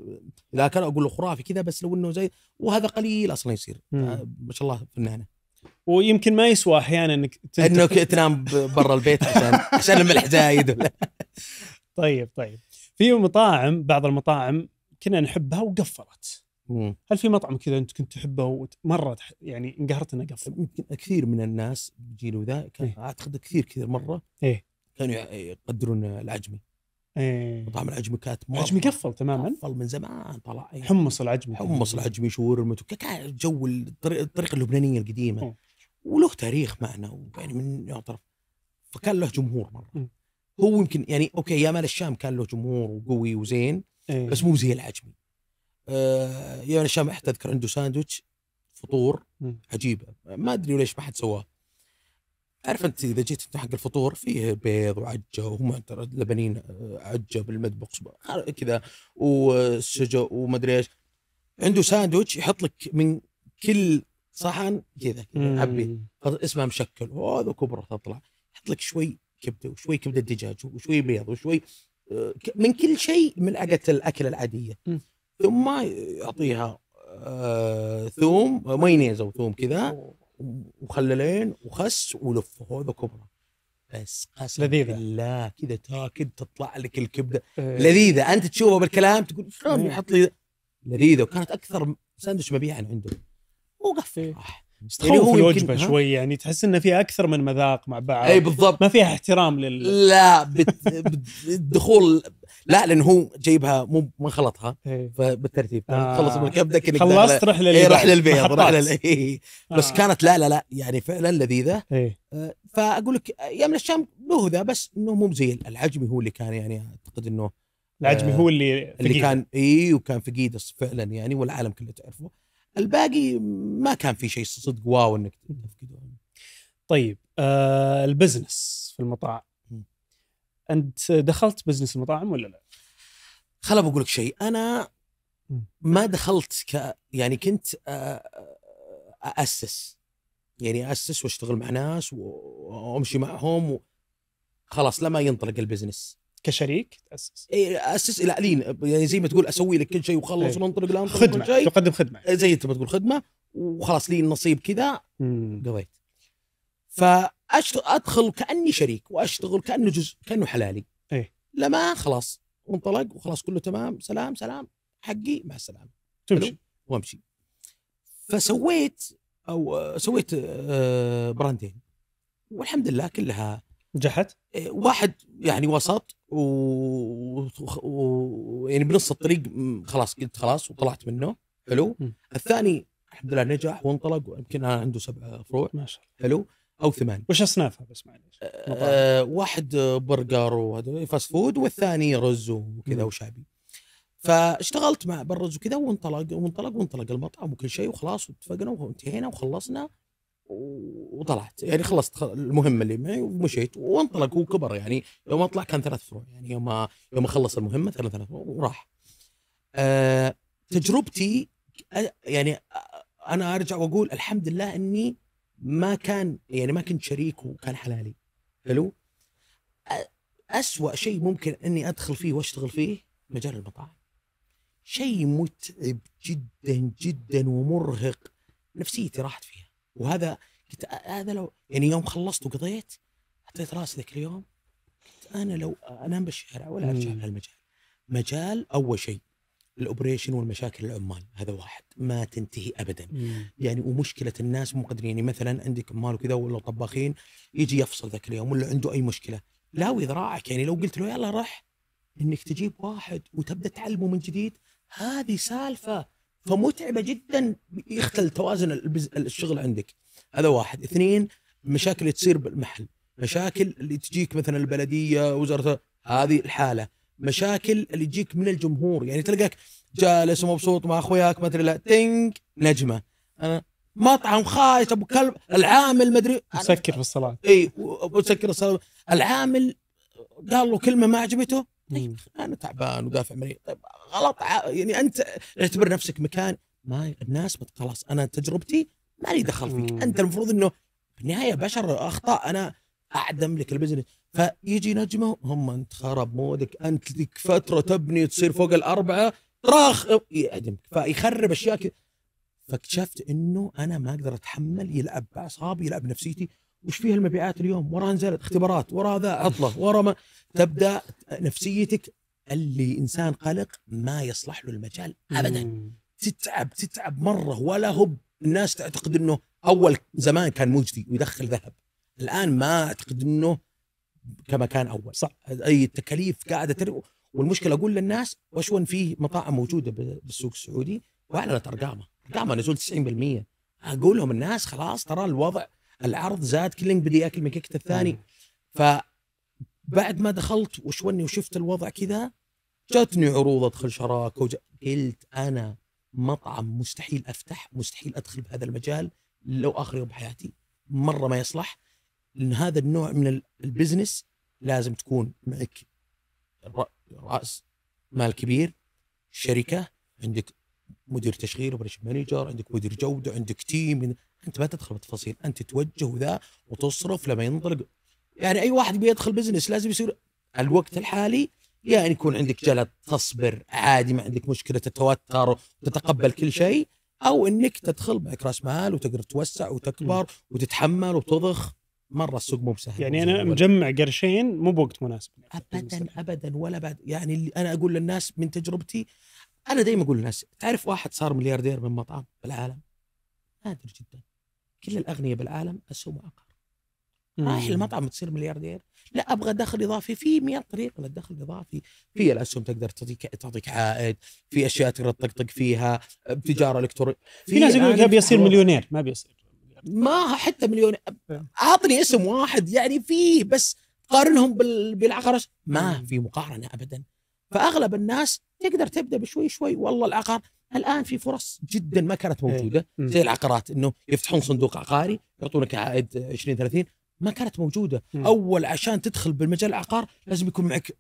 اذا كان اقول له خرافي كذا بس لو انه زي وهذا قليل اصلا يصير آه، ما شاء الله فنانه ويمكن ما يسوى احيانا انك انك تنام برا البيت عشان عشان الملح زايد طيب طيب في مطاعم بعض المطاعم كنا نحبها وقفلت هل في مطعم كذا انت كنت تحبه ومره يعني انقهرت انه قفل؟ يمكن كثير من الناس جيل وذا اعتقد إيه. كثير كثير مره إيه؟ كانوا يقدرون العجمي ايه مطعم العجمي كانت مره العجمي قفل تماما قفل من زمان طلع إيه. حمص العجمي حمص العجمي شاورما كان جو الطريقه اللبنانيه القديمه أوه. وله تاريخ معنا يعني من يعترف فكان له جمهور مره م. إيه. هو يمكن يعني اوكي يا مال الشام كان له جمهور وقوي وزين إيه. بس مو زي العجمي آه يا مال الشام حتى اذكر عنده ساندويتش فطور إيه. عجيبه ما ادري ليش ما حد سواه عارف انت اذا جيت انت حق الفطور فيه بيض وعجه وهم ترى اللبنانيين آه، عجه بالمطبخ كذا وسجق ومدري ايش عنده ساندويتش يحط لك من كل صحن كذا حبي اسمها مشكل وهذا كبره تطلع يحط لك شوي كبده وشوي كبده دجاج وشوي بيض وشوي آه، من كل شيء من ملعقه الاكل العاديه ثم يعطيها آه ثوم مايونيز او ثوم كذا وخللين وخس ولف هذا كبره بس قسم لذيذة بالله كذا تاكد تطلع لك الكبده إيه. لذيذه انت تشوفها بالكلام تقول شلون إيه. يحط لي لذيذه وكانت اكثر ساندويتش مبيعا عنده وقف في يعني الوجبه شوي يعني تحس انه فيها اكثر من مذاق مع بعض اي بالضبط ما فيها احترام لل لا بالدخول الدخول لا لان هو جايبها مو ما خلطها فبالترتيب آه. خلص من الكبده كانك خلصت رح للبيض رح للبيض رح لل... بس آه. كانت لا لا لا يعني فعلا لذيذه آه، فاقول لك يا من الشام له ذا بس انه مو زي العجمي هو اللي كان يعني اعتقد انه العجمي آه، هو اللي اللي فقيد. كان اي وكان فقيد فعلا يعني والعالم كله تعرفه الباقي ما كان في شيء صدق واو انك تفقده طيب آه البزنس في المطاعم انت دخلت بزنس المطاعم ولا لا؟ خل بقول لك شيء انا ما دخلت ك يعني كنت آه، آه، آه، اسس يعني اسس واشتغل مع ناس وامشي معهم و... خلاص لما ينطلق البزنس كشريك تاسس اي اسس لا لين يعني زي ما تقول اسوي لك كل شيء وخلص إيه. وننطلق الان خدمه تقدم خدمه إيه، زي انت ما تقول خدمه وخلاص لي النصيب كذا قضيت فأشتغل ادخل كاني شريك واشتغل كانه جزء كانه حلالي ايه لما خلاص وانطلق وخلاص كله تمام سلام سلام حقي مع السلامه تمشي وامشي فسويت او سويت آه، براندين والحمد لله كلها نجحت؟ إيه، واحد يعني وسط و... و... يعني بنص الطريق خلاص قلت خلاص وطلعت منه حلو م. الثاني الحمد لله نجح وانطلق ويمكن عنده سبع فروع ما شاء الله حلو او ثمان وش اصنافها بس معلش؟ آه،, آه واحد برجر وهذا فاست فود والثاني رز وكذا وشعبي فاشتغلت مع برز وكذا وانطلق وانطلق وانطلق المطعم وكل شيء وخلاص واتفقنا وانتهينا وخلصنا وطلعت يعني خلصت المهمه اللي معي ومشيت وانطلق وكبر يعني يوم اطلع كان ثلاث فروع يعني يوم يوم اخلص المهمه كان ثلاث فروع وراح. أه تجربتي يعني انا ارجع واقول الحمد لله اني ما كان يعني ما كنت شريك وكان حلالي. حلو؟ أسوأ شيء ممكن اني ادخل فيه واشتغل فيه مجال المطاعم. شيء متعب جدا جدا ومرهق نفسيتي راحت فيها. وهذا قلت هذا لو يعني يوم خلصت وقضيت حطيت راسي ذاك اليوم قلت انا لو انام بالشارع ولا ارجع لهالمجال مجال اول شيء الاوبريشن والمشاكل العمال هذا واحد ما تنتهي ابدا مم. يعني ومشكله الناس مو قادرين يعني مثلا عندك عمال وكذا ولا طباخين يجي يفصل ذاك اليوم ولا عنده اي مشكله لا ذراعك يعني لو قلت له يلا رح انك تجيب واحد وتبدا تعلمه من جديد هذه سالفه فمتعبه جدا يختل توازن الشغل عندك هذا واحد اثنين مشاكل اللي تصير بالمحل مشاكل اللي تجيك مثلا البلديه وزاره هذه الحاله مشاكل اللي تجيك من الجمهور يعني تلقاك جالس ومبسوط مع اخوياك ما ادري لا تنج نجمه انا مطعم خايس ابو كلب العامل ما ادري مسكر في الصلاه اي مسكر الصلاه العامل قال له كلمه ما عجبته طيب انا تعبان ودافع مليون طيب غلط يعني انت اعتبر نفسك مكان ما الناس خلاص انا تجربتي ما لي دخل فيك انت المفروض انه النهايه بشر اخطاء انا اعدم لك البزنس فيجي نجمه هم انت خرب مودك انت لك فتره تبني تصير فوق الاربعه راخ يعدمك فيخرب اشياء كذا فاكتشفت انه انا ما اقدر اتحمل يلعب باعصابي يلعب نفسيتي وش فيها المبيعات اليوم وراها نزلت اختبارات وراها ذا عطله ورا ما تبدا نفسيتك اللي انسان قلق ما يصلح له المجال ابدا تتعب تتعب مره ولا هب الناس تعتقد انه اول زمان كان مجدي ويدخل ذهب الان ما اعتقد انه كما كان اول صح اي التكاليف قاعده تر... والمشكله اقول للناس وشون فيه مطاعم موجوده بالسوق السعودي واعلنت ارقامها ارقامها نزول 90% اقول لهم الناس خلاص ترى الوضع العرض زاد كلينج بدي اكل مكيكت الثاني فبعد ما دخلت وشوني وشفت الوضع كذا جاتني عروض ادخل شراكه وج... قلت انا مطعم مستحيل افتح مستحيل ادخل بهذا المجال لو اخر يوم بحياتي مره ما يصلح لان هذا النوع من البزنس لازم تكون معك راس مال كبير شركه عندك مدير تشغيل اوبريشن مانجر عندك مدير جوده عندك تيم انت ما تدخل بالتفاصيل انت توجه ذا وتصرف لما ينطلق يعني اي واحد بيدخل بزنس لازم يصير الوقت الحالي يا يعني ان يكون عندك جلد تصبر عادي ما عندك مشكله تتوتر وتتقبل كل شيء او انك تدخل معك راس مال وتقدر توسع وتكبر وتتحمل وتضخ مره السوق مو بسهل يعني انا مجمع قرشين مو بوقت مناسب ابدا ابدا ولا بعد يعني اللي انا اقول للناس من تجربتي انا دائما اقول للناس تعرف واحد صار ملياردير من مطعم بالعالم نادر جدا كل الاغنياء بالعالم اسوا عقار رايح المطعم تصير ملياردير لا ابغى دخل اضافي في 100 طريقه للدخل الاضافي في الاسهم تقدر تعطيك تعطيك عائد في اشياء تقدر تطقطق فيها تجاره الكترونيه في ناس يقول لك ابي اصير مليونير ما بيصير ما حتى مليون اعطني اسم واحد يعني فيه بس قارنهم بالعقار ما في مقارنه ابدا فاغلب الناس تقدر تبدا بشوي شوي والله العقار الان في فرص جدا ما كانت إيه. موجوده زي العقارات انه يفتحون صندوق عقاري يعطونك عائد 20 30 ما كانت موجوده اول عشان تدخل بالمجال العقار لازم يكون معك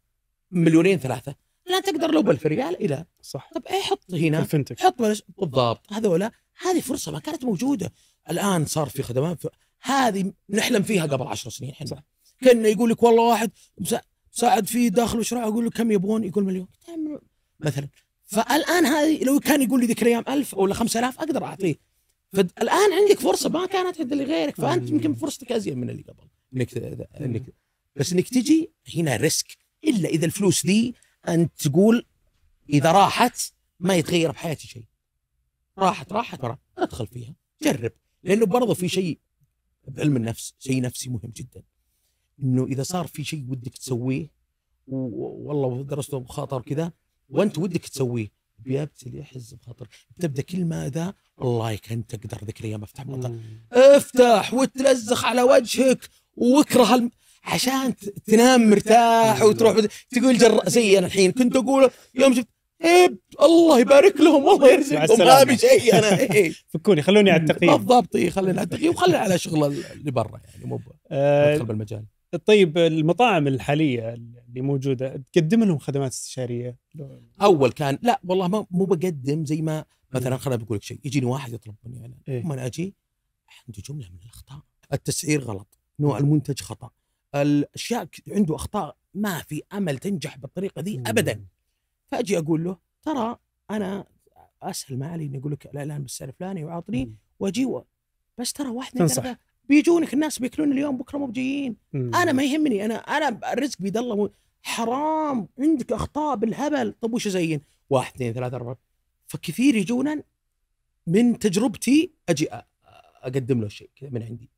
مليونين ثلاثه لا تقدر لو بألف ريال الى صح طب ايه حط هنا الفنتك. حط بالضبط هذولا هذه فرصه ما كانت موجوده الان صار في خدمات في... هذه نحلم فيها قبل 10 سنين احنا كان يقول لك والله واحد مساعد فيه داخل وشراء اقول له كم يبغون يقول مليون مثلا فالان هذه لو كان يقول لي ذيك الايام 1000 ولا 5000 اقدر اعطيه فالان عندك فرصه ما كانت عند اللي غيرك فانت يمكن فرصتك ازين من اللي قبل انك انك بس انك تجي هنا ريسك الا اذا الفلوس دي انت تقول اذا راحت ما يتغير بحياتي شيء راحت راحت ورا ادخل فيها جرب لانه برضه في شيء بعلم النفس شيء نفسي مهم جدا انه اذا صار في شيء ودك تسويه والله درسته بخاطر كذا وانت ودك تسويه بيبتلي يحز بخاطرك تبدا ما ذا والله انت تقدر ذيك الايام افتح بطل افتح وتلزخ على وجهك واكره الم... عشان تنام مرتاح أيوة. وتروح تقول جر زي انا الحين كنت اقول يوم شفت إيه الله يبارك لهم والله يرزقهم ما في شيء انا إيه. فكوني خلوني على التقييم بالضبط اي على التقييم وخلينا على شغل اللي برا يعني مو أه بالمجال طيب المطاعم الحاليه اللي موجوده تقدم لهم خدمات استشاريه؟ اول كان لا والله ما مو بقدم زي ما إيه. مثلا خليني بقول لك شيء يجيني واحد يطلب مني اعلان إيه؟ من انا اجي عندي جمله من الاخطاء التسعير غلط نوع إيه. المنتج خطا الاشياء عنده اخطاء ما في امل تنجح بالطريقه ذي ابدا فاجي اقول له ترى انا اسهل ما علي اني اقول لك الاعلان بالسعر الفلاني وعاطني واجي بس ترى واحد تنصح بيجونك الناس بياكلون اليوم بكره مو بجايين انا ما يهمني انا انا الرزق بيد الله حرام عندك اخطاء بالهبل طب وش ازين؟ واحد اثنين ثلاثه اربعه فكثير يجونا من تجربتي اجي اقدم له شيء كذا من عندي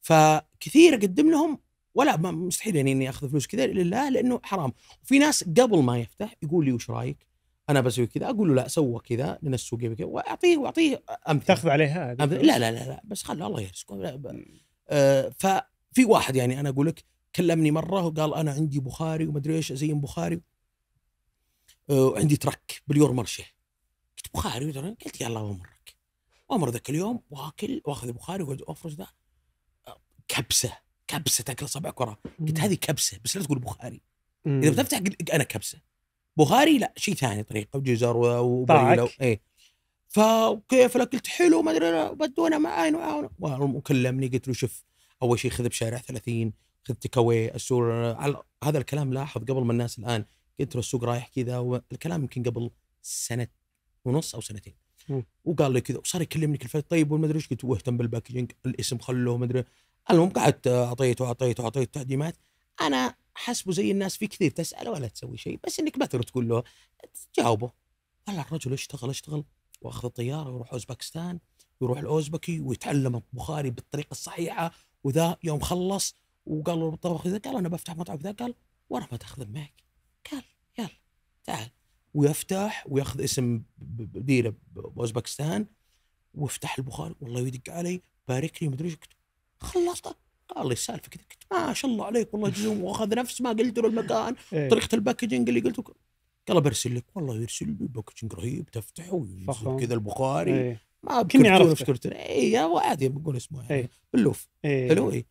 فكثير اقدم لهم ولا مستحيل يعني اني اخذ فلوس كذا لله لانه حرام وفي ناس قبل ما يفتح يقول لي وش رايك؟ انا بسوي كذا اقول له لا سوى كذا لان السوق يبي كذا واعطيه واعطيه امثله تاخذ عليها لا, لا لا لا بس خله الله يرزقه آه ففي واحد يعني انا اقول لك كلمني مره وقال انا عندي بخاري ومدري ايش ازين بخاري آه، وعندي آه ترك باليور مرشه قلت بخاري قلت يلا بمرك وامر ذاك اليوم واكل واخذ بخاري وافرز ذا آه، كبسه كبسه تاكل صبعك ورا قلت هذه كبسه بس لا تقول بخاري اذا بتفتح قلت انا كبسه بخاري لا شيء ثاني طريقه وجزر وبريله اي فكيف لك قلت حلو ما ادري بدونا معاين وكلمني قلت له شوف اول شيء خذ بشارع 30 خذ تكوي السور على هذا الكلام لاحظ قبل ما الناس الان قلت له السوق رايح كذا والكلام يمكن قبل سنه ونص او سنتين وقال لي كذا وصار يكلمني كل فتره طيب والمدري ايش قلت واهتم بالباكجينج الاسم خلوه مدري المهم قعدت اعطيته اعطيته اعطيته تعديمات انا حسبه زي الناس في كثير تساله ولا تسوي شيء بس انك مثلا تقول له تجاوبه والله الرجل اشتغل اشتغل واخذ الطياره ويروح اوزبكستان ويروح الاوزبكي ويتعلم البخاري بالطريقه الصحيحه وذا يوم خلص وقال له بالطبخ ذا قال انا بفتح مطعم ذا قال ورا ما تاخذ معك قال يلا تعال ويفتح وياخذ اسم ديره باوزبكستان وافتح البخاري والله يدق علي بارك لي ومدري ايش خلصت قال لي السالفه كذا قلت ما شاء الله عليك والله جزوم واخذ نفس ما قلت له المكان إيه. طريقه الباكجنج اللي قلته قال برسل لك والله يرسل لي باكجنج رهيب تفتحه ويصير كذا البخاري إيه. ما كني عرفت اي عادي بقول اسمه يعني إيه. باللوف حلو اي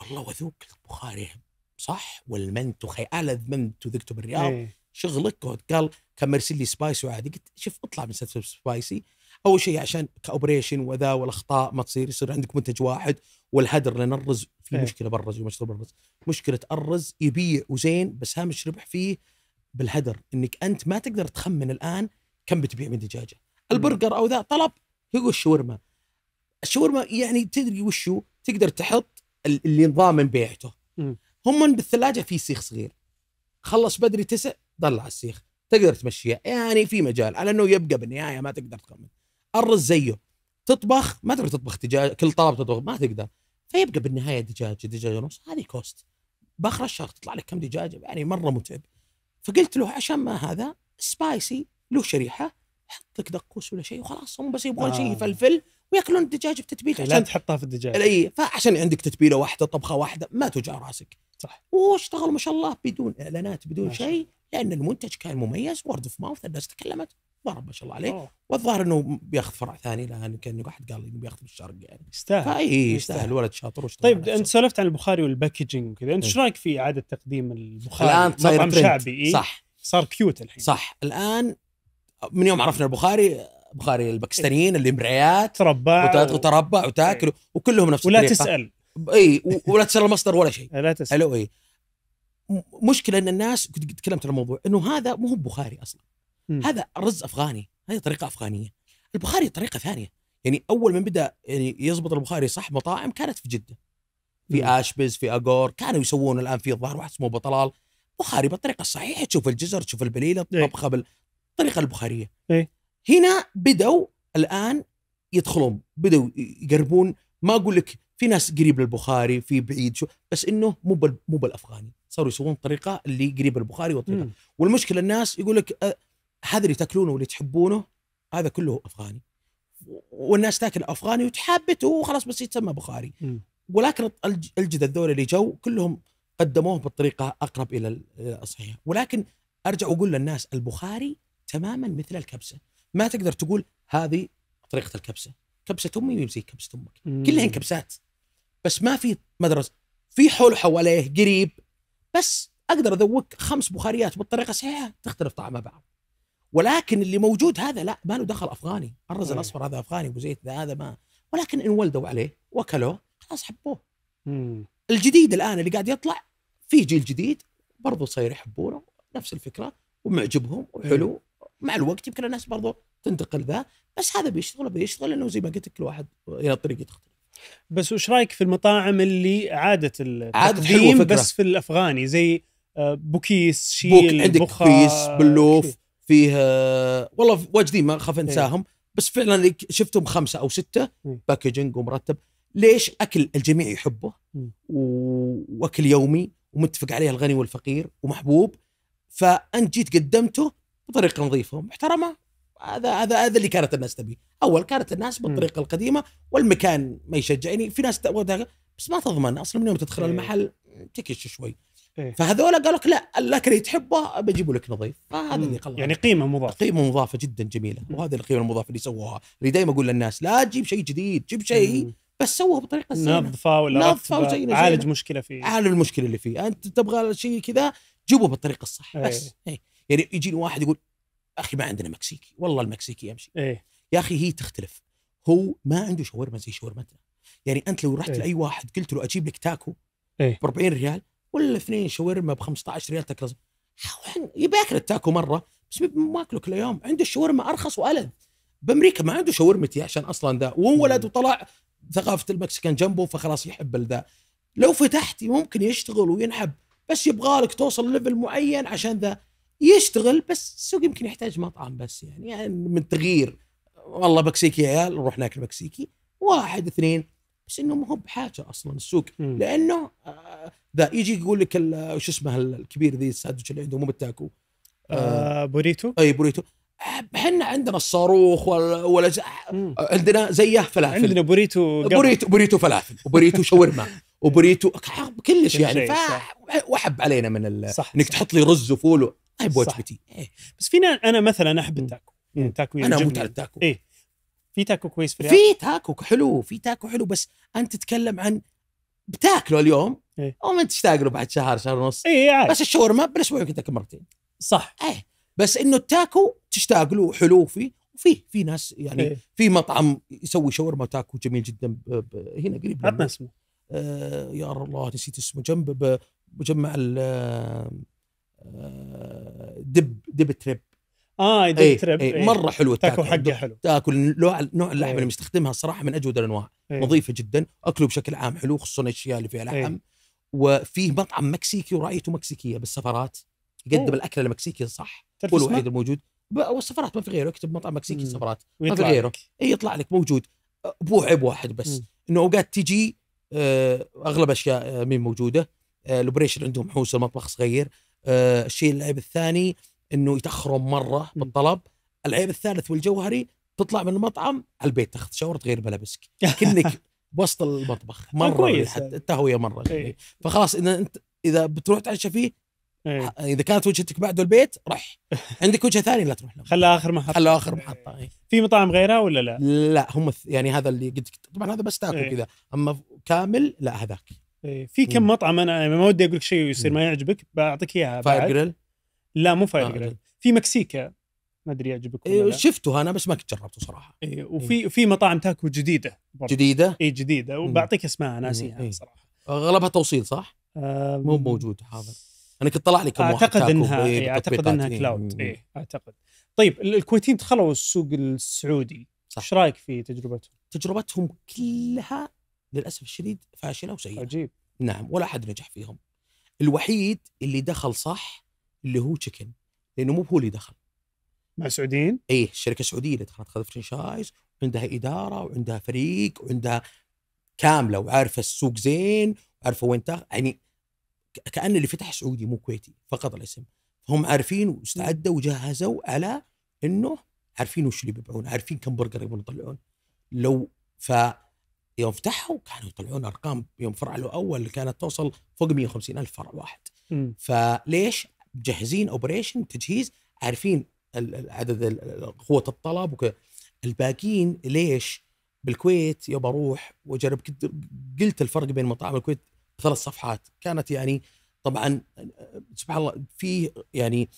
والله وذوق البخاري صح والمنتو خيال اذمنتو ذقته بالرياض شغلك قال كان مرسل لي سبايسي وعادي قلت شوف اطلع من سلسله سبايسي اول شيء عشان كاوبريشن وذا والاخطاء ما تصير يصير عندك منتج واحد والهدر لان الرز في إيه. مشكله بالرز ومشروب الرز مشكله الرز يبيع وزين بس هامش ربح فيه بالهدر انك انت ما تقدر تخمن الان كم بتبيع من دجاجه البرجر او ذا طلب هو الشاورما الشاورما يعني تدري وشو تقدر تحط اللي ضامن بيعته هم بالثلاجه في سيخ صغير خلص بدري تسع ضل على السيخ تقدر تمشيها يعني في مجال على انه يبقى بالنهايه ما تقدر تخمن الرز زيه تطبخ ما تقدر تطبخ دجاج كل طلب تطبخ ما تقدر فيبقى بالنهايه دجاج دجاج ونص هذه كوست باخر الشهر تطلع لك كم دجاجه يعني مره متعب فقلت له عشان ما هذا سبايسي له شريحه حط لك دقوس ولا شيء وخلاص هم بس يبغون آه. شيء يفلفل وياكلون الدجاج بتتبيله عشان لا تحطها في الدجاج اي فعشان عندك تتبيله واحده طبخه واحده ما توجع راسك صح واشتغل ما شاء الله بدون اعلانات بدون شيء لان المنتج كان مميز وورد اوف ماوث الناس تكلمت ضرب ما شاء الله عليه أوه. والظاهر انه بياخذ فرع ثاني الان كان واحد قال انه بياخذ الشرق يعني يستاهل اي يستاهل ولد شاطر طيب انت سولفت عن البخاري والباكجينج وكذا انت ايش رايك في اعاده تقديم البخاري الان صار شعبي إيه؟ صح صار كيوت الحين صح الان من يوم عرفنا البخاري بخاري الباكستانيين اللي مرعيات تربع وتربع و... وتاكل إيه. وكلهم نفس ولا الطريقة. تسال اي ولا تسال المصدر ولا شيء لا تسال حلو اي مشكله ان الناس كنت تكلمت عن الموضوع انه هذا مو هو بخاري اصلا هذا رز افغاني هذه طريقه افغانيه البخاري طريقه ثانيه يعني اول من بدا يعني يضبط البخاري صح مطاعم كانت في جده في مم. اشبز في اغور كانوا يسوون الان في الظاهر واحد اسمه بطلال بخاري بالطريقه الصحيحه تشوف الجزر تشوف البليله الطبخه إيه؟ بالطريقه البخاريه إيه؟ هنا بدوا الان يدخلون بدوا يقربون ما اقول لك في ناس قريب للبخاري في بعيد شو بس انه مو مو بالافغاني صاروا يسوون الطريقه اللي قريب البخاري والطريقه مم. والمشكله الناس يقول لك آه، هذا اللي تاكلونه واللي تحبونه هذا كله افغاني والناس تاكل افغاني وتحبته وخلاص بس يتسمى بخاري ولكن الجدد ذول اللي جو كلهم قدموه بطريقه اقرب الى الصحيح ولكن ارجع واقول للناس البخاري تماما مثل الكبسه ما تقدر تقول هذه طريقه الكبسه كبسه امي زي كبسه امك كلهن كبسات بس ما في مدرسه في حول حواليه قريب بس اقدر اذوق خمس بخاريات بالطريقه الصحيحه تختلف طعمها بعض ولكن اللي موجود هذا لا ما له دخل افغاني الرز الاصفر هذا افغاني ابو زيت هذا ما ولكن انولدوا عليه وكلوه خلاص حبوه الجديد الان اللي قاعد يطلع في جيل جديد برضو صاير يحبونه نفس الفكره ومعجبهم وحلو مع الوقت يمكن الناس برضو تنتقل ذا بس هذا بيشتغل بيشتغل لانه زي ما قلت لك الواحد الى طريقه تختلف بس وش رايك في المطاعم اللي عاده التقديم عادة بس في الافغاني زي آه، بوكيس شيل بوك عندك بوكيس بلوف فيه آه، والله واجدين ما اخاف إيه. انساهم بس فعلا شفتهم خمسه او سته إيه. باكجنج ومرتب ليش اكل الجميع يحبه إيه. واكل يومي ومتفق عليه الغني والفقير ومحبوب فانت جيت قدمته بطريقه نظيفه محترمه هذا هذا هذا اللي كانت الناس تبيه اول كانت الناس بالطريقه القديمه والمكان ما يشجعني يعني في ناس بس ما تضمن اصلا من يوم تدخل المحل تكش شوي إيه؟ فهذولا قالوا لك لا الاكل اللي تحبه بجيبه لك نظيف فهذا اللي خلاص يعني قيمه مضافه قيمه مضافه جدا جميله مم. وهذه القيمه المضافه اللي سووها اللي دائما اقول للناس لا تجيب شيء جديد جيب شيء بس سووه بطريقه زينه نظفه ولا نظفه وزينه عالج زينة. مشكله فيه عالج المشكله اللي فيه انت تبغى شيء كذا جيبه بالطريقه الصح أيه. بس أيه. يعني يجيني واحد يقول اخي ما عندنا مكسيكي والله المكسيكي يمشي أيه. يا اخي هي تختلف هو ما عنده شاورما زي شاورمتنا يعني انت لو رحت أيه. لاي واحد قلت له اجيب لك تاكو أيه. ب 40 ريال ولا اثنين شاورما ب 15 ريال تاكل يبي ياكل التاكو مره بس ما اكله كل يوم عنده الشاورما ارخص والذ بامريكا ما عنده شاورمتي عشان اصلا ذا وهو ولد وطلع ثقافه المكسيكان جنبه فخلاص يحب ذا لو فتحتي ممكن يشتغل وينحب بس يبغالك توصل ليفل معين عشان ذا يشتغل بس السوق يمكن يحتاج مطعم بس يعني, يعني من تغيير والله مكسيكي عيال نروح ناكل مكسيكي واحد اثنين بس انه ما هو بحاجه اصلا السوق م. لانه آه، ذا يجي يقول لك شو اسمه الكبير ذي الساندوتش اللي عندهم مو بالتاكو آه،, آه بوريتو اي بوريتو احنا عندنا الصاروخ ولا, عندنا زيه فلافل عندنا بوريتو قبل. بوريتو بوريتو فلافل وبوريتو شاورما وبوريتو كلش يعني واحب علينا من صح انك تحط لي رز وفول طيب وجبتي إيه. بس فينا انا مثلا احب التاكو يعني التاكو انا اموت على التاكو إيه؟ في تاكو كويس في الرياض في تاكو حلو في تاكو حلو بس انت تتكلم عن بتاكله اليوم إيه؟ وما تشتاق له بعد شهر شهر ونص اي إيه، عارف بس الشاورما بالاسبوع يمكن تاكل مرتين صح ايه بس انه التاكو تشتاق له حلو فيه وفي في ناس يعني إيه؟ في مطعم يسوي شاورما تاكو جميل جدا ب... ب... هنا قريب عطنا اسمه آه يا الله نسيت اسمه جنب ب... مجمع ال آه, آه، دب دب تريب اه ايه ترب إيه،, ايه مره حلوه تاكل حقه حلو تاكل نوع اللحم إيه. اللي مستخدمها الصراحه من اجود الانواع إيه. نظيفه جدا اكله بشكل عام حلو خصوصا الاشياء اللي فيها لحم وفيه مطعم مكسيكي ورايته مكسيكيه بالسفارات يقدم الاكل المكسيكي صح هو الوحيد الموجود والسفارات ما في غيره اكتب مطعم مكسيكي سفارات ما في غيره اي يطلع لك موجود ابوه عيب واحد بس انه اوقات تجي آه، اغلب اشياء آه، مين موجوده آه، الاوبريشن عندهم حوسه مطبخ صغير الشيء العيب الثاني انه يتاخرون مره بالطلب العيب الثالث والجوهري تطلع من المطعم على البيت تاخذ شاور تغير ملابسك كانك وسط المطبخ مره كويس يعني. التهويه مره إيه. يعني. فخلاص اذا انت اذا بتروح تعشى فيه إيه. اذا كانت وجهتك بعده البيت رح عندك وجهه ثانيه لا تروح له خلها اخر محطه خلها اخر محطه إيه. في مطاعم غيرها ولا لا؟ لا هم يعني هذا اللي قلت طبعا هذا بس تاكل إيه. كذا اما كامل لا هذاك إيه. في كم مطعم انا يعني ما ودي اقول لك شيء يصير ما يعجبك بعطيك اياها فاير جريل لا مو فاير آه جريل في مكسيكا ما ادري يعجبك إيه شفته انا بس ما كنت جربته صراحه إيه, إيه. وفي إيه. في مطاعم تاكو جديده برضه. جديده؟ اي جديده إيه. وبعطيك اسماء إيه، ناسيها إيه. صراحه اغلبها توصيل صح؟ آه مو موجود حاضر انا كنت طلع لي كم اعتقد انها إيه اعتقد انها كلاود اي اعتقد طيب الكويتيين دخلوا السوق السعودي ايش رايك في تجربتهم؟ تجربتهم كلها للاسف الشديد فاشله وسيئه عجيب نعم ولا احد نجح فيهم الوحيد اللي دخل صح اللي هو تشيكن لانه مو هو اللي دخل مع سعوديين؟ ايه الشركه السعوديه اللي دخلت خذ فرنشايز عندها اداره وعندها فريق وعندها كامله وعارفه السوق زين وعارفه وين تاخذ يعني كان اللي فتح سعودي مو كويتي فقط الاسم هم عارفين واستعدوا وجهزوا على انه عارفين وش اللي بيبيعون عارفين كم برجر يبون يطلعون لو ف يوم فتحوا كانوا يطلعون ارقام يوم فرع الاول كانت توصل فوق 150 الف فرع واحد م. فليش مجهزين اوبريشن تجهيز عارفين عدد قوه الطلب وكذا الباقيين ليش بالكويت يا بروح واجرب قلت الفرق بين مطاعم الكويت ثلاث صفحات كانت يعني طبعا سبحان الله في يعني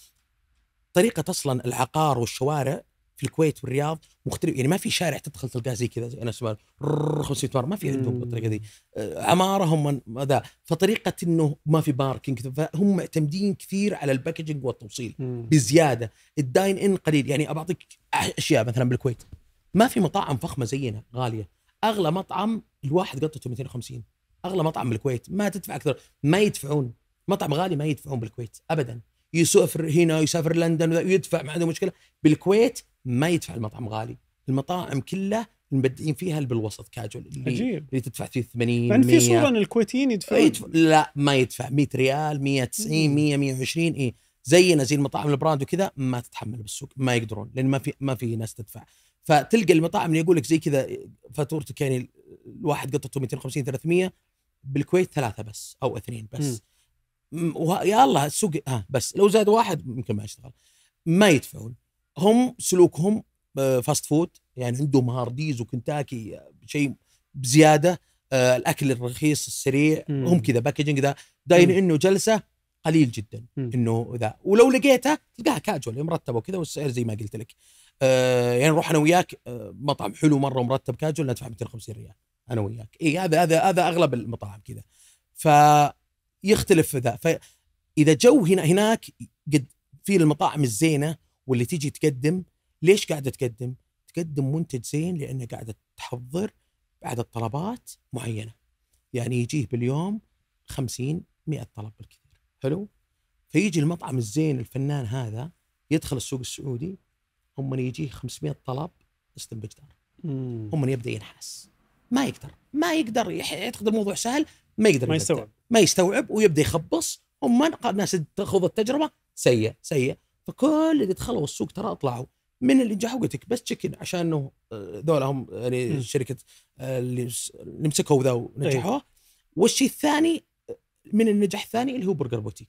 طريقه اصلا العقار والشوارع في الكويت والرياض مختلف يعني ما في شارع تدخل تلقاه زي كذا انا سؤال 500 مره ما في عندهم الطريقه ذي آه، عماره هم ماذا فطريقه انه ما في باركينج فهم معتمدين كثير على الباكجينج والتوصيل مم. بزياده الداين ان قليل يعني اعطيك اشياء مثلا بالكويت ما في مطاعم فخمه زينا غاليه اغلى مطعم الواحد قطته 250 اغلى مطعم بالكويت ما تدفع اكثر ما يدفعون مطعم غالي ما يدفعون بالكويت ابدا يسافر هنا يسافر لندن ويدفع ما عنده مشكله بالكويت ما يدفع المطعم غالي المطاعم كلها المبدعين فيها اللي بالوسط كاجول اللي, عجيب. اللي تدفع فيه 80 يعني في صوره ان الكويتيين يدفعون إيه، يدفع لا ما يدفع 100 ريال 190 100 120 اي زينا زي المطاعم البراند وكذا ما تتحمل بالسوق ما يقدرون لان ما في ما في ناس تدفع فتلقى المطاعم اللي يقول لك زي كذا فاتورتك يعني الواحد قطته 250 300 بالكويت ثلاثه بس او اثنين بس م. وه... يا الله السوق ها آه، بس لو زاد واحد يمكن ما يشتغل ما يدفعون هم سلوكهم فاست آه، فود يعني عندهم هارديز وكنتاكي آه، شيء بزياده آه، الاكل الرخيص السريع مم. هم كذا باكجنج ذا داين انه جلسه قليل جدا مم. انه ذا ولو لقيته تلقاها كاجوال يعني مرتبه وكذا والسعر زي ما قلت لك آه يعني نروح انا وياك مطعم حلو مره ومرتب كاجوال ندفع 250 ريال انا وياك اي هذا هذا هذا اغلب المطاعم كذا فيختلف ذا فاذا جو هنا هناك قد في المطاعم الزينه واللي تيجي تقدم ليش قاعده تقدم؟ تقدم منتج زين لانها قاعده تحضر عدد طلبات معينه يعني يجيه باليوم 50 100 طلب بالكثير حلو فيجي المطعم الزين الفنان هذا يدخل السوق السعودي هم من يجيه 500 طلب استنبجدار هم من يبدا ينحاس ما يقدر ما يقدر يعتقد الموضوع سهل ما يقدر ما يستوعب ما يستوعب ويبدا يخبص هم الناس تاخذ التجربه سيء سيء فكل اللي دخلوا السوق ترى اطلعوا من اللي جا حقتك بس تشيكن عشان انه آه، ذولا هم يعني آه، م. شركه آه، اللي مسكوا ذا ونجحوه أيوه. والشيء الثاني من النجاح الثاني اللي هو برجر بوتيك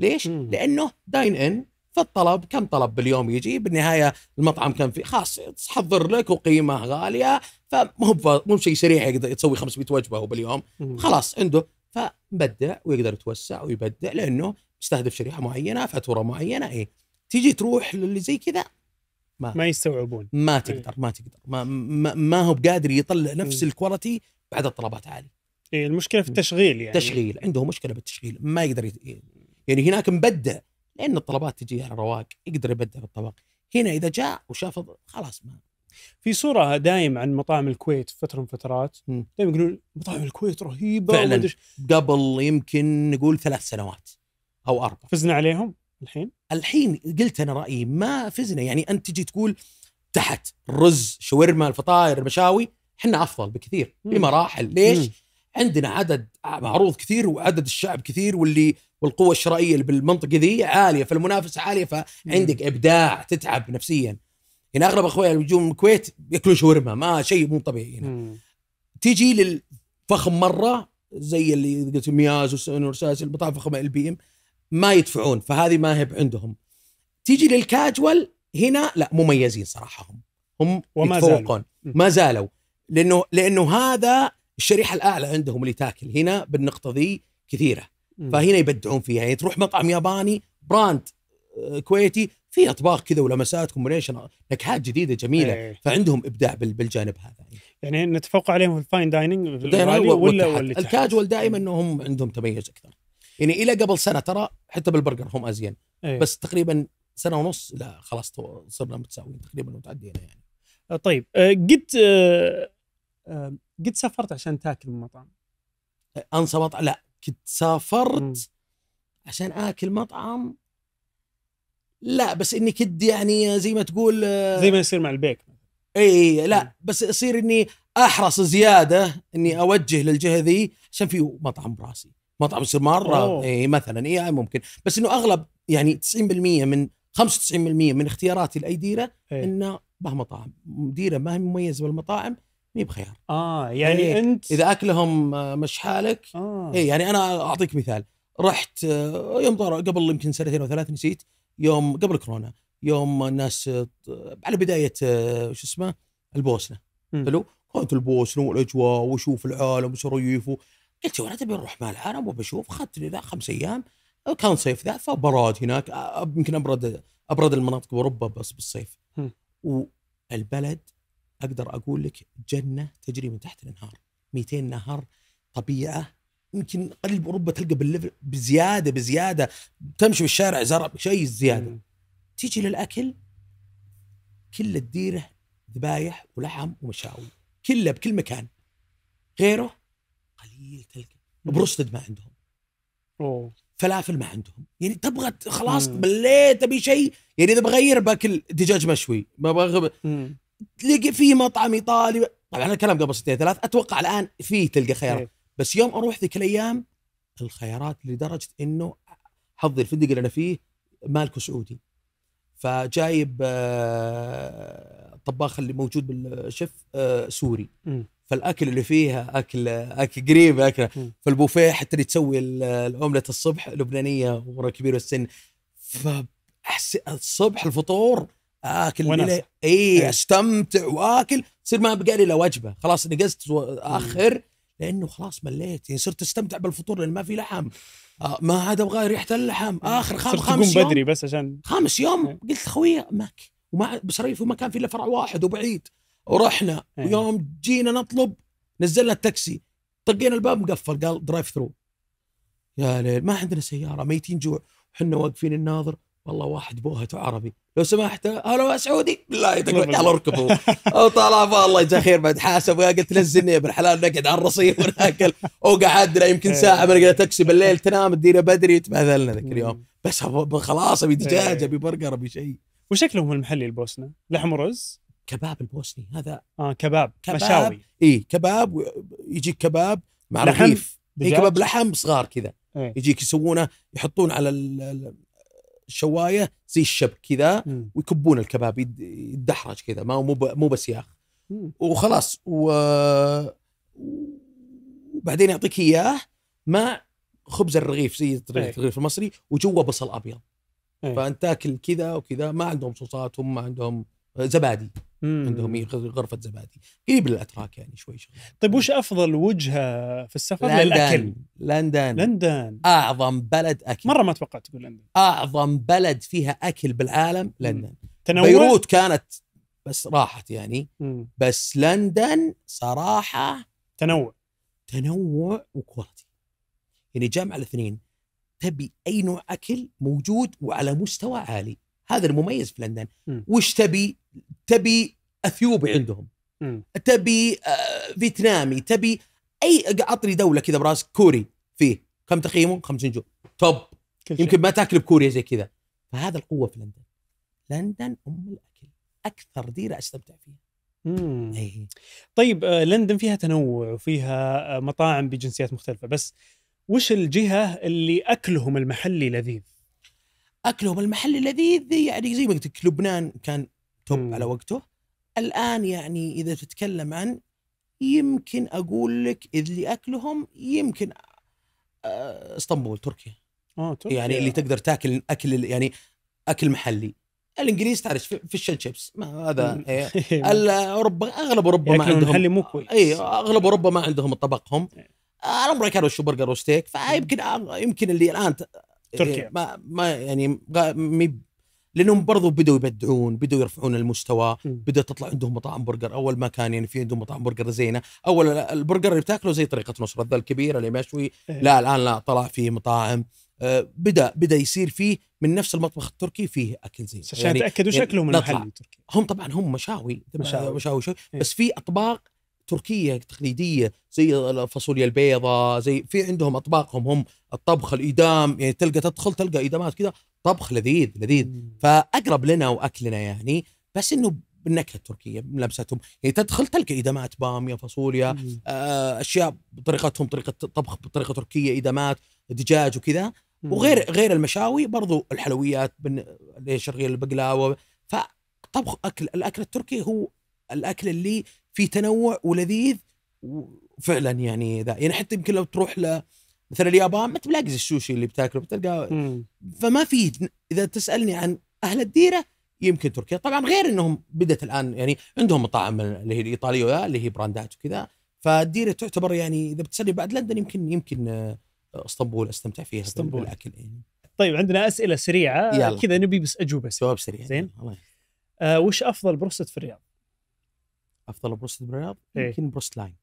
ليش؟ م. لانه داين ان فالطلب كم طلب باليوم يجي بالنهايه المطعم كان فيه خاص تحضر لك وقيمه غاليه فما هو مو شيء سريع يقدر تسوي 500 وجبه هو باليوم خلاص عنده فمبدع ويقدر يتوسع ويبدع لانه يستهدف شريحه معينه فاتوره معينه اي تيجي تروح للي زي كذا ما ما يستوعبون ما إيه. تقدر ما تقدر ما ما, ما هو بقادر يطلع إيه. نفس الكواليتي بعد الطلبات عالية إيه المشكله في إيه. التشغيل يعني تشغيل عنده مشكله بالتشغيل ما يقدر يت... يعني هناك مبدع لان الطلبات تجي على رواق يقدر يبدع بالطبق هنا اذا جاء وشاف خلاص ما في صورة دايم عن مطاعم الكويت فترة من فترات دايما يقولون مطاعم الكويت رهيبة فعلا قبل يمكن نقول ثلاث سنوات أو أربع فزنا عليهم؟ الحين الحين قلت انا رايي ما فزنا يعني انت تجي تقول تحت الرز شاورما الفطاير المشاوي احنا افضل بكثير بمراحل ليش مم. عندنا عدد معروض كثير وعدد الشعب كثير واللي والقوه الشرائيه اللي بالمنطقه ذي عاليه فالمنافسه عاليه فعندك مم. ابداع تتعب نفسيا هنا يعني اغلب اخويا اللي يجون من الكويت ياكلون شاورما ما شيء مو طبيعي هنا مم. تيجي للفخم مره زي اللي قلت مياز ونور ساسي الفخمه البي ام ما يدفعون فهذه ما هي عندهم تيجي للكاجوال هنا لا مميزين صراحه هم هم وما يتفوقون زالوا. ما زالوا لانه لانه هذا الشريحه الاعلى عندهم اللي تاكل هنا بالنقطه ذي كثيره فهنا يبدعون فيها يعني تروح مطعم ياباني براند آه، كويتي في اطباق كذا ولمسات كومبينيشن نكهات جديده جميله أيه. فعندهم ابداع بالجانب هذا يعني نتفوق عليهم في الفاين دايننج ولا, ولا الكاجوال دائما انهم عندهم تميز اكثر يعني الى قبل سنه ترى حتى بالبرجر هم ازين أيه. بس تقريبا سنه ونص لا خلاص صرنا متساويين تقريبا وتعدينا يعني آه، طيب آه، قد آه، قد سافرت عشان تاكل من مطعم انسى مطعم لا كنت سافرت م. عشان اكل مطعم لا بس اني كد يعني زي ما تقول زي ما يصير مع البيك اي لا بس يصير اني احرص زياده اني اوجه للجهه ذي عشان في مطعم براسي مطعم يصير مره إيه مثلا اي آه، ممكن بس انه اغلب يعني 90% من 95% من اختياراتي لاي ديره إيه؟ انه به مطاعم ديره ما هي مميزه بالمطاعم هي بخيار اه يعني إيه انت اذا اكلهم آه، مش حالك آه. إيه يعني انا اعطيك مثال رحت آه، يوم طار قبل يمكن سنتين او ثلاث نسيت يوم قبل كورونا يوم الناس على بدايه شو اسمه البوسنه حلو كانت البوسنه والاجواء واشوف العالم وشريف قلت يا ولد نروح مع العرب وبشوف اخذت لي ذا خمس ايام كان صيف ذا فبراد هناك يمكن ابرد ابرد المناطق باوروبا بس بالصيف والبلد اقدر اقول لك جنه تجري من تحت الانهار 200 نهر طبيعه يمكن قليل باوروبا تلقى بالليفل بزياده بزياده تمشي بالشارع زرع شيء زياده تيجي للاكل كل الديره ذبايح ولحم ومشاوي كله بكل مكان غيره قليل تلقى بروستد ما عندهم أوه. فلافل ما عندهم يعني تبغى خلاص مليت ابي شيء يعني اذا بغير باكل دجاج مشوي ما ابغى تلقى في مطعم ايطالي طبعا الكلام قبل سنتين ثلاث اتوقع الان في تلقى خيارات إيه. بس يوم اروح ذيك الايام الخيارات لدرجه انه حظي الفندق اللي انا فيه مالكه سعودي فجايب الطباخ آه، اللي موجود بالشيف آه، سوري فالاكل اللي فيها اكل اكل قريب اكل فالبوفيه حتى اللي تسوي العمله الصبح لبنانيه ورا كبيره السن فأحس... الصبح الفطور اكل اي إيه. استمتع واكل تصير ما بقى لي الا وجبه خلاص نقزت اخر لانه خلاص مليت يعني صرت استمتع بالفطور لان ما في لحم آه، ما عاد ابغى ريحه اللحم اخر خام خامس يوم بدري بس عشان خامس يوم قلت خويا ماك وما بصريف وما كان في الا فرع واحد وبعيد ورحنا أيه. ويوم جينا نطلب نزلنا التاكسي طقينا الباب مقفل قال درايف ثرو يا ليل ما عندنا سياره ميتين جوع وحنا واقفين الناظر والله واحد بوهته عربي لو سمحت هلا سعودي لا يدق يلا اركبوا وطلع الله يجزاه خير بعد حاسب قلت نزلني ابن الحلال نقعد على الرصيف وناكل وقعدنا يمكن إيه. ساعه ما بنلقى تاكسي بالليل تنام تدينا بدري تبهذلنا ذاك اليوم بس خلاص إيه. ابي دجاج ابي برجر ابي شيء وشكلهم المحلي البوسنه لحم ورز كباب البوسني هذا اه كباب, كباب مشاوي اي كباب يجيك كباب مع لحم رغيف اي كباب لحم صغار كذا ايه؟ يجيك يسوونه يحطون على الشوايه زي الشب كذا ويكبون الكباب يدحرج كذا ما مو مو ياخ وخلاص و... وبعدين يعطيك اياه مع خبز الرغيف زي الرغيف المصري وجوه بصل ابيض أيه. فانت تاكل كذا وكذا ما عندهم صوصات هم ما عندهم زبادي مم. عندهم إيه، غرفه زبادي قريب للاتراك يعني شوي شوي طيب وش افضل وجهه في السفر لندن. للاكل؟ لندن لندن اعظم بلد اكل مره ما توقعت تقول لندن اعظم بلد فيها اكل بالعالم لندن تنوع بيروت كانت بس راحت يعني مم. بس لندن صراحه تنوع تنوع وكواليتي يعني جامع الاثنين تبي اي نوع اكل موجود وعلى مستوى عالي هذا المميز في لندن وش تبي تبي اثيوبي إيه. عندهم تبي آه فيتنامي تبي اي اعطني دوله كذا براسك كوري فيه كم تقييمه؟ خمس نجوم توب يمكن ما تاكل بكوريا زي كذا فهذا القوه في لندن لندن ام الاكل اكثر ديره استمتع فيها أي. طيب آه، لندن فيها تنوع وفيها آه، مطاعم بجنسيات مختلفه بس وش الجهه اللي اكلهم المحلي لذيذ اكلهم المحلي لذيذ يعني زي ما قلت لك لبنان كان توب على وقته الان يعني اذا تتكلم عن يمكن اقول لك اللي اكلهم يمكن آه، اسطنبول تركيا اه تركيا يعني اللي تقدر تاكل اكل يعني اكل محلي الانجليز تعرف في الشل شيبس ما هذا إيه. إيه. اوروبا اغلب اوروبا ما عندهم محلي مو كويس اي اغلب اوروبا ما عندهم طبقهم إيه. آه، الامريكان وشو برجر وستيك فيمكن آه، يمكن اللي الان تركيا إيه، ما ما يعني مي لانهم برضو بدوا يبدعون بدوا يرفعون المستوى بدا تطلع عندهم مطاعم برجر اول ما كان يعني في عندهم مطاعم برجر زينه اول البرجر اللي بتاكله زي طريقه نصر الذا الكبيره اللي مشوي إيه. لا الان لا طلع فيه مطاعم آه، بدا بدا يصير فيه من نفس المطبخ التركي فيه اكل زين عشان يعني تاكدوا يعني شكلهم المحلي التركي هم طبعا هم مشاوي مشاوي, مشاوي مشاوي إيه. بس في اطباق تركيه تقليديه زي الفاصوليا البيضاء زي في عندهم اطباقهم هم الطبخ الايدام يعني تلقى تدخل تلقى ايدامات كذا طبخ لذيذ لذيذ فاقرب لنا واكلنا يعني بس انه بالنكهه التركيه بلمستهم يعني تدخل تلقى ايدامات باميه فاصوليا آه، اشياء بطريقتهم طريقه طبخ بطريقه تركيه ايدامات دجاج وكذا وغير غير المشاوي برضو الحلويات شرقيه البقلاوه فطبخ اكل الاكل التركي هو الاكل اللي في تنوع ولذيذ فعلا يعني ذا يعني حتى يمكن لو تروح ل مثلا اليابان ما تلاقي السوشي اللي بتاكله بتلقاه فما في اذا تسالني عن اهل الديره يمكن تركيا طبعا غير انهم بدات الان يعني عندهم مطاعم اللي هي الايطاليه اللي هي براندات وكذا فالديره تعتبر يعني اذا بتسالني بعد لندن يمكن يمكن آه، اسطنبول استمتع فيها اسطنبول بالاكل يعني طيب عندنا اسئله سريعه كذا نبي بس اجوبه سريعه جواب سريع زين الله آه وش افضل بروست في الرياض؟ افضل بروست بالرياض إيه. يمكن إيه؟ بروست لاين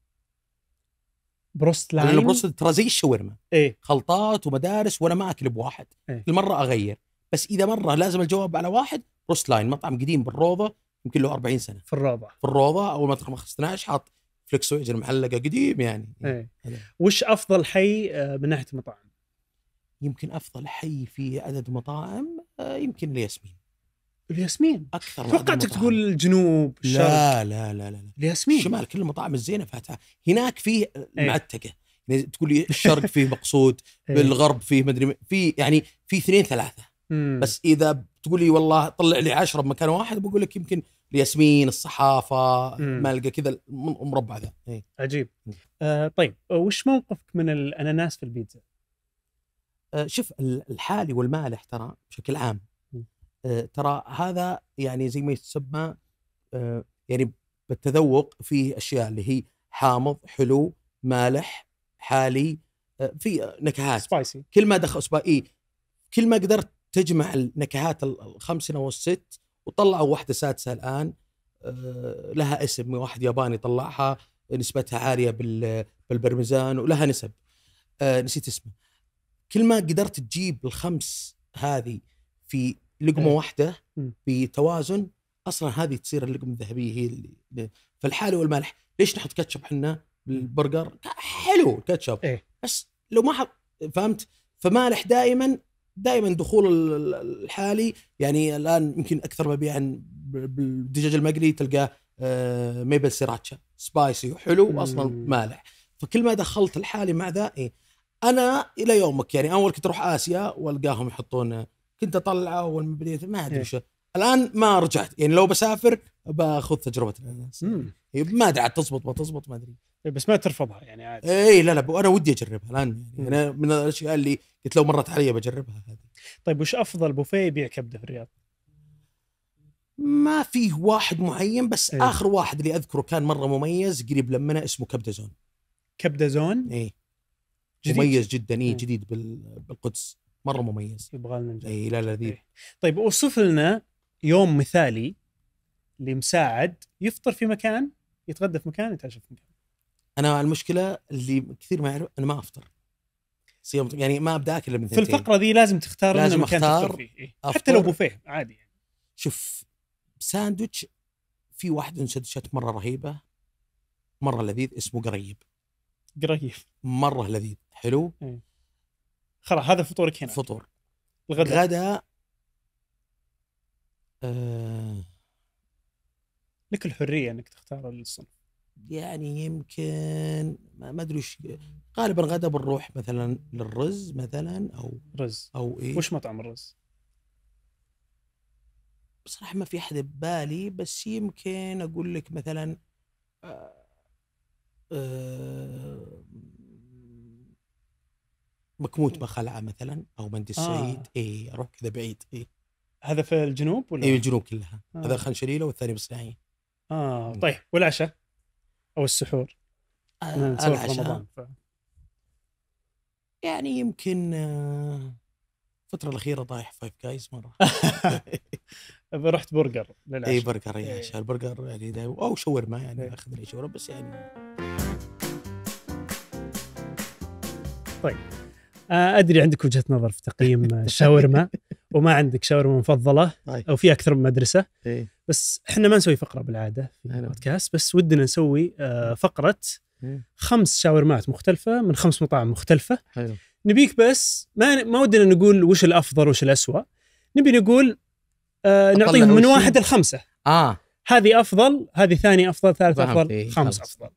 بروست لاين لانه بروست ترى زي الشاورما إيه؟ خلطات ومدارس وانا ما اكل بواحد إيه؟ كل مره اغير بس اذا مره لازم الجواب على واحد بروست لاين مطعم قديم بالروضه يمكن له 40 سنه في الروضه في الروضه اول ما تخرج 12 حاط فليكسويج المعلقه قديم يعني إيه. وش افضل حي آه، من ناحيه المطاعم؟ يمكن افضل حي في عدد مطاعم آه، يمكن الياسمين الياسمين اكثر توقعتك تقول الجنوب الشرق لا لا لا لا الياسمين الشمال كل المطاعم الزينه فاتها هناك فيه أيه. معتقه يعني تقول لي الشرق فيه مقصود أيه. بالغرب فيه مدري في يعني في اثنين ثلاثه مم. بس اذا تقول لي والله طلع لي عشرة بمكان واحد بقول لك يمكن الياسمين الصحافه مالقه كذا المربع ذا أيه. عجيب آه طيب آه، وش موقفك من الاناناس في البيتزا؟ آه شوف الحالي والمالح ترى بشكل عام آه، ترى هذا يعني زي ما يسمى آه، يعني بالتذوق فيه اشياء اللي هي حامض حلو مالح حالي آه، في نكهات سبايسي كل ما دخل سبايسي إيه، كل ما قدرت تجمع النكهات الخمسه او الست وطلعوا واحده سادسه الان لها اسم واحد ياباني طلعها نسبتها عاليه بالبرمزان ولها نسب نسيت اسمه كل ما قدرت تجيب الخمس هذه في لقمه أيه. واحده بتوازن اصلا هذه تصير اللقمه الذهبيه هي اللي فالحالي والمالح ليش نحط كاتشب احنا بالبرجر حلو الكاتشب أيه. بس لو ما حط فهمت فمالح دائما دائما دخول الحالي يعني الان يمكن اكثر مبيعا بالدجاج المقلي تلقاه آه، ميبل سيراتشا سبايسي وحلو واصلا مالح فكل ما دخلت الحالي مع ذا إيه، انا الى يومك يعني اول كنت اروح اسيا والقاهم يحطون كنت اطلعه اول ما بديت ما ادري إيه. شو الان ما رجعت يعني لو بسافر باخذ تجربه الناس إيه، ما ادري عاد تزبط ما تزبط ما ادري إيه، بس ما ترفضها يعني عادي اي لا لا انا ودي اجربها الان يعني من الاشياء اللي قلت لو مرت علي بجربها هذه طيب وش افضل بوفيه يبيع كبده في الرياض؟ ما فيه واحد معين بس إيه. اخر واحد اللي اذكره كان مره مميز قريب لمنا اسمه كبده زون كبده زون؟ اي مميز جدا اي جديد بالقدس مره مميز يبغى لنا اي لا لذيذ إيه. طيب اوصف لنا يوم مثالي لمساعد يفطر في مكان يتغدى في مكان يتعشى في مكان انا المشكله اللي كثير ما يعرف انا ما افطر صيام يعني ما ابدا اكل من في الفقره ذي لازم تختار لازم مكان اختار تفطر فيه. إيه. أفطر. حتى لو بوفيه عادي يعني شوف ساندويتش في واحد من سندوتشات مره رهيبه مره لذيذ اسمه قريب قريب مره لذيذ حلو إيه. خلاص هذا فطورك هنا فطور الغداء غدا آه... لك الحريه انك تختار الصنف يعني يمكن ما ادري وش غالبا غدا بنروح مثلا للرز مثلا او رز او ايه وش مطعم الرز؟ بصراحه ما في احد ببالي بس يمكن اقول لك مثلا آه آه مكموت بخلعه مثلا او مندي آه. السعيد آه. اي اروح كذا بعيد اي هذا في الجنوب ولا؟ اي الجنوب كلها آه. هذا الخنشليله والثاني بصناعين اه طيب والعشاء او السحور؟ آه العشاء رمضان ف... يعني يمكن آه، الفترة الأخيرة طايح فايف جايز مرة رحت برجر إيه، للعشاء اي برجر اي إيه. عشاء البرجر يعني او شاورما يعني إيه. اخذ لي شاورما بس يعني طيب آه، ادري عندك وجهه نظر في تقييم الشاورما وما عندك شاورما مفضله طيب. او في اكثر من مدرسه بس احنا ما نسوي فقره بالعاده في البودكاست بس ودنا نسوي آه، فقره خمس شاورمات مختلفه من خمس مطاعم مختلفه حلو نبيك بس ما ما ودنا نقول وش الافضل وش الاسوء نبي نقول آه، نعطيهم من واحد لخمسه اه هذه افضل هذه ثاني افضل ثالث افضل خمس افضل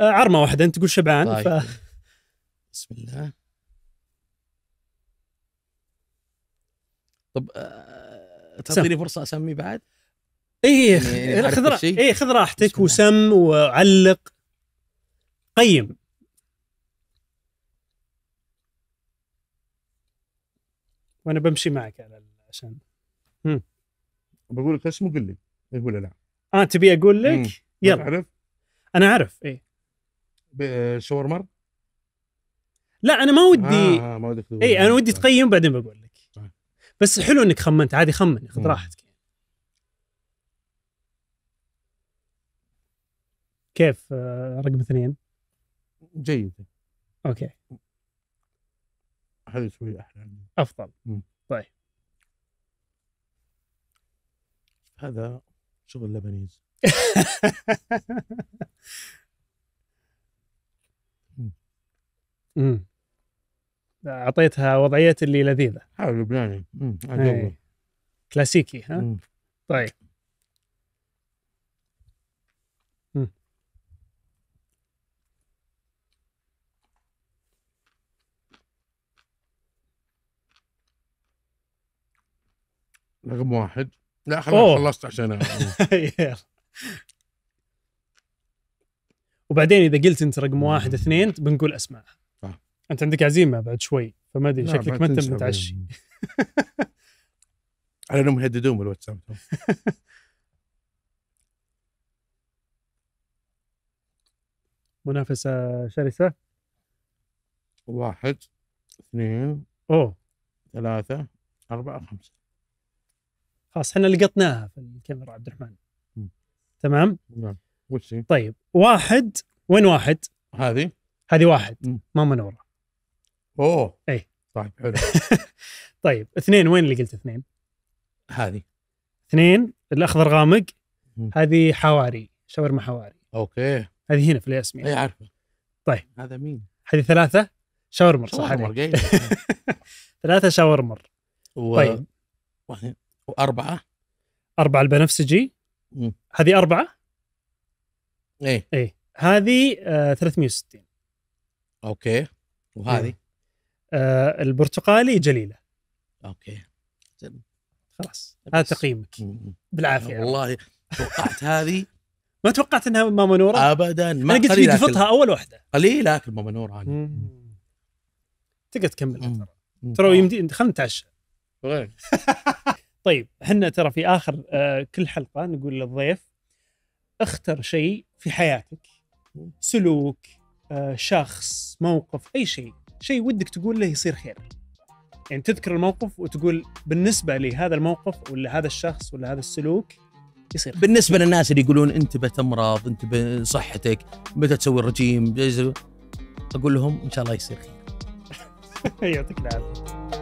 عرمه واحده انت تقول شبعان طيب. ف... بسم الله طب أه تعطيني فرصه اسمي بعد؟ اي إيه، إيه، يعني اي إيه، خذ راحتك اي خذ راحتك وسم وعلق قيم وانا بمشي معك على عشان بقول لك اسمه قل لي اي ولا لا اه تبي اقول لك؟ يلا عرف؟ انا اعرف اي آه، شاورمر؟ لا انا ما ودي آه ما ودك اي انا ودي طيب. تقيم بعدين بقول بس حلو انك خمنت عادي خمن خذ راحتك كيف آه، رقم اثنين؟ جيد اوكي هذه شوي احلى افضل مم. طيب هذا شغل لبنيز امم اعطيتها وضعيه اللي لذيذه حلو لبناني إيه. كلاسيكي ها مم. طيب رقم واحد لا خلاص خلصت عشان وبعدين اذا قلت انت رقم واحد اثنين بنقول اسمعها انت عندك عزيمه بعد شوي فما ادري شكلك ما انت متعشي على انهم يهددون بالواتساب منافسه شرسه واحد اثنين اوه ثلاثة أربعة خمسة خلاص احنا لقطناها في الكاميرا عبد الرحمن تمام؟ نعم طيب واحد وين واحد؟ هذه هذه واحد ماما نورة اوه اي طيب حلو طيب اثنين وين اللي قلت اثنين؟ هذه اثنين الاخضر غامق هذه حواري شاورما حواري اوكي هذه هنا في الاسميه يعني. اي عارفه طيب هذا مين؟ هذه ثلاثه شاورمر صح شاورمر ثلاثه شاورمر و... طيب واربعه اربعه البنفسجي هذه اربعه؟ ايه ايه هذه آه 360 اوكي وهذه إيه. آه، البرتقالي جليله اوكي خلاص هذا تقييمك بالعافيه والله توقعت هذه ما توقعت انها ماما نوره؟ ابدا ما انا قلت لي تفطها اول واحده قليل اكل ماما نوره انا تقدر تكمل ترى ترى آه. يمدي خلينا نتعشى طيب احنا ترى في اخر آه، كل حلقه نقول للضيف اختر شيء في حياتك سلوك شخص موقف اي شيء شيء ودك تقول له يصير خير يعني تذكر الموقف وتقول بالنسبه لي هذا الموقف ولا هذا الشخص ولا هذا السلوك يصير بالنسبه للناس اللي يقولون انتبه بتمرض انتبه بصحتك متى تسوي الرجيم اقول لهم ان شاء الله يصير خير يعطيك العافيه